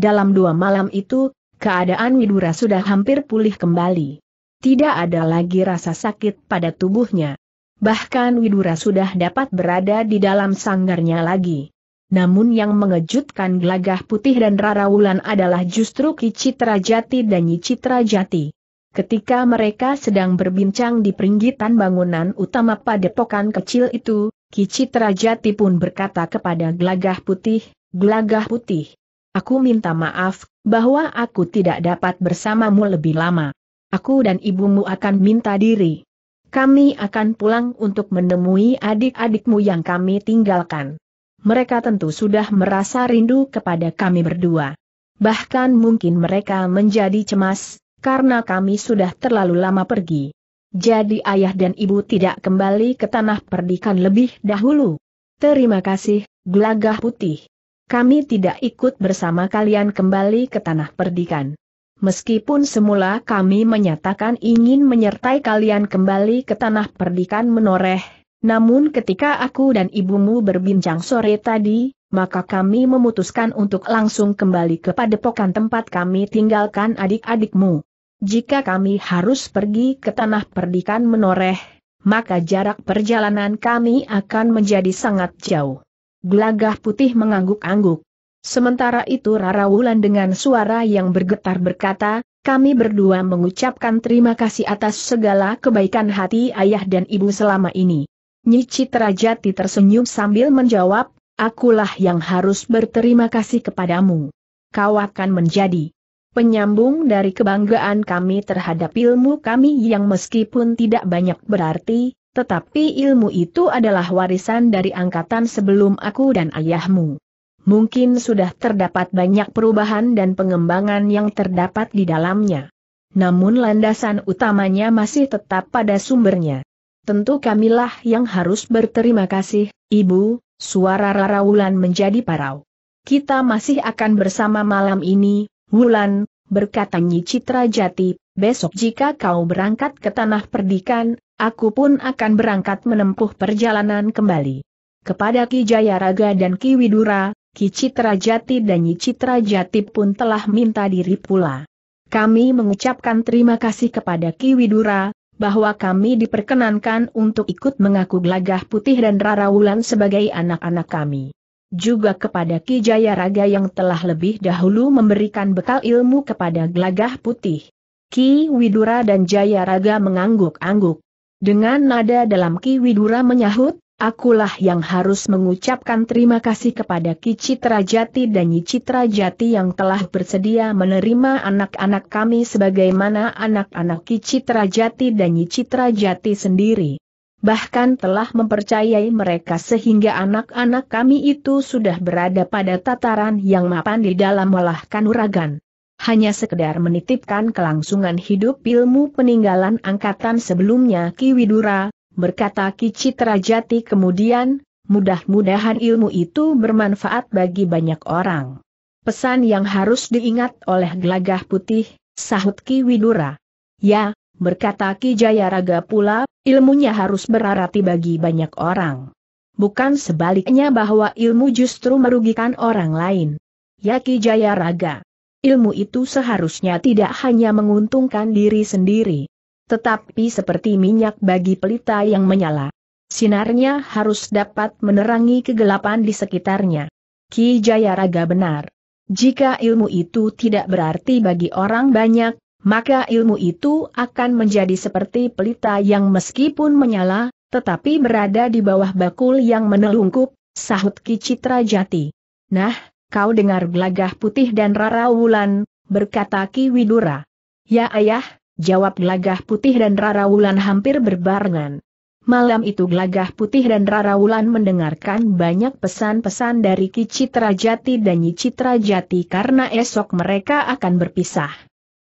Dalam dua malam itu, keadaan Widura sudah hampir pulih kembali. Tidak ada lagi rasa sakit pada tubuhnya. Bahkan Widura sudah dapat berada di dalam sanggarnya lagi. Namun yang mengejutkan Glagah Putih dan rara wulan adalah justru Ki Citra Jati dan Nyi Citra Jati. Ketika mereka sedang berbincang di peringgitan bangunan utama padepokan kecil itu, Ki Citra Jati pun berkata kepada Glagah Putih, Glagah Putih, aku minta maaf, bahwa aku tidak dapat bersamamu lebih lama. Aku dan ibumu akan minta diri. Kami akan pulang untuk menemui adik-adikmu yang kami tinggalkan mereka tentu sudah merasa rindu kepada kami berdua. Bahkan mungkin mereka menjadi cemas, karena kami sudah terlalu lama pergi. Jadi ayah dan ibu tidak kembali ke tanah perdikan lebih dahulu. Terima kasih, gelagah putih. Kami tidak ikut bersama kalian kembali ke tanah perdikan. Meskipun semula kami menyatakan ingin menyertai kalian kembali ke tanah perdikan menoreh, namun ketika aku dan ibumu berbincang sore tadi, maka kami memutuskan untuk langsung kembali ke padepokan tempat kami tinggalkan adik-adikmu. Jika kami harus pergi ke tanah perdikan menoreh, maka jarak perjalanan kami akan menjadi sangat jauh. Gelagah putih mengangguk-angguk. Sementara itu Rara Wulan dengan suara yang bergetar berkata, kami berdua mengucapkan terima kasih atas segala kebaikan hati ayah dan ibu selama ini. Nyici Terajati tersenyum sambil menjawab, akulah yang harus berterima kasih kepadamu. Kau akan menjadi penyambung dari kebanggaan kami terhadap ilmu kami yang meskipun tidak banyak berarti, tetapi ilmu itu adalah warisan dari angkatan sebelum aku dan ayahmu. Mungkin sudah terdapat banyak perubahan dan pengembangan yang terdapat di dalamnya. Namun landasan utamanya masih tetap pada sumbernya tentu kamilah yang harus berterima kasih, Ibu, suara Rara Wulan menjadi parau. Kita masih akan bersama malam ini, Wulan, berkata Nyi Citra Jati, besok jika kau berangkat ke tanah perdikan, aku pun akan berangkat menempuh perjalanan kembali. Kepada Ki Jayaraga dan Ki Widura, Ki Citra Jati dan Nyi Citra Jati pun telah minta diri pula. Kami mengucapkan terima kasih kepada Ki Widura, bahwa kami diperkenankan untuk ikut mengaku Gelagah Putih dan Rarawulan sebagai anak-anak kami. Juga kepada Ki Jaya Raga yang telah lebih dahulu memberikan bekal ilmu kepada Gelagah Putih. Ki Widura dan Jaya Raga mengangguk-angguk. Dengan nada dalam Ki Widura menyahut, akulah yang harus mengucapkan terima kasih kepada Ki Jati dan Nyi Jati yang telah bersedia menerima anak-anak kami sebagaimana anak-anak Ki Jati dan Nyi Jati sendiri. Bahkan telah mempercayai mereka sehingga anak-anak kami itu sudah berada pada tataran yang mapan di dalam olah kanuragan. Hanya sekedar menitipkan kelangsungan hidup ilmu peninggalan angkatan sebelumnya Ki Widura, berkata Kicitra Jati kemudian, mudah-mudahan ilmu itu bermanfaat bagi banyak orang. Pesan yang harus diingat oleh gelagah putih, sahut Ki Widura. Ya, berkata Ki Jayaraga pula, ilmunya harus berarti bagi banyak orang. Bukan sebaliknya bahwa ilmu justru merugikan orang lain. Ya Ki Jayaraga. Ilmu itu seharusnya tidak hanya menguntungkan diri sendiri tetapi seperti minyak bagi pelita yang menyala. Sinarnya harus dapat menerangi kegelapan di sekitarnya. Ki Jayaraga benar. Jika ilmu itu tidak berarti bagi orang banyak, maka ilmu itu akan menjadi seperti pelita yang meskipun menyala, tetapi berada di bawah bakul yang menelungkup, sahut Ki Citra Jati. Nah, kau dengar gelagah putih dan rara wulan, berkata Ki Widura. Ya ayah, jawab Gelagah Putih dan Rara Wulan hampir berbarengan. Malam itu Gelagah Putih dan Rara Wulan mendengarkan banyak pesan-pesan dari Ki Jati dan Nyi Jati karena esok mereka akan berpisah.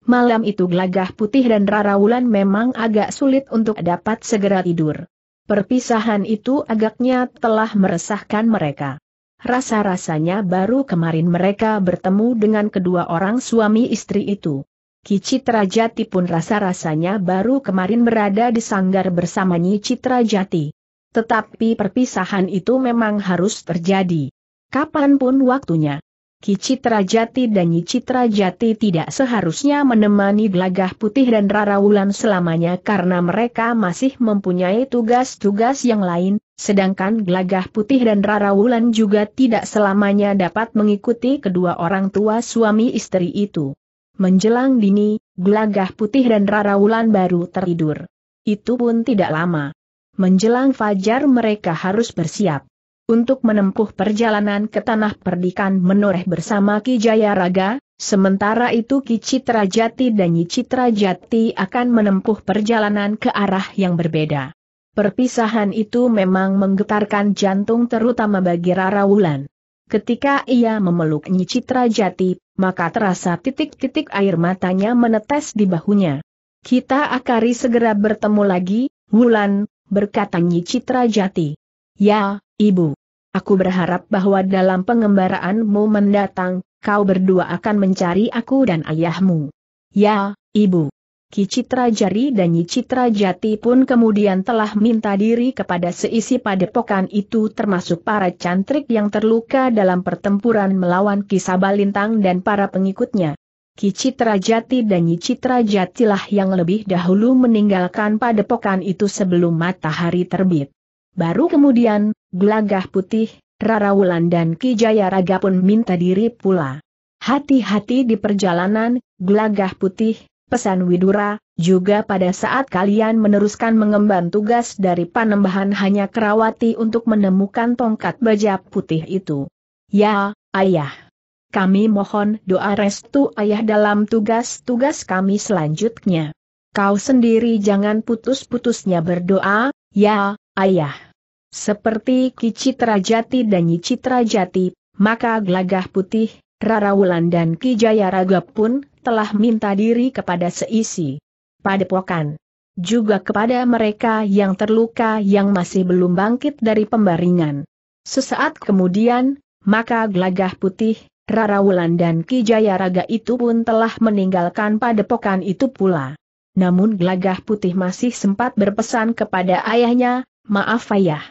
Malam itu Gelagah Putih dan Rara Wulan memang agak sulit untuk dapat segera tidur. Perpisahan itu agaknya telah meresahkan mereka. Rasa-rasanya baru kemarin mereka bertemu dengan kedua orang suami istri itu. Ki Citra Jati pun rasa-rasanya baru kemarin berada di sanggar bersama Nyi Citra Jati. Tetapi perpisahan itu memang harus terjadi. Kapanpun waktunya. Ki Citra Jati dan Nyi Citra Jati tidak seharusnya menemani Gelagah Putih dan Raraulan selamanya karena mereka masih mempunyai tugas-tugas yang lain, sedangkan Gelagah Putih dan Raraulan juga tidak selamanya dapat mengikuti kedua orang tua suami istri itu. Menjelang dini, Gelagah Putih dan Raraulan baru tertidur. Itu pun tidak lama. Menjelang fajar mereka harus bersiap. Untuk menempuh perjalanan ke tanah perdikan menoreh bersama Ki Jayaraga, sementara itu Ki Jati dan Nyi Jati akan menempuh perjalanan ke arah yang berbeda. Perpisahan itu memang menggetarkan jantung terutama bagi Rara Wulan. Ketika ia memeluk Nyicitra Jati, maka terasa titik-titik air matanya menetes di bahunya. Kita akari segera bertemu lagi, Wulan, berkata Nyicitra Jati. Ya, Ibu. Aku berharap bahwa dalam pengembaraanmu mendatang, kau berdua akan mencari aku dan ayahmu. Ya, Ibu. Ki Citra Jari dan Nyi Citra Jati pun kemudian telah minta diri kepada seisi padepokan itu termasuk para cantrik yang terluka dalam pertempuran melawan Ki Sabalintang dan para pengikutnya. Ki Citra Jati dan Nyi Citra Jatilah yang lebih dahulu meninggalkan padepokan itu sebelum matahari terbit. Baru kemudian, Glagah Putih, Rara Wulan dan Ki Jayaraga pun minta diri pula. Hati-hati di perjalanan, Glagah Putih, pesan Widura, juga pada saat kalian meneruskan mengemban tugas dari Panembahan hanya Kerawati untuk menemukan tongkat baja putih itu. Ya, ayah. Kami mohon doa restu ayah dalam tugas-tugas kami selanjutnya. Kau sendiri jangan putus-putusnya berdoa, ya, ayah. Seperti Ki Citrajati dan Nyicitra Jati, maka Gelagah Putih, Rara Wulan dan Ki Raga pun telah minta diri kepada seisi padepokan. Juga kepada mereka yang terluka yang masih belum bangkit dari pembaringan. Sesaat kemudian, maka gelagah putih, Rara Wulan dan Jaya Raga itu pun telah meninggalkan padepokan itu pula. Namun gelagah putih masih sempat berpesan kepada ayahnya, maaf ayah.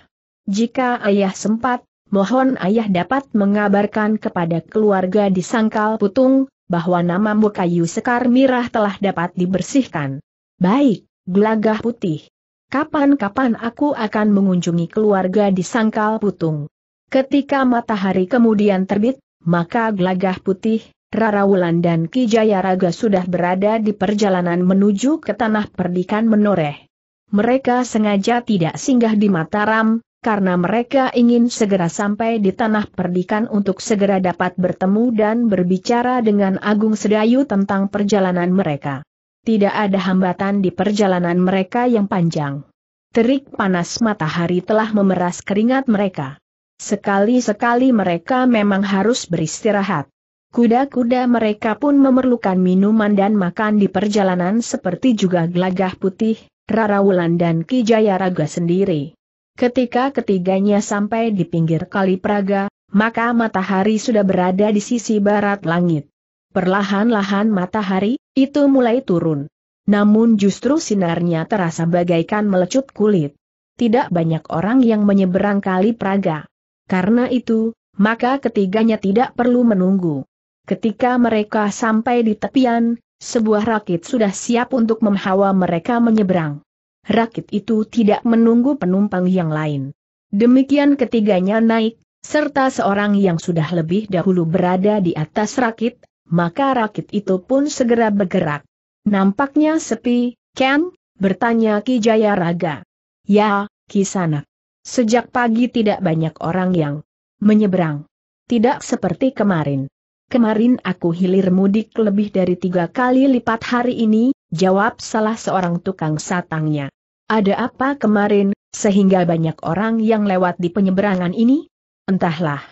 Jika ayah sempat, mohon ayah dapat mengabarkan kepada keluarga di Sangkal Putung, bahwa nama Mukayu Sekar Mirah telah dapat dibersihkan. Baik, gelagah putih. Kapan-kapan aku akan mengunjungi keluarga di Sangkal Putung. Ketika matahari kemudian terbit, maka gelagah putih, Rarawulan dan Ki Jayaraga sudah berada di perjalanan menuju ke tanah perdikan menoreh. Mereka sengaja tidak singgah di Mataram, karena mereka ingin segera sampai di tanah perdikan untuk segera dapat bertemu dan berbicara dengan Agung Sedayu tentang perjalanan mereka. Tidak ada hambatan di perjalanan mereka yang panjang. Terik panas matahari telah memeras keringat mereka. Sekali-sekali mereka memang harus beristirahat. Kuda-kuda mereka pun memerlukan minuman dan makan di perjalanan seperti juga gelagah putih, Rara Wulan dan Kijaya Raga sendiri. Ketika ketiganya sampai di pinggir kali Praga, maka matahari sudah berada di sisi barat langit. Perlahan-lahan matahari, itu mulai turun. Namun justru sinarnya terasa bagaikan melecut kulit. Tidak banyak orang yang menyeberang kali Praga. Karena itu, maka ketiganya tidak perlu menunggu. Ketika mereka sampai di tepian, sebuah rakit sudah siap untuk menghawa mereka menyeberang rakit itu tidak menunggu penumpang yang lain. Demikian ketiganya naik, serta seorang yang sudah lebih dahulu berada di atas rakit, maka rakit itu pun segera bergerak. Nampaknya sepi, Ken, bertanya Ki Jaya Raga. Ya, Ki Sanak. Sejak pagi tidak banyak orang yang menyeberang. Tidak seperti kemarin. Kemarin aku hilir mudik lebih dari tiga kali lipat hari ini, jawab salah seorang tukang satangnya. Ada apa kemarin, sehingga banyak orang yang lewat di penyeberangan ini? Entahlah.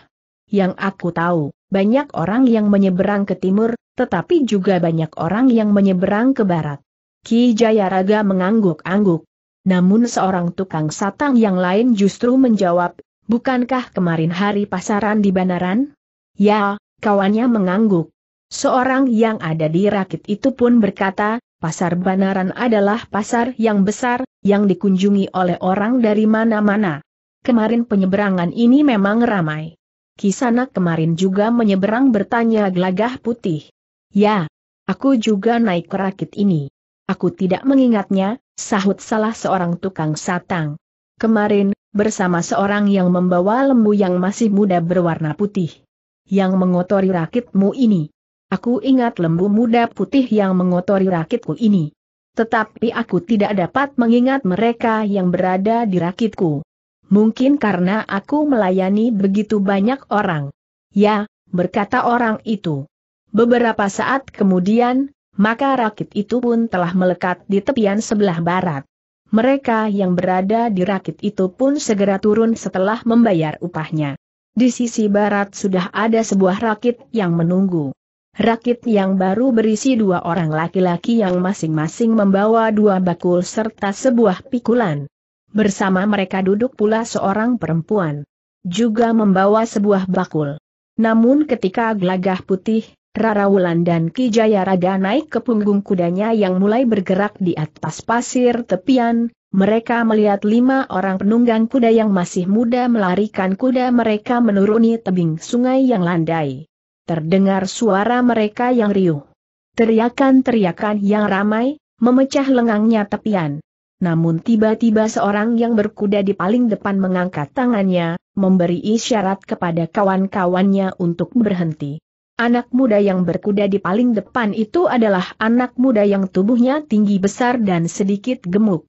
Yang aku tahu, banyak orang yang menyeberang ke timur, tetapi juga banyak orang yang menyeberang ke barat. Ki Jayaraga mengangguk-angguk. Namun seorang tukang satang yang lain justru menjawab, bukankah kemarin hari pasaran di Banaran? Ya, kawannya mengangguk. Seorang yang ada di rakit itu pun berkata, Pasar Banaran adalah pasar yang besar, yang dikunjungi oleh orang dari mana-mana. Kemarin penyeberangan ini memang ramai. Kisana kemarin juga menyeberang bertanya gelagah putih. Ya, aku juga naik kerakit ini. Aku tidak mengingatnya, sahut salah seorang tukang satang. Kemarin, bersama seorang yang membawa lembu yang masih muda berwarna putih. Yang mengotori rakitmu ini. Aku ingat lembu muda putih yang mengotori rakitku ini. Tetapi aku tidak dapat mengingat mereka yang berada di rakitku. Mungkin karena aku melayani begitu banyak orang. Ya, berkata orang itu. Beberapa saat kemudian, maka rakit itu pun telah melekat di tepian sebelah barat. Mereka yang berada di rakit itu pun segera turun setelah membayar upahnya. Di sisi barat sudah ada sebuah rakit yang menunggu. Rakit yang baru berisi dua orang laki-laki yang masing-masing membawa dua bakul serta sebuah pikulan. Bersama mereka duduk pula seorang perempuan. Juga membawa sebuah bakul. Namun ketika gelagah putih, Rara Wulan dan Ki Jayaraga naik ke punggung kudanya yang mulai bergerak di atas pasir tepian, mereka melihat lima orang penunggang kuda yang masih muda melarikan kuda mereka menuruni tebing sungai yang landai terdengar suara mereka yang riuh. Teriakan-teriakan yang ramai, memecah lengangnya tepian. Namun tiba-tiba seorang yang berkuda di paling depan mengangkat tangannya, memberi isyarat kepada kawan-kawannya untuk berhenti. Anak muda yang berkuda di paling depan itu adalah anak muda yang tubuhnya tinggi besar dan sedikit gemuk.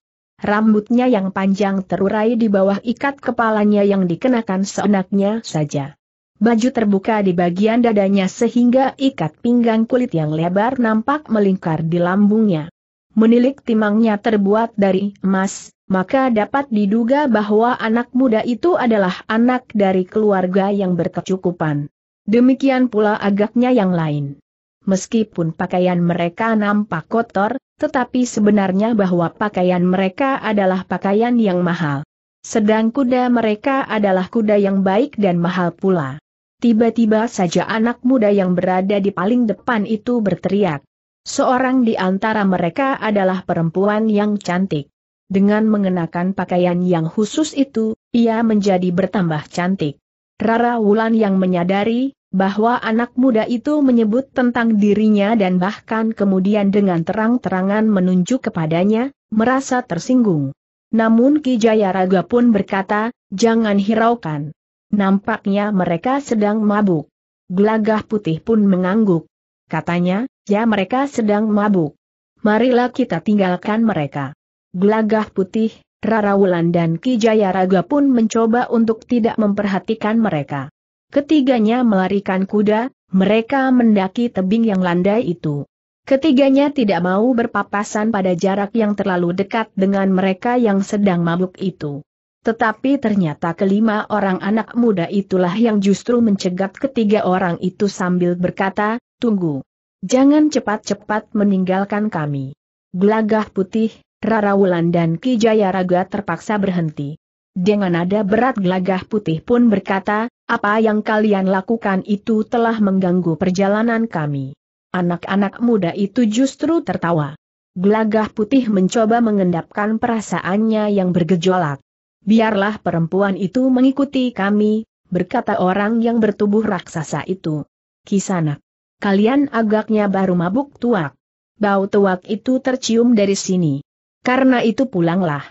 Rambutnya yang panjang terurai di bawah ikat kepalanya yang dikenakan seenaknya saja baju terbuka di bagian dadanya sehingga ikat pinggang kulit yang lebar nampak melingkar di lambungnya. Menilik timangnya terbuat dari emas, maka dapat diduga bahwa anak muda itu adalah anak dari keluarga yang berkecukupan. Demikian pula agaknya yang lain. Meskipun pakaian mereka nampak kotor, tetapi sebenarnya bahwa pakaian mereka adalah pakaian yang mahal. Sedang kuda mereka adalah kuda yang baik dan mahal pula. Tiba-tiba saja anak muda yang berada di paling depan itu berteriak. Seorang di antara mereka adalah perempuan yang cantik. Dengan mengenakan pakaian yang khusus itu, ia menjadi bertambah cantik. Rara Wulan yang menyadari bahwa anak muda itu menyebut tentang dirinya dan bahkan kemudian dengan terang-terangan menunjuk kepadanya, merasa tersinggung. Namun Ki Jayaraga pun berkata, jangan hiraukan. Nampaknya mereka sedang mabuk. Gelagah putih pun mengangguk. Katanya, ya mereka sedang mabuk. Marilah kita tinggalkan mereka. Gelagah putih, Rarawulan dan Ki Jayaraga pun mencoba untuk tidak memperhatikan mereka. Ketiganya melarikan kuda, mereka mendaki tebing yang landai itu. Ketiganya tidak mau berpapasan pada jarak yang terlalu dekat dengan mereka yang sedang mabuk itu. Tetapi ternyata kelima orang anak muda itulah yang justru mencegat ketiga orang itu sambil berkata, Tunggu. Jangan cepat-cepat meninggalkan kami. Gelagah putih, Rarawulan dan Ki Jayaraga terpaksa berhenti. Dengan nada berat gelagah putih pun berkata, apa yang kalian lakukan itu telah mengganggu perjalanan kami. Anak-anak muda itu justru tertawa. Gelagah putih mencoba mengendapkan perasaannya yang bergejolak. Biarlah perempuan itu mengikuti kami, berkata orang yang bertubuh raksasa itu. Kisanak. Kalian agaknya baru mabuk tuak. Bau tuak itu tercium dari sini. Karena itu pulanglah.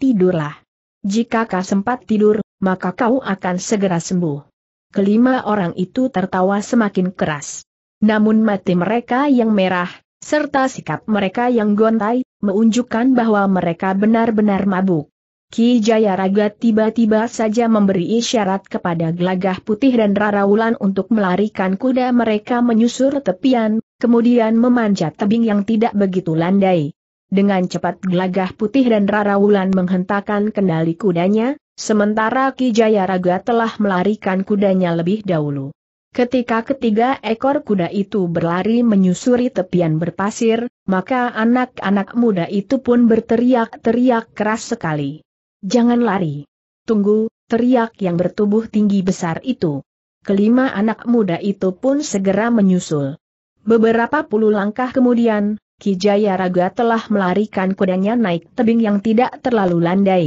Tidurlah. Jika kau sempat tidur, maka kau akan segera sembuh. Kelima orang itu tertawa semakin keras. Namun mati mereka yang merah, serta sikap mereka yang gontai, menunjukkan bahwa mereka benar-benar mabuk. Ki Jayaraga tiba-tiba saja memberi isyarat kepada Glagah Putih dan Raraulan untuk melarikan kuda mereka menyusur tepian, kemudian memanjat tebing yang tidak begitu landai. Dengan cepat Glagah Putih dan Raraulan menghentakkan kendali kudanya, sementara Ki Jayaraga telah melarikan kudanya lebih dahulu. Ketika ketiga ekor kuda itu berlari menyusuri tepian berpasir, maka anak-anak muda itu pun berteriak-teriak keras sekali. Jangan lari. Tunggu, teriak yang bertubuh tinggi besar itu. Kelima anak muda itu pun segera menyusul. Beberapa puluh langkah kemudian, Kijaya Raga telah melarikan kudanya naik tebing yang tidak terlalu landai.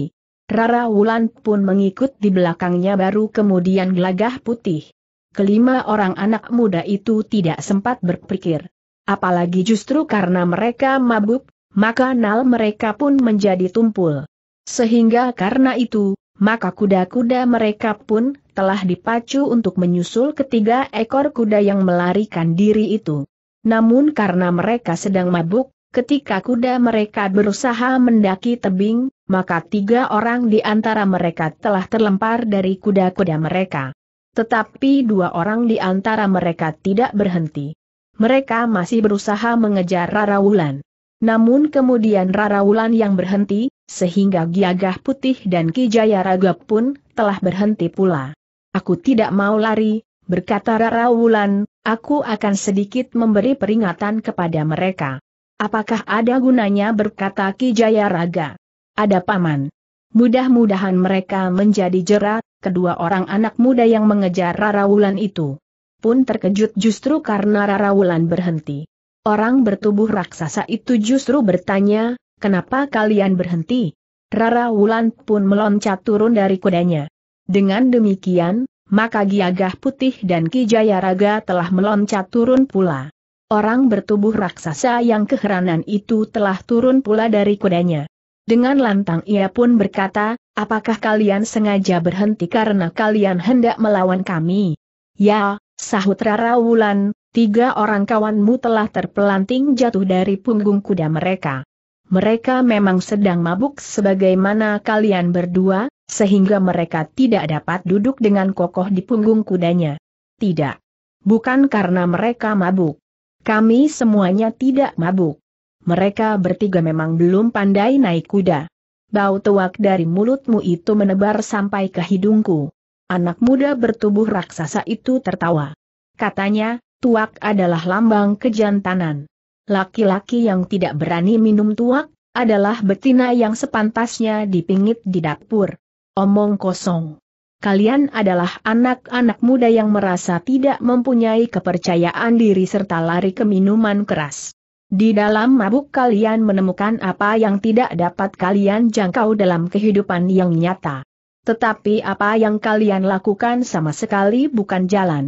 Rara Wulan pun mengikut di belakangnya baru kemudian gelagah putih. Kelima orang anak muda itu tidak sempat berpikir. Apalagi justru karena mereka mabuk, maka nal mereka pun menjadi tumpul. Sehingga karena itu, maka kuda-kuda mereka pun telah dipacu untuk menyusul ketiga ekor kuda yang melarikan diri itu. Namun karena mereka sedang mabuk, ketika kuda mereka berusaha mendaki tebing, maka tiga orang di antara mereka telah terlempar dari kuda-kuda mereka. Tetapi dua orang di antara mereka tidak berhenti. Mereka masih berusaha mengejar Rara Wulan. Namun kemudian Wulan yang berhenti, sehingga Giagah Putih dan Kijaya Raga pun telah berhenti pula. Aku tidak mau lari, berkata Wulan, aku akan sedikit memberi peringatan kepada mereka. Apakah ada gunanya berkata Kijaya Raga? Ada paman. Mudah-mudahan mereka menjadi jera, kedua orang anak muda yang mengejar Rara Wulan itu. Pun terkejut justru karena Rara Wulan berhenti. Orang bertubuh raksasa itu justru bertanya, kenapa kalian berhenti? Rara Wulan pun meloncat turun dari kudanya. Dengan demikian, maka Giagah Putih dan Kijaya Raga telah meloncat turun pula. Orang bertubuh raksasa yang keheranan itu telah turun pula dari kudanya. Dengan lantang ia pun berkata, apakah kalian sengaja berhenti karena kalian hendak melawan kami? Ya, sahut Rara Wulan, tiga orang kawanmu telah terpelanting jatuh dari punggung kuda mereka. Mereka memang sedang mabuk sebagaimana kalian berdua, sehingga mereka tidak dapat duduk dengan kokoh di punggung kudanya. Tidak. Bukan karena mereka mabuk. Kami semuanya tidak mabuk. Mereka bertiga memang belum pandai naik kuda. Bau tuak dari mulutmu itu menebar sampai ke hidungku. Anak muda bertubuh raksasa itu tertawa. Katanya, tuak adalah lambang kejantanan. Laki-laki yang tidak berani minum tuak, adalah betina yang sepantasnya dipingit di dapur. Omong kosong. Kalian adalah anak-anak muda yang merasa tidak mempunyai kepercayaan diri serta lari ke minuman keras. Di dalam mabuk kalian menemukan apa yang tidak dapat kalian jangkau dalam kehidupan yang nyata. Tetapi apa yang kalian lakukan sama sekali bukan jalan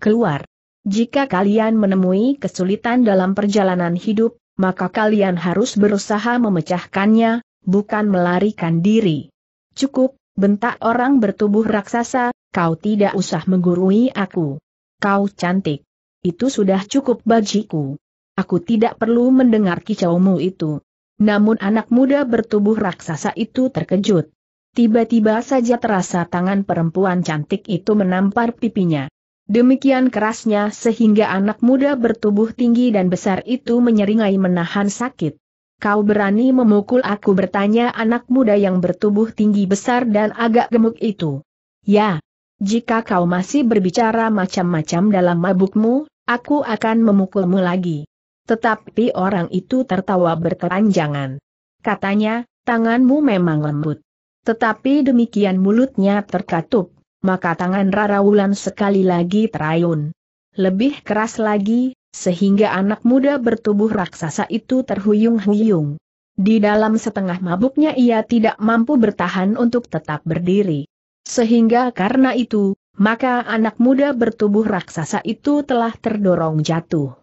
keluar. Jika kalian menemui kesulitan dalam perjalanan hidup, maka kalian harus berusaha memecahkannya, bukan melarikan diri. Cukup, bentak orang bertubuh raksasa, kau tidak usah menggurui aku. Kau cantik. Itu sudah cukup bagiku. Aku tidak perlu mendengar kicaumu itu. Namun anak muda bertubuh raksasa itu terkejut. Tiba-tiba saja terasa tangan perempuan cantik itu menampar pipinya. Demikian kerasnya sehingga anak muda bertubuh tinggi dan besar itu menyeringai menahan sakit. Kau berani memukul aku bertanya anak muda yang bertubuh tinggi besar dan agak gemuk itu. Ya. Jika kau masih berbicara macam-macam dalam mabukmu, aku akan memukulmu lagi. Tetapi orang itu tertawa berkeranjangan. Katanya, tanganmu memang lembut. Tetapi demikian mulutnya terkatup, maka tangan Rara Wulan sekali lagi terayun. Lebih keras lagi, sehingga anak muda bertubuh raksasa itu terhuyung-huyung. Di dalam setengah mabuknya ia tidak mampu bertahan untuk tetap berdiri. Sehingga karena itu, maka anak muda bertubuh raksasa itu telah terdorong jatuh.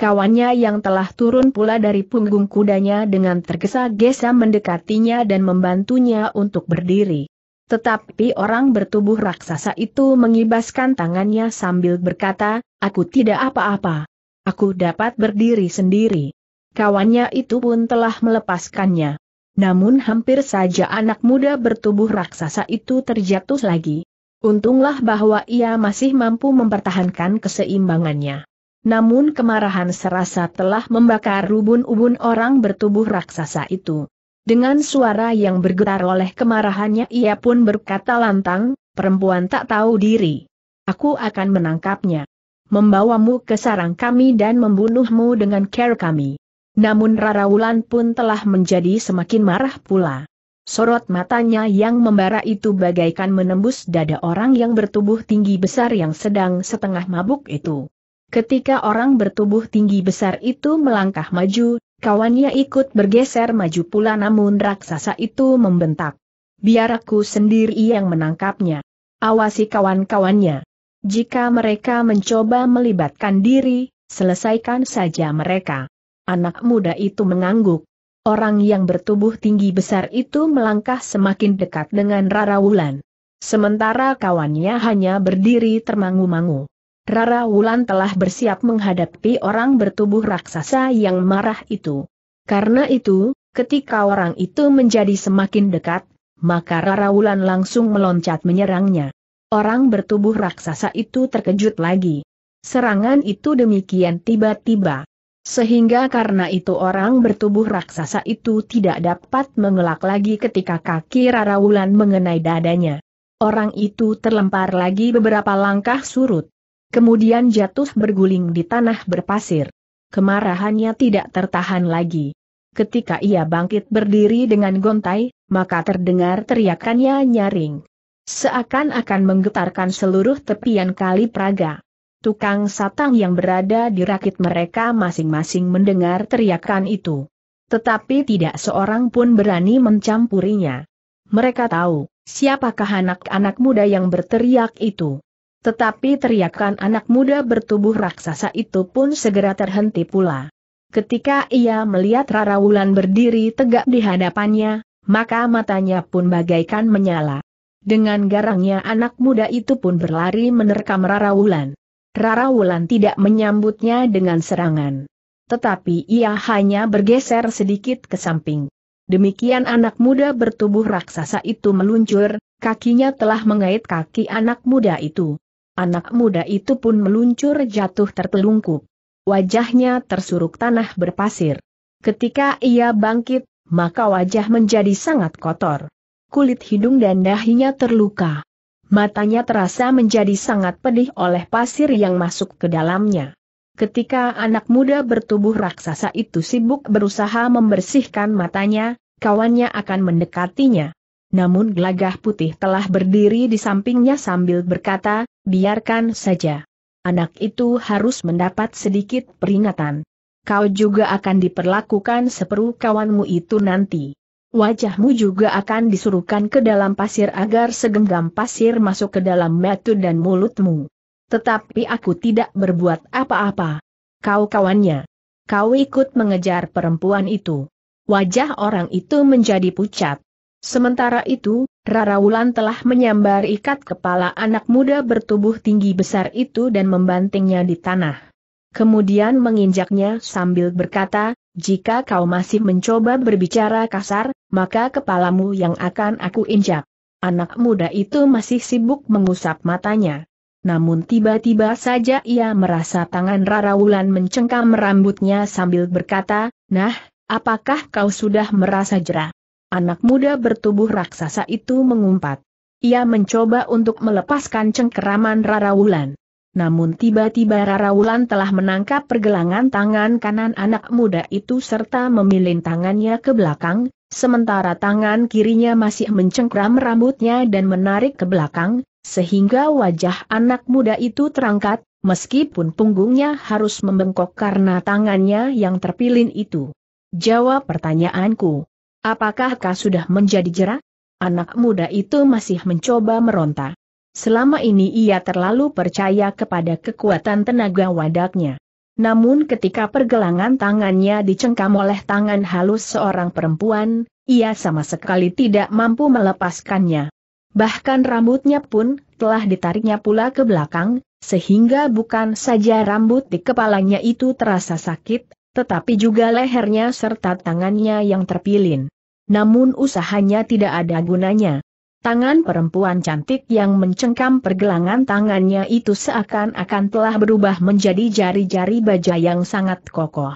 Kawannya yang telah turun pula dari punggung kudanya dengan tergesa-gesa mendekatinya dan membantunya untuk berdiri. Tetapi orang bertubuh raksasa itu mengibaskan tangannya sambil berkata, aku tidak apa-apa. Aku dapat berdiri sendiri. Kawannya itu pun telah melepaskannya. Namun hampir saja anak muda bertubuh raksasa itu terjatuh lagi. Untunglah bahwa ia masih mampu mempertahankan keseimbangannya. Namun kemarahan serasa telah membakar ubun-ubun orang bertubuh raksasa itu. Dengan suara yang bergetar oleh kemarahannya ia pun berkata lantang, perempuan tak tahu diri. Aku akan menangkapnya. Membawamu ke sarang kami dan membunuhmu dengan care kami. Namun Rara Wulan pun telah menjadi semakin marah pula. Sorot matanya yang membara itu bagaikan menembus dada orang yang bertubuh tinggi besar yang sedang setengah mabuk itu. Ketika orang bertubuh tinggi besar itu melangkah maju, Kawannya ikut bergeser maju pula namun raksasa itu membentak. Biar aku sendiri yang menangkapnya. Awasi kawan-kawannya. Jika mereka mencoba melibatkan diri, selesaikan saja mereka. Anak muda itu mengangguk. Orang yang bertubuh tinggi besar itu melangkah semakin dekat dengan Rara Wulan. Sementara kawannya hanya berdiri termangu-mangu. Rara Wulan telah bersiap menghadapi orang bertubuh raksasa yang marah itu. Karena itu, ketika orang itu menjadi semakin dekat, maka Rara Wulan langsung meloncat menyerangnya. Orang bertubuh raksasa itu terkejut lagi. Serangan itu demikian tiba-tiba. Sehingga karena itu orang bertubuh raksasa itu tidak dapat mengelak lagi ketika kaki Rara Wulan mengenai dadanya. Orang itu terlempar lagi beberapa langkah surut kemudian jatuh berguling di tanah berpasir. Kemarahannya tidak tertahan lagi. Ketika ia bangkit berdiri dengan gontai, maka terdengar teriakannya nyaring. Seakan-akan menggetarkan seluruh tepian kali Praga. Tukang satang yang berada di rakit mereka masing-masing mendengar teriakan itu. Tetapi tidak seorang pun berani mencampurinya. Mereka tahu, siapakah anak-anak muda yang berteriak itu. Tetapi teriakan anak muda bertubuh raksasa itu pun segera terhenti pula. Ketika ia melihat Rara Wulan berdiri tegak di hadapannya, maka matanya pun bagaikan menyala. Dengan garangnya anak muda itu pun berlari menerkam Rara Wulan. Rara Wulan tidak menyambutnya dengan serangan. Tetapi ia hanya bergeser sedikit ke samping. Demikian anak muda bertubuh raksasa itu meluncur, kakinya telah mengait kaki anak muda itu. Anak muda itu pun meluncur jatuh tertelungkup. Wajahnya tersuruk tanah berpasir. Ketika ia bangkit, maka wajah menjadi sangat kotor. Kulit hidung dan dahinya terluka. Matanya terasa menjadi sangat pedih oleh pasir yang masuk ke dalamnya. Ketika anak muda bertubuh raksasa itu sibuk berusaha membersihkan matanya, kawannya akan mendekatinya. Namun gelagah putih telah berdiri di sampingnya sambil berkata, Biarkan saja. Anak itu harus mendapat sedikit peringatan. Kau juga akan diperlakukan seperu kawanmu itu nanti. Wajahmu juga akan disuruhkan ke dalam pasir agar segenggam pasir masuk ke dalam metu dan mulutmu. Tetapi aku tidak berbuat apa-apa. Kau kawannya. Kau ikut mengejar perempuan itu. Wajah orang itu menjadi pucat. Sementara itu, Rara Wulan telah menyambar ikat kepala anak muda bertubuh tinggi besar itu dan membantingnya di tanah. Kemudian menginjaknya sambil berkata, jika kau masih mencoba berbicara kasar, maka kepalamu yang akan aku injak. Anak muda itu masih sibuk mengusap matanya. Namun tiba-tiba saja ia merasa tangan Rara Wulan mencengkam rambutnya sambil berkata, Nah, apakah kau sudah merasa jerah? Anak muda bertubuh raksasa itu mengumpat. Ia mencoba untuk melepaskan cengkeraman Rara Wulan. Namun tiba-tiba Rara Wulan telah menangkap pergelangan tangan kanan anak muda itu serta memilin tangannya ke belakang, sementara tangan kirinya masih mencengkram rambutnya dan menarik ke belakang, sehingga wajah anak muda itu terangkat, meskipun punggungnya harus membengkok karena tangannya yang terpilin itu. Jawab pertanyaanku. Apakah kau sudah menjadi jera? Anak muda itu masih mencoba meronta. Selama ini ia terlalu percaya kepada kekuatan tenaga wadaknya. Namun ketika pergelangan tangannya dicengkam oleh tangan halus seorang perempuan, ia sama sekali tidak mampu melepaskannya. Bahkan rambutnya pun telah ditariknya pula ke belakang, sehingga bukan saja rambut di kepalanya itu terasa sakit, tetapi juga lehernya serta tangannya yang terpilin. Namun usahanya tidak ada gunanya. Tangan perempuan cantik yang mencengkam pergelangan tangannya itu seakan-akan telah berubah menjadi jari-jari baja yang sangat kokoh.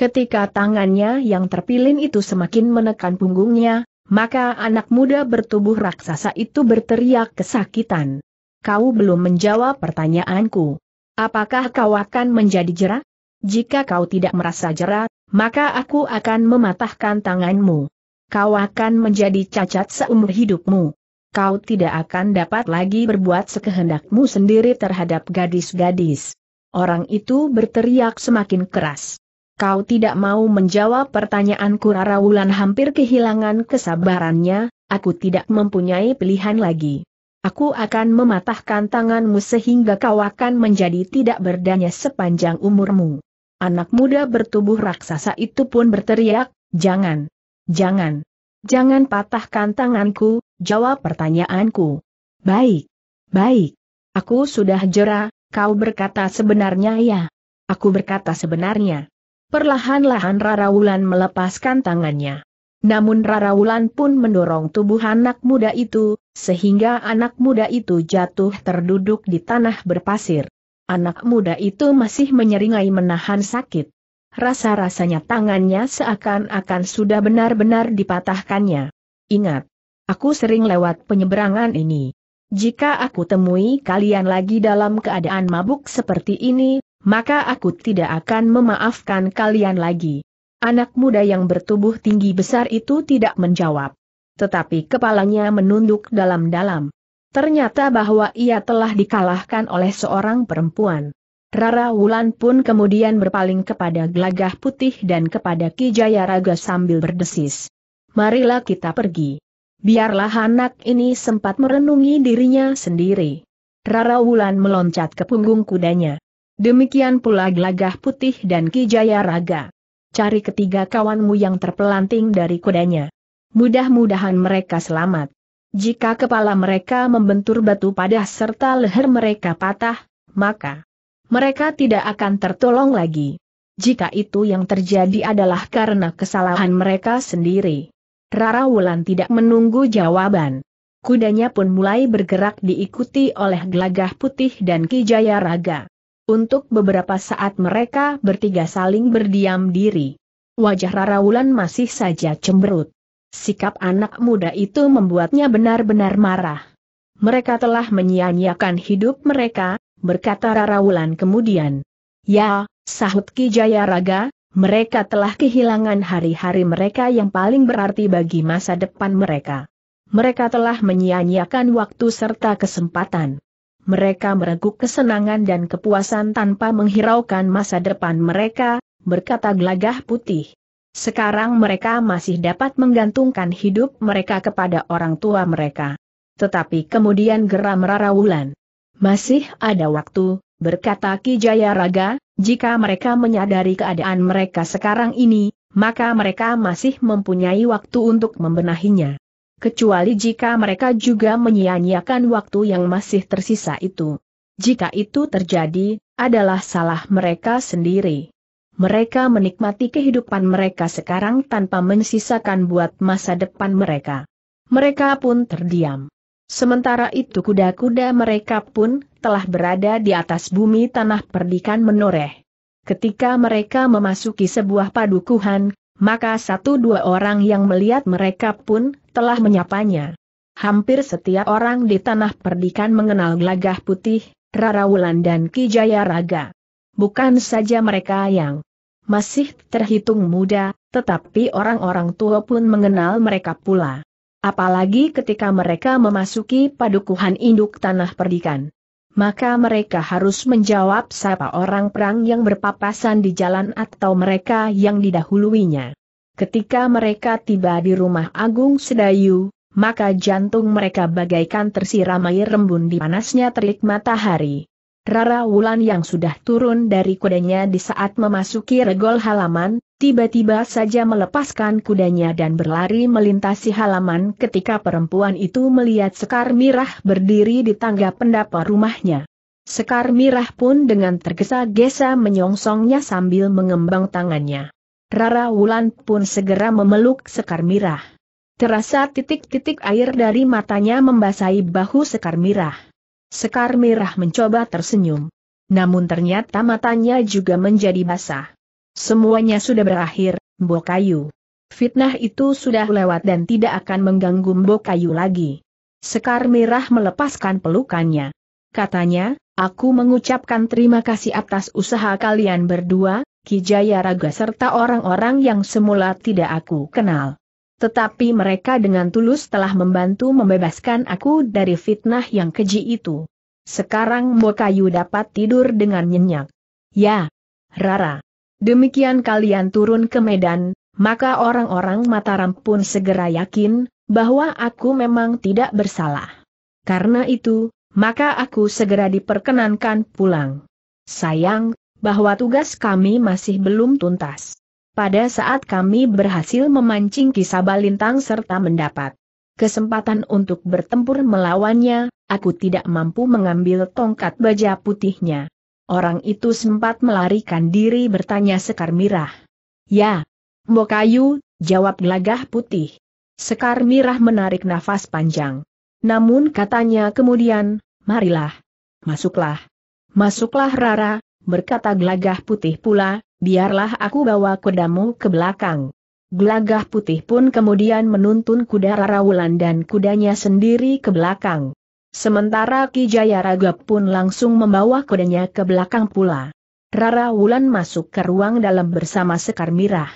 Ketika tangannya yang terpilin itu semakin menekan punggungnya, maka anak muda bertubuh raksasa itu berteriak kesakitan. Kau belum menjawab pertanyaanku. Apakah kau akan menjadi jerak? jika kau tidak merasa jera, maka aku akan mematahkan tanganmu. Kau akan menjadi cacat seumur hidupmu. Kau tidak akan dapat lagi berbuat sekehendakmu sendiri terhadap gadis-gadis. Orang itu berteriak semakin keras. Kau tidak mau menjawab pertanyaanku Rara Wulan hampir kehilangan kesabarannya, aku tidak mempunyai pilihan lagi. Aku akan mematahkan tanganmu sehingga kau akan menjadi tidak berdaya sepanjang umurmu anak muda bertubuh raksasa itu pun berteriak, jangan, jangan, jangan patahkan tanganku, jawab pertanyaanku. Baik, baik, aku sudah jera, kau berkata sebenarnya ya. Aku berkata sebenarnya. Perlahan-lahan Rara Wulan melepaskan tangannya. Namun Rara Wulan pun mendorong tubuh anak muda itu, sehingga anak muda itu jatuh terduduk di tanah berpasir. Anak muda itu masih menyeringai menahan sakit. Rasa-rasanya tangannya seakan-akan sudah benar-benar dipatahkannya. Ingat, aku sering lewat penyeberangan ini. Jika aku temui kalian lagi dalam keadaan mabuk seperti ini, maka aku tidak akan memaafkan kalian lagi. Anak muda yang bertubuh tinggi besar itu tidak menjawab. Tetapi kepalanya menunduk dalam-dalam. Ternyata bahwa ia telah dikalahkan oleh seorang perempuan. Rara Wulan pun kemudian berpaling kepada Glagah Putih dan kepada Ki Jayaraga sambil berdesis. Marilah kita pergi. Biarlah anak ini sempat merenungi dirinya sendiri. Rara Wulan meloncat ke punggung kudanya. Demikian pula Glagah Putih dan Ki Jayaraga. Cari ketiga kawanmu yang terpelanting dari kudanya. Mudah-mudahan mereka selamat. Jika kepala mereka membentur batu padah serta leher mereka patah, maka mereka tidak akan tertolong lagi. Jika itu yang terjadi adalah karena kesalahan mereka sendiri. Rara Wulan tidak menunggu jawaban. Kudanya pun mulai bergerak diikuti oleh gelagah putih dan Kijaya Raga. Untuk beberapa saat mereka bertiga saling berdiam diri. Wajah Rara Wulan masih saja cemberut. Sikap anak muda itu membuatnya benar-benar marah. Mereka telah menyia-nyiakan hidup mereka, berkata Rarawulan kemudian. Ya, sahut Ki Raga. mereka telah kehilangan hari-hari mereka yang paling berarti bagi masa depan mereka. Mereka telah menyia-nyiakan waktu serta kesempatan. Mereka mereguk kesenangan dan kepuasan tanpa menghiraukan masa depan mereka, berkata gelagah putih. Sekarang mereka masih dapat menggantungkan hidup mereka kepada orang tua mereka. Tetapi kemudian geram Rara Wulan. Masih ada waktu, berkata Ki Jaya Raga, jika mereka menyadari keadaan mereka sekarang ini, maka mereka masih mempunyai waktu untuk membenahinya. Kecuali jika mereka juga menyia-nyiakan waktu yang masih tersisa itu. Jika itu terjadi, adalah salah mereka sendiri mereka menikmati kehidupan mereka sekarang tanpa mensisakan buat masa depan mereka. Mereka pun terdiam. Sementara itu kuda-kuda mereka pun telah berada di atas bumi tanah perdikan menoreh. Ketika mereka memasuki sebuah padukuhan, maka satu dua orang yang melihat mereka pun telah menyapanya. Hampir setiap orang di tanah perdikan mengenal gelagah putih, Rara Wulan dan Kijaya Raga. Bukan saja mereka yang masih terhitung muda, tetapi orang-orang tua pun mengenal mereka pula. Apalagi ketika mereka memasuki padukuhan induk tanah perdikan. Maka mereka harus menjawab siapa orang perang yang berpapasan di jalan atau mereka yang didahuluinya. Ketika mereka tiba di rumah Agung Sedayu, maka jantung mereka bagaikan tersiram air rembun di panasnya terik matahari. Rara Wulan yang sudah turun dari kudanya di saat memasuki regol halaman, tiba-tiba saja melepaskan kudanya dan berlari melintasi halaman ketika perempuan itu melihat Sekar Mirah berdiri di tangga pendapa rumahnya. Sekar Mirah pun dengan tergesa-gesa menyongsongnya sambil mengembang tangannya. Rara Wulan pun segera memeluk Sekar Mirah. Terasa titik-titik air dari matanya membasahi bahu Sekar Mirah. Sekar Merah mencoba tersenyum. Namun ternyata matanya juga menjadi basah. Semuanya sudah berakhir, Mbok Kayu. Fitnah itu sudah lewat dan tidak akan mengganggu Mbok Kayu lagi. Sekar Merah melepaskan pelukannya. Katanya, aku mengucapkan terima kasih atas usaha kalian berdua, Kijaya Raga serta orang-orang yang semula tidak aku kenal tetapi mereka dengan tulus telah membantu membebaskan aku dari fitnah yang keji itu. Sekarang Mbokayu dapat tidur dengan nyenyak. Ya, Rara. Demikian kalian turun ke Medan, maka orang-orang Mataram pun segera yakin, bahwa aku memang tidak bersalah. Karena itu, maka aku segera diperkenankan pulang. Sayang, bahwa tugas kami masih belum tuntas. Pada saat kami berhasil memancing kisabalintang serta mendapat kesempatan untuk bertempur melawannya, aku tidak mampu mengambil tongkat baja putihnya. Orang itu sempat melarikan diri bertanya Sekar Mirah. Ya, Mbokayu, jawab gelagah putih. Sekar Mirah menarik nafas panjang. Namun katanya kemudian, marilah. Masuklah. Masuklah Rara, berkata gelagah putih pula, biarlah aku bawa kudamu ke belakang. Gelagah putih pun kemudian menuntun kuda Rara Wulan dan kudanya sendiri ke belakang. Sementara Ki Jaya Raga pun langsung membawa kudanya ke belakang pula. Rara Wulan masuk ke ruang dalam bersama Sekar Mirah.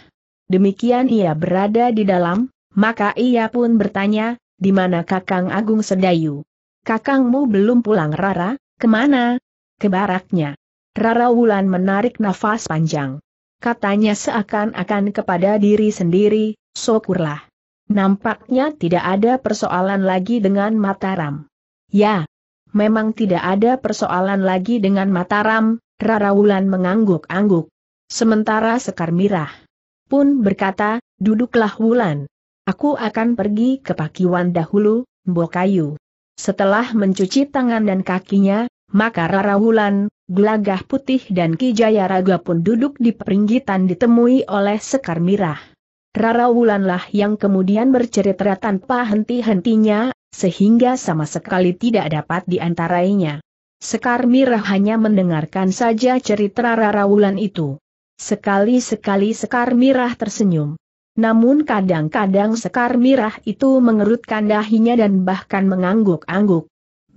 Demikian ia berada di dalam, maka ia pun bertanya, di mana Kakang Agung Sedayu? Kakangmu belum pulang Rara, kemana? Ke baraknya. Rara Wulan menarik nafas panjang. Katanya seakan-akan kepada diri sendiri, syukurlah. Nampaknya tidak ada persoalan lagi dengan Mataram. Ya, memang tidak ada persoalan lagi dengan Mataram, Rara Wulan mengangguk-angguk. Sementara Sekar Mirah pun berkata, duduklah Wulan. Aku akan pergi ke Pakiwan dahulu, Mbokayu. Setelah mencuci tangan dan kakinya, maka Rara Wulan Gelagah putih dan Kijaya Raga pun duduk di peringgitan ditemui oleh Sekar Mirah. Rara Wulanlah yang kemudian bercerita tanpa henti-hentinya, sehingga sama sekali tidak dapat diantarainya. Sekar Mirah hanya mendengarkan saja cerita Rara Wulan itu. Sekali-sekali Sekar Mirah tersenyum. Namun kadang-kadang Sekar Mirah itu mengerutkan dahinya dan bahkan mengangguk-angguk.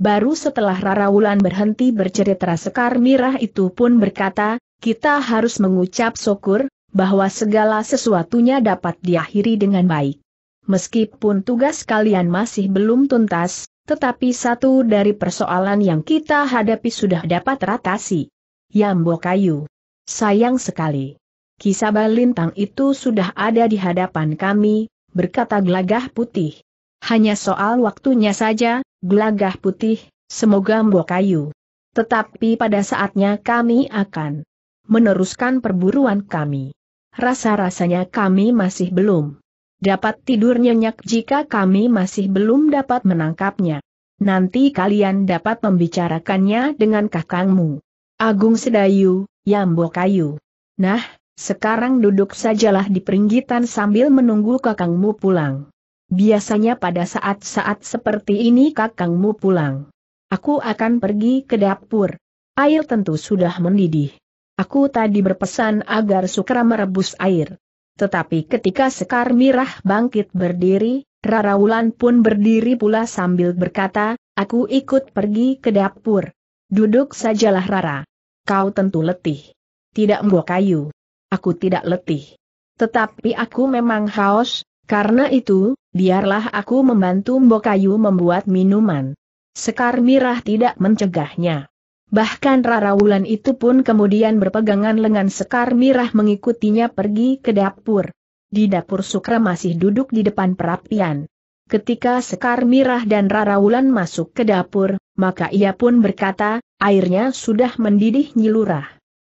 Baru setelah Rara Wulan berhenti bercerita Sekar Mirah itu pun berkata, kita harus mengucap syukur, bahwa segala sesuatunya dapat diakhiri dengan baik. Meskipun tugas kalian masih belum tuntas, tetapi satu dari persoalan yang kita hadapi sudah dapat ratasi. Yambo Kayu. Sayang sekali. Kisah balintang itu sudah ada di hadapan kami, berkata gelagah putih. Hanya soal waktunya saja, gelagah putih, semoga mbok kayu. Tetapi pada saatnya kami akan meneruskan perburuan kami. Rasa-rasanya kami masih belum dapat tidur nyenyak jika kami masih belum dapat menangkapnya. Nanti kalian dapat membicarakannya dengan kakangmu. Agung Sedayu, Yambo Kayu. Nah, sekarang duduk sajalah di peringgitan sambil menunggu kakangmu pulang. Biasanya pada saat-saat seperti ini kakangmu pulang. Aku akan pergi ke dapur. Air tentu sudah mendidih. Aku tadi berpesan agar Sukra merebus air. Tetapi ketika Sekar Mirah bangkit berdiri, Rara Wulan pun berdiri pula sambil berkata, aku ikut pergi ke dapur. Duduk sajalah Rara. Kau tentu letih. Tidak mbok kayu. Aku tidak letih. Tetapi aku memang haus, karena itu, biarlah aku membantu Mbokayu membuat minuman. Sekar Mirah tidak mencegahnya. Bahkan Rara Wulan itu pun kemudian berpegangan lengan Sekar Mirah mengikutinya pergi ke dapur. Di dapur Sukra masih duduk di depan perapian. Ketika Sekar Mirah dan Rara Wulan masuk ke dapur, maka ia pun berkata, airnya sudah mendidih nyilurah.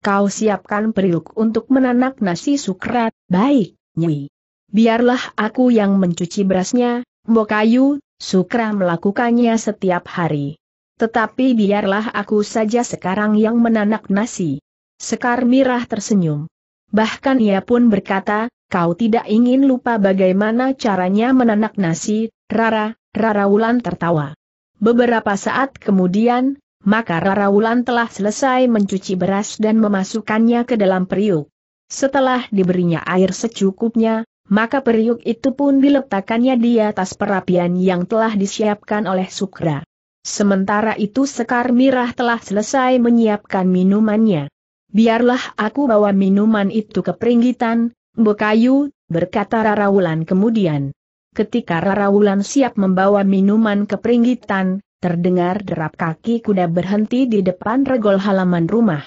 Kau siapkan periuk untuk menanak nasi Sukra, baik, Nyi biarlah aku yang mencuci berasnya, Mbokayu, Sukra melakukannya setiap hari. Tetapi biarlah aku saja sekarang yang menanak nasi. Sekar Mirah tersenyum. Bahkan ia pun berkata, kau tidak ingin lupa bagaimana caranya menanak nasi, Rara, Rara Wulan tertawa. Beberapa saat kemudian, maka Rara Wulan telah selesai mencuci beras dan memasukkannya ke dalam periuk. Setelah diberinya air secukupnya, maka periuk itu pun diletakkannya di atas perapian yang telah disiapkan oleh Sukra. Sementara itu Sekar Mirah telah selesai menyiapkan minumannya. Biarlah aku bawa minuman itu ke peringgitan, Bekayu, berkata Rarawulan kemudian. Ketika Rarawulan siap membawa minuman ke peringgitan, terdengar derap kaki kuda berhenti di depan regol halaman rumah.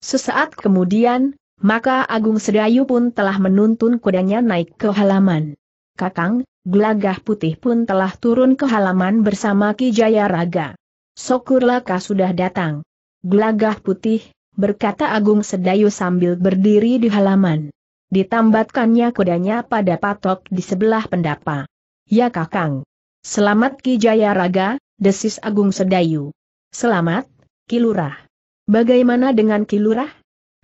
Sesaat kemudian, maka Agung Sedayu pun telah menuntun kudanya naik ke halaman. Kakang, gelagah putih pun telah turun ke halaman bersama Ki Jaya Raga. Syukurlah kau sudah datang. Gelagah putih, berkata Agung Sedayu sambil berdiri di halaman. Ditambatkannya kudanya pada patok di sebelah pendapa. Ya kakang. Selamat Ki Jaya Raga, desis Agung Sedayu. Selamat, Kilurah. Bagaimana dengan Kilurah?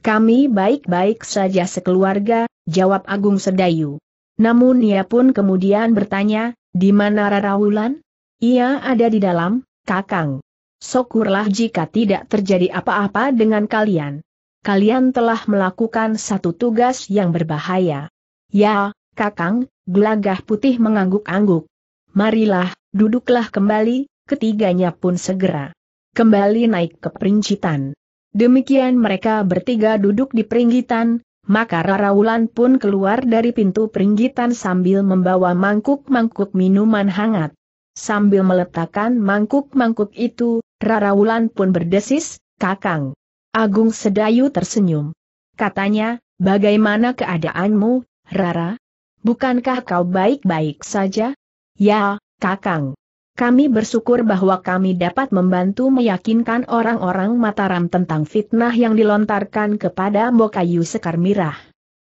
Kami baik-baik saja sekeluarga, jawab Agung Sedayu. Namun ia pun kemudian bertanya, di mana Rara Wulan? Ia ada di dalam, Kakang. Syukurlah jika tidak terjadi apa-apa dengan kalian. Kalian telah melakukan satu tugas yang berbahaya. Ya, Kakang, gelagah putih mengangguk-angguk. Marilah, duduklah kembali, ketiganya pun segera. Kembali naik ke perincitan. Demikian mereka bertiga duduk di peringgitan, maka Raraulan pun keluar dari pintu peringgitan sambil membawa mangkuk-mangkuk minuman hangat. Sambil meletakkan mangkuk-mangkuk itu, Raraulan pun berdesis, Kakang. Agung Sedayu tersenyum. Katanya, bagaimana keadaanmu, Rara? Bukankah kau baik-baik saja? Ya, Kakang. Kami bersyukur bahwa kami dapat membantu meyakinkan orang-orang Mataram tentang fitnah yang dilontarkan kepada Mbokayu Sekar Mirah.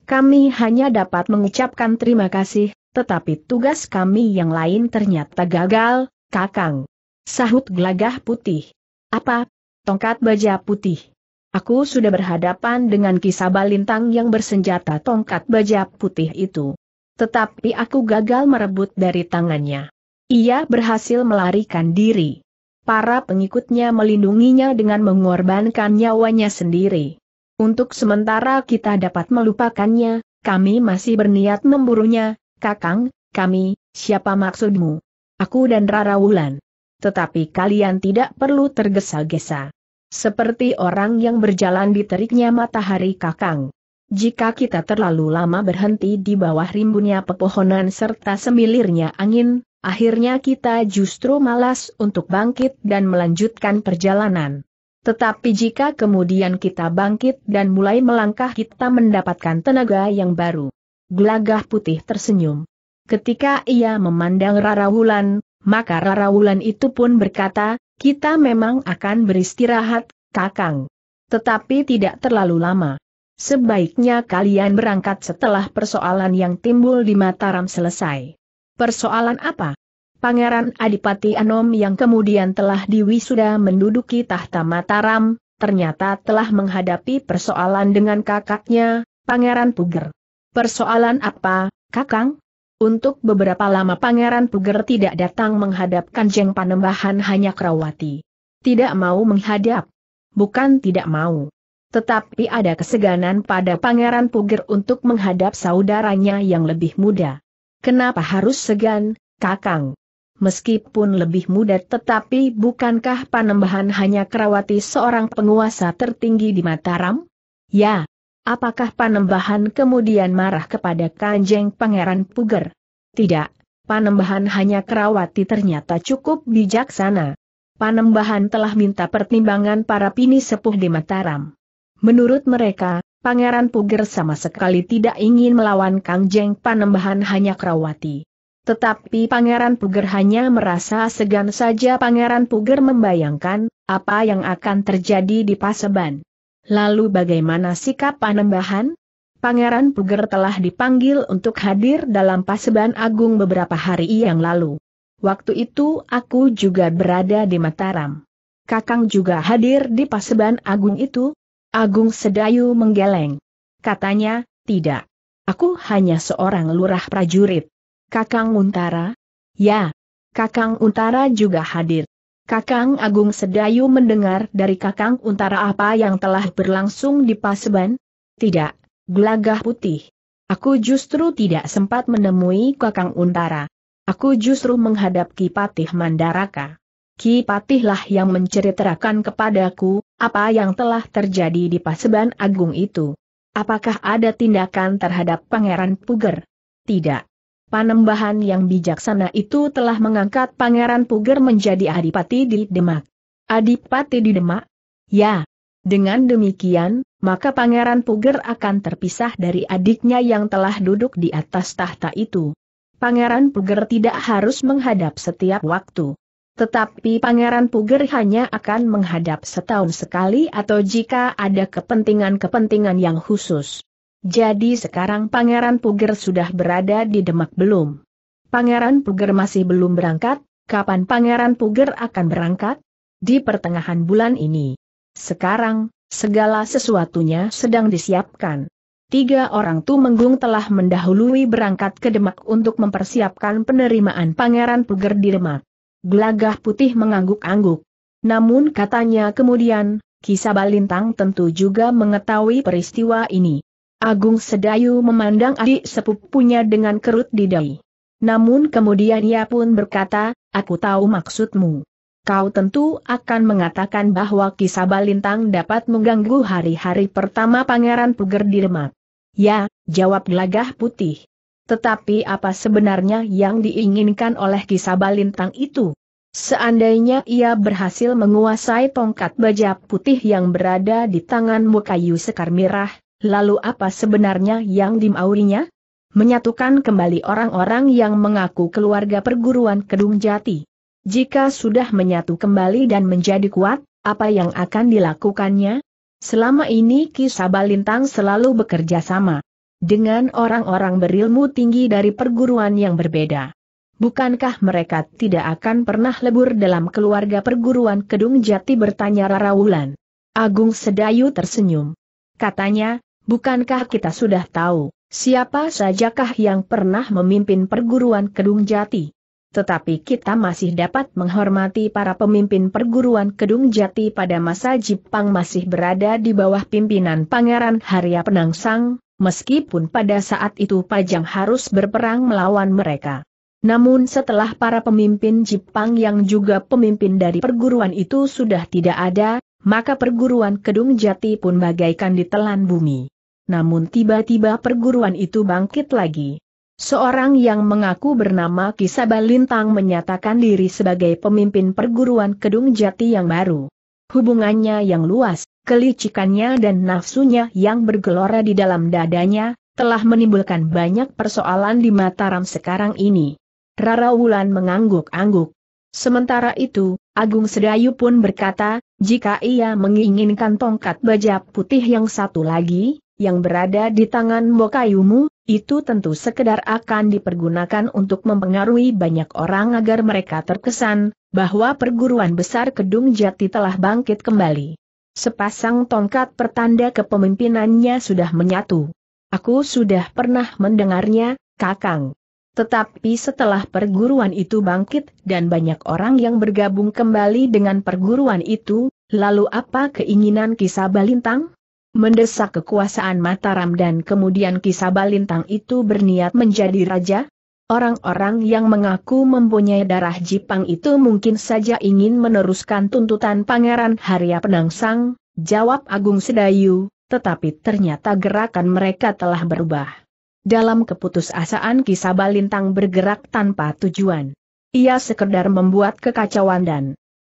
Kami hanya dapat mengucapkan terima kasih, tetapi tugas kami yang lain ternyata gagal, Kakang. Sahut gelagah putih. Apa? Tongkat baja putih. Aku sudah berhadapan dengan kisah balintang yang bersenjata tongkat baja putih itu. Tetapi aku gagal merebut dari tangannya. Ia berhasil melarikan diri. Para pengikutnya melindunginya dengan mengorbankan nyawanya sendiri. Untuk sementara kita dapat melupakannya, kami masih berniat memburunya, Kakang, kami, siapa maksudmu? Aku dan Rara Wulan. Tetapi kalian tidak perlu tergesa-gesa. Seperti orang yang berjalan di teriknya matahari Kakang. Jika kita terlalu lama berhenti di bawah rimbunnya pepohonan serta semilirnya angin, Akhirnya kita justru malas untuk bangkit dan melanjutkan perjalanan. Tetapi jika kemudian kita bangkit dan mulai melangkah kita mendapatkan tenaga yang baru. Gelagah putih tersenyum. Ketika ia memandang Rarawulan, maka Rarawulan itu pun berkata, kita memang akan beristirahat, kakang. Tetapi tidak terlalu lama. Sebaiknya kalian berangkat setelah persoalan yang timbul di Mataram selesai. Persoalan apa? Pangeran Adipati Anom yang kemudian telah diwisuda menduduki tahta Mataram, ternyata telah menghadapi persoalan dengan kakaknya, Pangeran Puger. Persoalan apa, Kakang? Untuk beberapa lama Pangeran Puger tidak datang menghadap Kanjeng Panembahan hanya Krawati. Tidak mau menghadap. Bukan tidak mau. Tetapi ada keseganan pada Pangeran Puger untuk menghadap saudaranya yang lebih muda. Kenapa harus segan, Kakang? Meskipun lebih muda tetapi bukankah Panembahan hanya Kerawati seorang penguasa tertinggi di Mataram? Ya. Apakah Panembahan kemudian marah kepada Kanjeng Pangeran Puger? Tidak. Panembahan hanya Kerawati ternyata cukup bijaksana. Panembahan telah minta pertimbangan para pini sepuh di Mataram. Menurut mereka, Pangeran Puger sama sekali tidak ingin melawan Kang Jeng Panembahan hanya Krawati. Tetapi Pangeran Puger hanya merasa segan saja Pangeran Puger membayangkan, apa yang akan terjadi di Paseban. Lalu bagaimana sikap Panembahan? Pangeran Puger telah dipanggil untuk hadir dalam Paseban Agung beberapa hari yang lalu. Waktu itu aku juga berada di Mataram. Kakang juga hadir di Paseban Agung itu, Agung Sedayu menggeleng. Katanya, tidak. Aku hanya seorang lurah prajurit. Kakang Untara? Ya. Kakang Untara juga hadir. Kakang Agung Sedayu mendengar dari Kakang Untara apa yang telah berlangsung di Paseban? Tidak, gelagah putih. Aku justru tidak sempat menemui Kakang Untara. Aku justru menghadap Ki Patih Mandaraka. Ki Patihlah yang menceritakan kepadaku, apa yang telah terjadi di Paseban Agung itu. Apakah ada tindakan terhadap Pangeran Puger? Tidak. Panembahan yang bijaksana itu telah mengangkat Pangeran Puger menjadi Adipati di Demak. Adipati di Demak? Ya. Dengan demikian, maka Pangeran Puger akan terpisah dari adiknya yang telah duduk di atas tahta itu. Pangeran Puger tidak harus menghadap setiap waktu. Tetapi Pangeran Puger hanya akan menghadap setahun sekali atau jika ada kepentingan-kepentingan yang khusus. Jadi sekarang Pangeran Puger sudah berada di Demak belum? Pangeran Puger masih belum berangkat, kapan Pangeran Puger akan berangkat? Di pertengahan bulan ini. Sekarang, segala sesuatunya sedang disiapkan. Tiga orang Tumenggung telah mendahului berangkat ke Demak untuk mempersiapkan penerimaan Pangeran Puger di Demak. Gelagah putih mengangguk-angguk. Namun katanya kemudian, Kisah Balintang tentu juga mengetahui peristiwa ini. Agung Sedayu memandang adik sepupunya dengan kerut di dahi. Namun kemudian ia pun berkata, aku tahu maksudmu. Kau tentu akan mengatakan bahwa kisah Balintang dapat mengganggu hari-hari pertama Pangeran Puger di Demak. Ya, jawab gelagah putih. Tetapi apa sebenarnya yang diinginkan oleh kisah balintang itu? Seandainya ia berhasil menguasai tongkat baja putih yang berada di tangan Mukayu Sekar Mirah, lalu apa sebenarnya yang dimaurinya? Menyatukan kembali orang-orang yang mengaku keluarga perguruan Kedung Jati. Jika sudah menyatu kembali dan menjadi kuat, apa yang akan dilakukannya? Selama ini Kisah Balintang selalu bekerja sama dengan orang-orang berilmu tinggi dari perguruan yang berbeda. Bukankah mereka tidak akan pernah lebur dalam keluarga perguruan Kedung Jati bertanya Rara Wulan? Agung Sedayu tersenyum. Katanya, bukankah kita sudah tahu, siapa sajakah yang pernah memimpin perguruan Kedung Jati? Tetapi kita masih dapat menghormati para pemimpin perguruan Kedung Jati pada masa Jepang masih berada di bawah pimpinan Pangeran Harya Penangsang, meskipun pada saat itu Pajang harus berperang melawan mereka. Namun setelah para pemimpin Jepang yang juga pemimpin dari perguruan itu sudah tidak ada, maka perguruan Kedung Jati pun bagaikan ditelan bumi. Namun tiba-tiba perguruan itu bangkit lagi. Seorang yang mengaku bernama Kisaba Lintang menyatakan diri sebagai pemimpin perguruan Kedung Jati yang baru. Hubungannya yang luas, kelicikannya dan nafsunya yang bergelora di dalam dadanya, telah menimbulkan banyak persoalan di Mataram sekarang ini. Rara Wulan mengangguk-angguk. Sementara itu, Agung Sedayu pun berkata, jika ia menginginkan tongkat baja putih yang satu lagi, yang berada di tangan Bokayumu, itu tentu sekedar akan dipergunakan untuk mempengaruhi banyak orang agar mereka terkesan, bahwa perguruan besar Kedung Jati telah bangkit kembali. Sepasang tongkat pertanda kepemimpinannya sudah menyatu. Aku sudah pernah mendengarnya, Kakang. Tetapi setelah perguruan itu bangkit dan banyak orang yang bergabung kembali dengan perguruan itu, lalu apa keinginan kisah Balintang? Mendesak kekuasaan Mataram dan kemudian kisah Balintang itu berniat menjadi raja? Orang-orang yang mengaku mempunyai darah Jipang itu mungkin saja ingin meneruskan tuntutan Pangeran Harya Penangsang, jawab Agung Sedayu, tetapi ternyata gerakan mereka telah berubah. Dalam keputusasaan Kisabalintang bergerak tanpa tujuan. Ia sekedar membuat kekacauan dan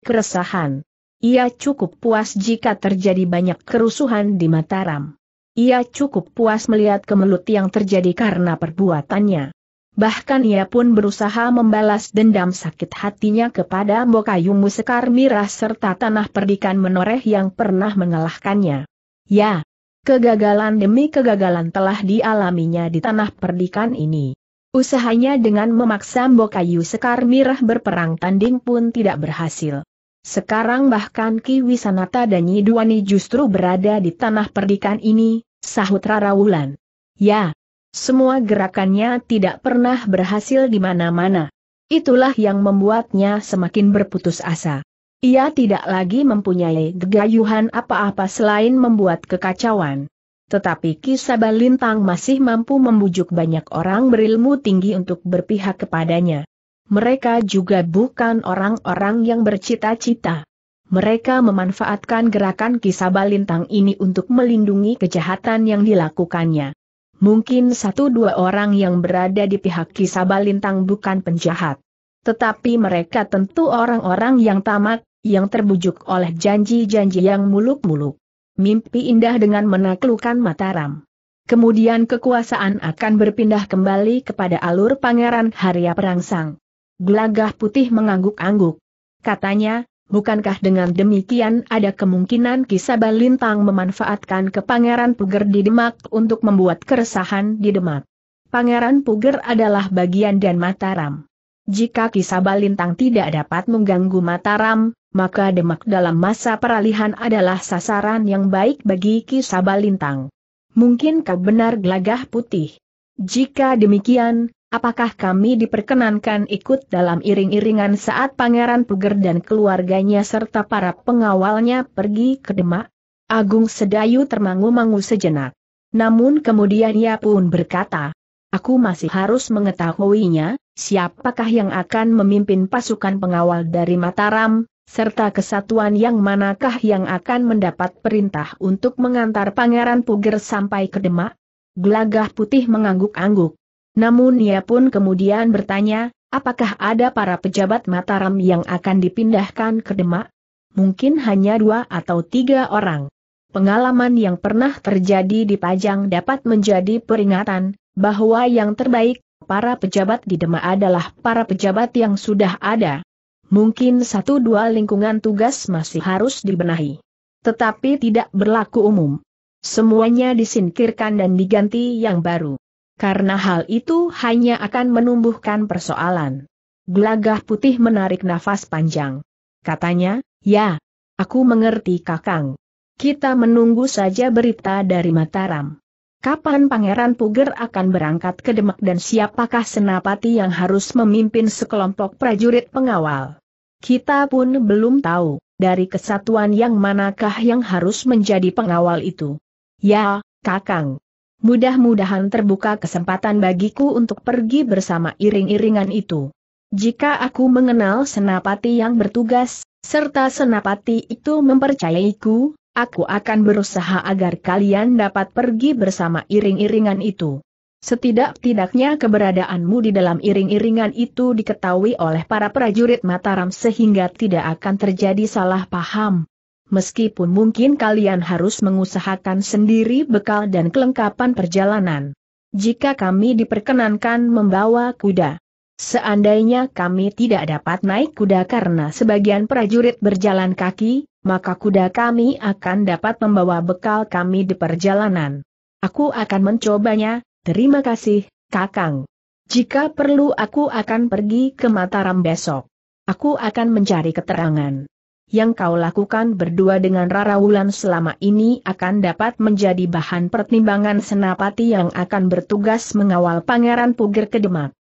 keresahan. Ia cukup puas jika terjadi banyak kerusuhan di Mataram. Ia cukup puas melihat kemelut yang terjadi karena perbuatannya bahkan ia pun berusaha membalas dendam sakit hatinya kepada Bokayu Sekar Mirah serta tanah perdikan menoreh yang pernah mengalahkannya. Ya, kegagalan demi kegagalan telah dialaminya di tanah perdikan ini. Usahanya dengan memaksa Bokayu Sekar Mirah berperang tanding pun tidak berhasil. Sekarang bahkan Ki Wisanata dan Nyiduani justru berada di tanah perdikan ini, sahut Rara Wulan. Ya, semua gerakannya tidak pernah berhasil di mana-mana. Itulah yang membuatnya semakin berputus asa. Ia tidak lagi mempunyai gegayuhan apa-apa selain membuat kekacauan. Tetapi kisah Lintang masih mampu membujuk banyak orang berilmu tinggi untuk berpihak kepadanya. Mereka juga bukan orang-orang yang bercita-cita. Mereka memanfaatkan gerakan kisah Lintang ini untuk melindungi kejahatan yang dilakukannya mungkin satu dua orang yang berada di pihak Kisabalintang bukan penjahat. Tetapi mereka tentu orang-orang yang tamak, yang terbujuk oleh janji-janji yang muluk-muluk. Mimpi indah dengan menaklukkan Mataram. Kemudian kekuasaan akan berpindah kembali kepada alur Pangeran Harya Perangsang. Gelagah putih mengangguk-angguk. Katanya, Bukankah dengan demikian ada kemungkinan Kisaba Lintang memanfaatkan ke Pangeran Puger di Demak untuk membuat keresahan di Demak? Pangeran Puger adalah bagian dan Mataram. Jika Kisaba Lintang tidak dapat mengganggu Mataram, maka Demak dalam masa peralihan adalah sasaran yang baik bagi Kisaba Lintang. Mungkinkah benar gelagah putih? Jika demikian, apakah kami diperkenankan ikut dalam iring-iringan saat Pangeran Puger dan keluarganya serta para pengawalnya pergi ke Demak? Agung Sedayu termangu-mangu sejenak. Namun kemudian ia pun berkata, Aku masih harus mengetahuinya, siapakah yang akan memimpin pasukan pengawal dari Mataram, serta kesatuan yang manakah yang akan mendapat perintah untuk mengantar Pangeran Puger sampai ke Demak? Gelagah putih mengangguk-angguk. Namun ia pun kemudian bertanya, apakah ada para pejabat Mataram yang akan dipindahkan ke Demak? Mungkin hanya dua atau tiga orang. Pengalaman yang pernah terjadi di Pajang dapat menjadi peringatan, bahwa yang terbaik, para pejabat di Demak adalah para pejabat yang sudah ada. Mungkin satu dua lingkungan tugas masih harus dibenahi. Tetapi tidak berlaku umum. Semuanya disingkirkan dan diganti yang baru karena hal itu hanya akan menumbuhkan persoalan. Gelagah putih menarik nafas panjang. Katanya, ya, aku mengerti kakang. Kita menunggu saja berita dari Mataram. Kapan Pangeran Puger akan berangkat ke Demak dan siapakah senapati yang harus memimpin sekelompok prajurit pengawal? Kita pun belum tahu, dari kesatuan yang manakah yang harus menjadi pengawal itu. Ya, Kakang, Mudah-mudahan terbuka kesempatan bagiku untuk pergi bersama iring-iringan itu. Jika aku mengenal senapati yang bertugas, serta senapati itu mempercayaiku, aku akan berusaha agar kalian dapat pergi bersama iring-iringan itu. Setidak-tidaknya keberadaanmu di dalam iring-iringan itu diketahui oleh para prajurit Mataram sehingga tidak akan terjadi salah paham meskipun mungkin kalian harus mengusahakan sendiri bekal dan kelengkapan perjalanan. Jika kami diperkenankan membawa kuda, seandainya kami tidak dapat naik kuda karena sebagian prajurit berjalan kaki, maka kuda kami akan dapat membawa bekal kami di perjalanan. Aku akan mencobanya, terima kasih, Kakang. Jika perlu aku akan pergi ke Mataram besok. Aku akan mencari keterangan yang kau lakukan berdua dengan Rara Wulan selama ini akan dapat menjadi bahan pertimbangan senapati yang akan bertugas mengawal Pangeran Puger ke Demak.